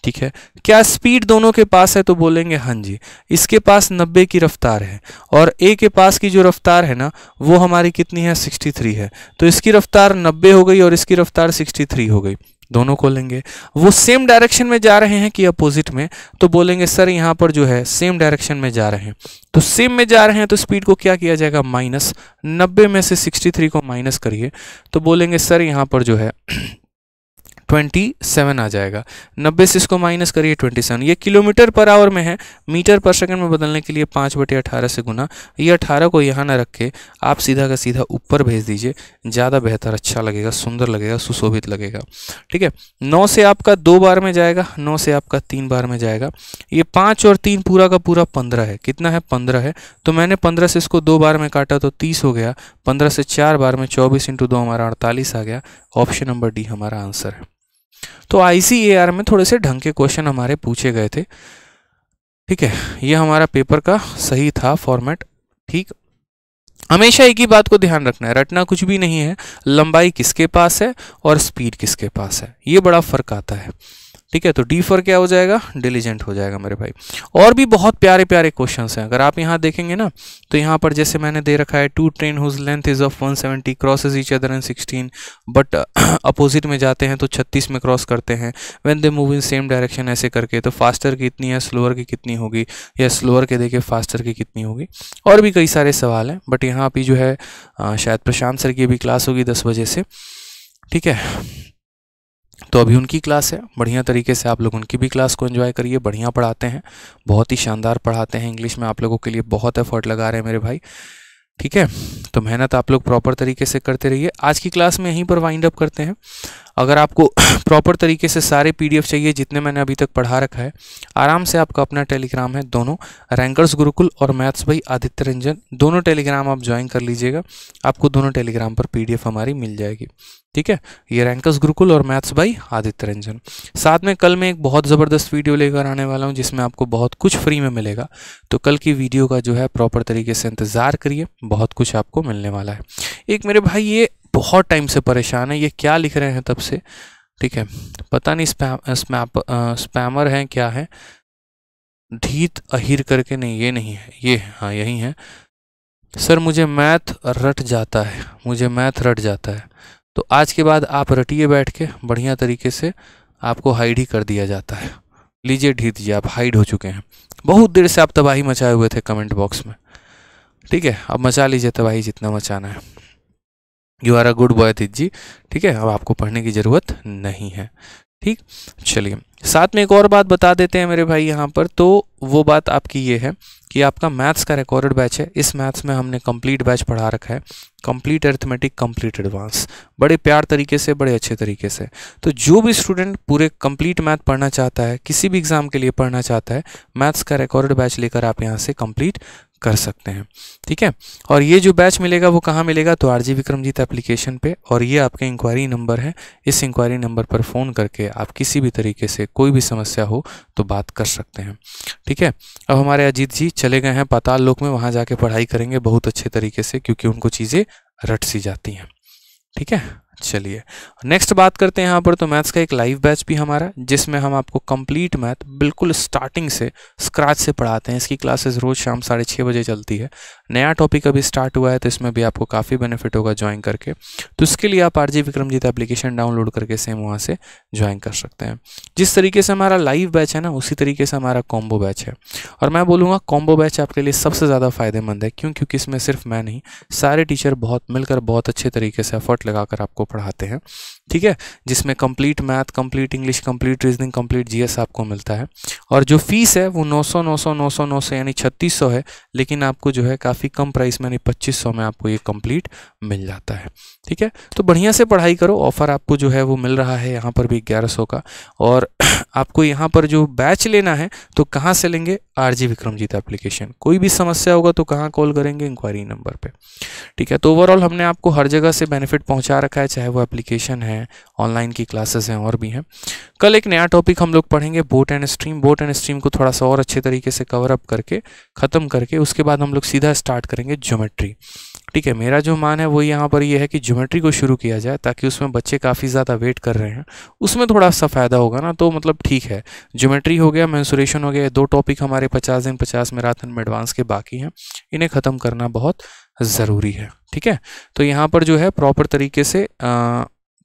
ठीक है क्या स्पीड दोनों के पास है तो बोलेंगे हाँ जी इसके पास 90 की रफ्तार है और ए के पास की जो रफ्तार है ना वो हमारी कितनी है 63 है तो इसकी रफ्तार 90 हो गई और इसकी रफ्तार 63 हो गई दोनों को लेंगे वो सेम डायरेक्शन में जा रहे हैं कि अपोजिट में तो बोलेंगे सर यहाँ पर जो है सेम डायरेक्शन में जा रहे हैं तो सेम में जा रहे हैं तो स्पीड को क्या किया जाएगा माइनस नब्बे में से सिक्सटी थ्री को माइनस करिए तो बोलेंगे सर यहाँ पर जो है ट्वेंटी सेवन आ जाएगा नब्बे से इसको माइनस करिए ट्वेंटी सेवन ये किलोमीटर पर आवर में है मीटर पर सेकंड में बदलने के लिए पाँच बटे अठारह से गुना ये अठारह को यहाँ ना रख के आप सीधा का सीधा ऊपर भेज दीजिए ज़्यादा बेहतर अच्छा लगेगा सुंदर लगेगा सुशोभित लगेगा ठीक है नौ से आपका दो बार में जाएगा नौ से आपका तीन बार में जाएगा ये पाँच और तीन पूरा का पूरा पंद्रह है कितना है पंद्रह है तो मैंने पंद्रह से इसको दो बार में काटा तो तीस हो गया पंद्रह से चार बार में चौबीस इंटू दो हमारा अड़तालीस आ गया ऑप्शन नंबर डी हमारा आंसर है तो आईसीएआर में थोड़े से ढंग के क्वेश्चन हमारे पूछे गए थे ठीक है ये हमारा पेपर का सही था फॉर्मेट ठीक हमेशा एक ही बात को ध्यान रखना है रटना कुछ भी नहीं है लंबाई किसके पास है और स्पीड किसके पास है ये बड़ा फर्क आता है ठीक है तो डी फॉर क्या हो जाएगा डिलीजेंट हो जाएगा मेरे भाई और भी बहुत प्यारे प्यारे क्वेश्चन हैं अगर आप यहाँ देखेंगे ना तो यहाँ पर जैसे मैंने दे रखा है two train whose length is of 170 seventy crosses each other in sixteen but opposite में जाते हैं तो 36 में क्रॉस करते हैं when they move in same direction ऐसे करके तो फास्टर की इतनी है स्लोअर की कितनी होगी या स्लोअर के देखे फास्टर की कितनी होगी और भी कई सारे सवाल हैं बट यहाँ पर जो है शायद प्रशांत सर की भी क्लास होगी दस बजे से ठीक है तो अभी उनकी क्लास है बढ़िया तरीके से आप लोग उनकी भी क्लास को एंजॉय करिए बढ़िया पढ़ाते हैं बहुत ही शानदार पढ़ाते हैं इंग्लिश में आप लोगों के लिए बहुत एफर्ट लगा रहे हैं मेरे भाई ठीक है तो मेहनत आप लोग प्रॉपर तरीके से करते रहिए आज की क्लास में यहीं पर वाइंड अप करते हैं अगर आपको प्रॉपर *coughs* तरीके से सारे पीडीएफ चाहिए जितने मैंने अभी तक पढ़ा रखा है आराम से आपका अपना टेलीग्राम है दोनों रैंकर्स गुरुकुल और मैथ्स भाई आदित्य रंजन दोनों टेलीग्राम आप ज्वाइन कर लीजिएगा आपको दोनों टेलीग्राम पर पीडीएफ हमारी मिल जाएगी ठीक है ये रैंकर्स गुरुकुल और मैथ्स भाई आदित्य रंजन साथ में कल मैं एक बहुत ज़बरदस्त वीडियो लेकर आने वाला हूँ जिसमें आपको बहुत कुछ फ्री में मिलेगा तो कल की वीडियो का जो है प्रॉपर तरीके से इंतज़ार करिए बहुत कुछ आपको मिलने वाला है एक मेरे भाई ये बहुत टाइम से परेशान है ये क्या लिख रहे हैं तब से ठीक है पता नहीं स्पैम स्मैप स्पैमर हैं क्या है धीत अहिर करके नहीं ये नहीं है ये है हाँ यही है सर मुझे मैथ रट जाता है मुझे मैथ रट जाता है तो आज के बाद आप रटिए बैठ के बढ़िया तरीके से आपको हाइड ही कर दिया जाता है लीजिए ढीत जी आप हाइड हो चुके हैं बहुत देर से आप तबाही मचाए हुए थे कमेंट बॉक्स में ठीक है अब मचा लीजिए तबाही जितना मचाना है you are a good boy Atit ji ठीक है अब आपको पढ़ने की ज़रूरत नहीं है ठीक चलिए साथ में एक और बात बता देते हैं मेरे भाई यहाँ पर तो वो बात आपकी ये है कि आपका मैथ्स का रिकॉर्डेड बैच है इस मैथ्स में हमने कंप्लीट बैच पढ़ा रखा है कंप्लीट अर्थमेटिक कंप्लीट एडवांस बड़े प्यार तरीके से बड़े अच्छे तरीके से तो जो भी स्टूडेंट पूरे कंप्लीट मैथ पढ़ना चाहता है किसी भी एग्ज़ाम के लिए पढ़ना चाहता है मैथ्स का रिकॉर्डेड बैच लेकर आप यहाँ से कंप्लीट कर सकते हैं ठीक है और ये जो बैच मिलेगा वो कहाँ मिलेगा तो आर जी विक्रमजीत एप्लीकेशन पे और ये आपके इंक्वायरी नंबर है इस इंक्वायरी नंबर पर फ़ोन करके आप किसी भी तरीके से कोई भी समस्या हो तो बात कर सकते हैं ठीक है अब हमारे अजीत जी चले गए हैं पाताल लोक में वहाँ जाके पढ़ाई करेंगे बहुत अच्छे तरीके से क्योंकि उनको चीज़ें रट सी जाती हैं ठीक है चलिए नेक्स्ट बात करते हैं यहाँ पर तो मैथ्स का एक लाइव बैच भी हमारा जिसमें हम आपको कंप्लीट मैथ बिल्कुल स्टार्टिंग से स्क्रैच से पढ़ाते हैं इसकी क्लासेस रोज़ शाम साढ़े छः बजे चलती है नया टॉपिक अभी स्टार्ट हुआ है तो इसमें भी आपको काफ़ी बेनिफिट होगा ज्वाइन करके तो इसके लिए आप R G Vikramjeet application download करके सेम वहाँ से ज्वाइन कर सकते हैं जिस तरीके से हमारा लाइव बैच है ना उसी तरीके से हमारा कॉम्बो बैच है और मैं बोलूँगा कॉम्बो बैच आपके लिए सबसे ज़्यादा फ़ायदेमंद है क्यों क्योंकि इसमें सिर्फ मैं नहीं सारे टीचर बहुत मिलकर बहुत अच्छे तरीके से एफर्ट लगाकर आपको पढ़ाते हैं ठीक है जिसमें complete math complete English complete reasoning complete GS आपको मिलता है और जो फीस है वो 900 900 900 900 यानी 3600 है लेकिन आपको जो है काफ़ी कम प्राइस में यानी 2500 में आपको ये कंप्लीट मिल जाता है ठीक है तो बढ़िया से पढ़ाई करो ऑफ़र आपको जो है वो मिल रहा है यहाँ पर भी ग्यारह का और *clears throat* आपको यहाँ पर जो बैच लेना है तो कहाँ से लेंगे आर जी विक्रमजीत एप्लीकेशन कोई भी समस्या होगा तो कहाँ कॉल करेंगे इंक्वायरी नंबर पर ठीक है तो ओवरऑल हमने आपको हर जगह से बेनिफिट पहुँचा रखा है चाहे वो एप्लीकेशन है हैं ऑनलाइन की क्लासेस हैं और भी हैं कल एक नया टॉपिक हम लोग पढ़ेंगे boat and stream boat and stream को थोड़ा सा और अच्छे तरीके से कवर अप करके ख़त्म करके उसके बाद हम लोग सीधा स्टार्ट करेंगे ज्योमेट्री ठीक है मेरा जो मान है वो यहाँ पर ये है कि ज्योमेट्री को शुरू किया जाए ताकि उसमें बच्चे काफ़ी ज़्यादा वेट कर रहे हैं उसमें थोड़ा सा फ़ायदा होगा ना तो मतलब ठीक है ज्योमेट्री हो गया मैंसुरेशन हो गया दो टॉपिक हमारे पचास दिन पचास मैराथन में एडवांस के बाकी हैं इन्हें ख़त्म करना बहुत ज़रूरी है ठीक है तो यहाँ पर जो है प्रॉपर तरीके से आ,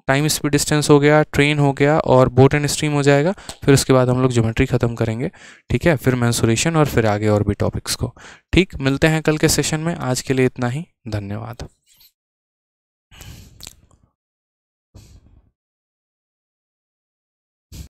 टाइम स्पीड डिस्टेंस हो गया ट्रेन हो गया और बोट एंड स्ट्रीम हो जाएगा फिर उसके बाद हम लोग ज्योमेट्री ख़त्म करेंगे ठीक है फिर मैंसुरेशन और फिर आगे और भी टॉपिक्स को ठीक मिलते हैं कल के सेशन में आज के लिए इतना ही धन्यवाद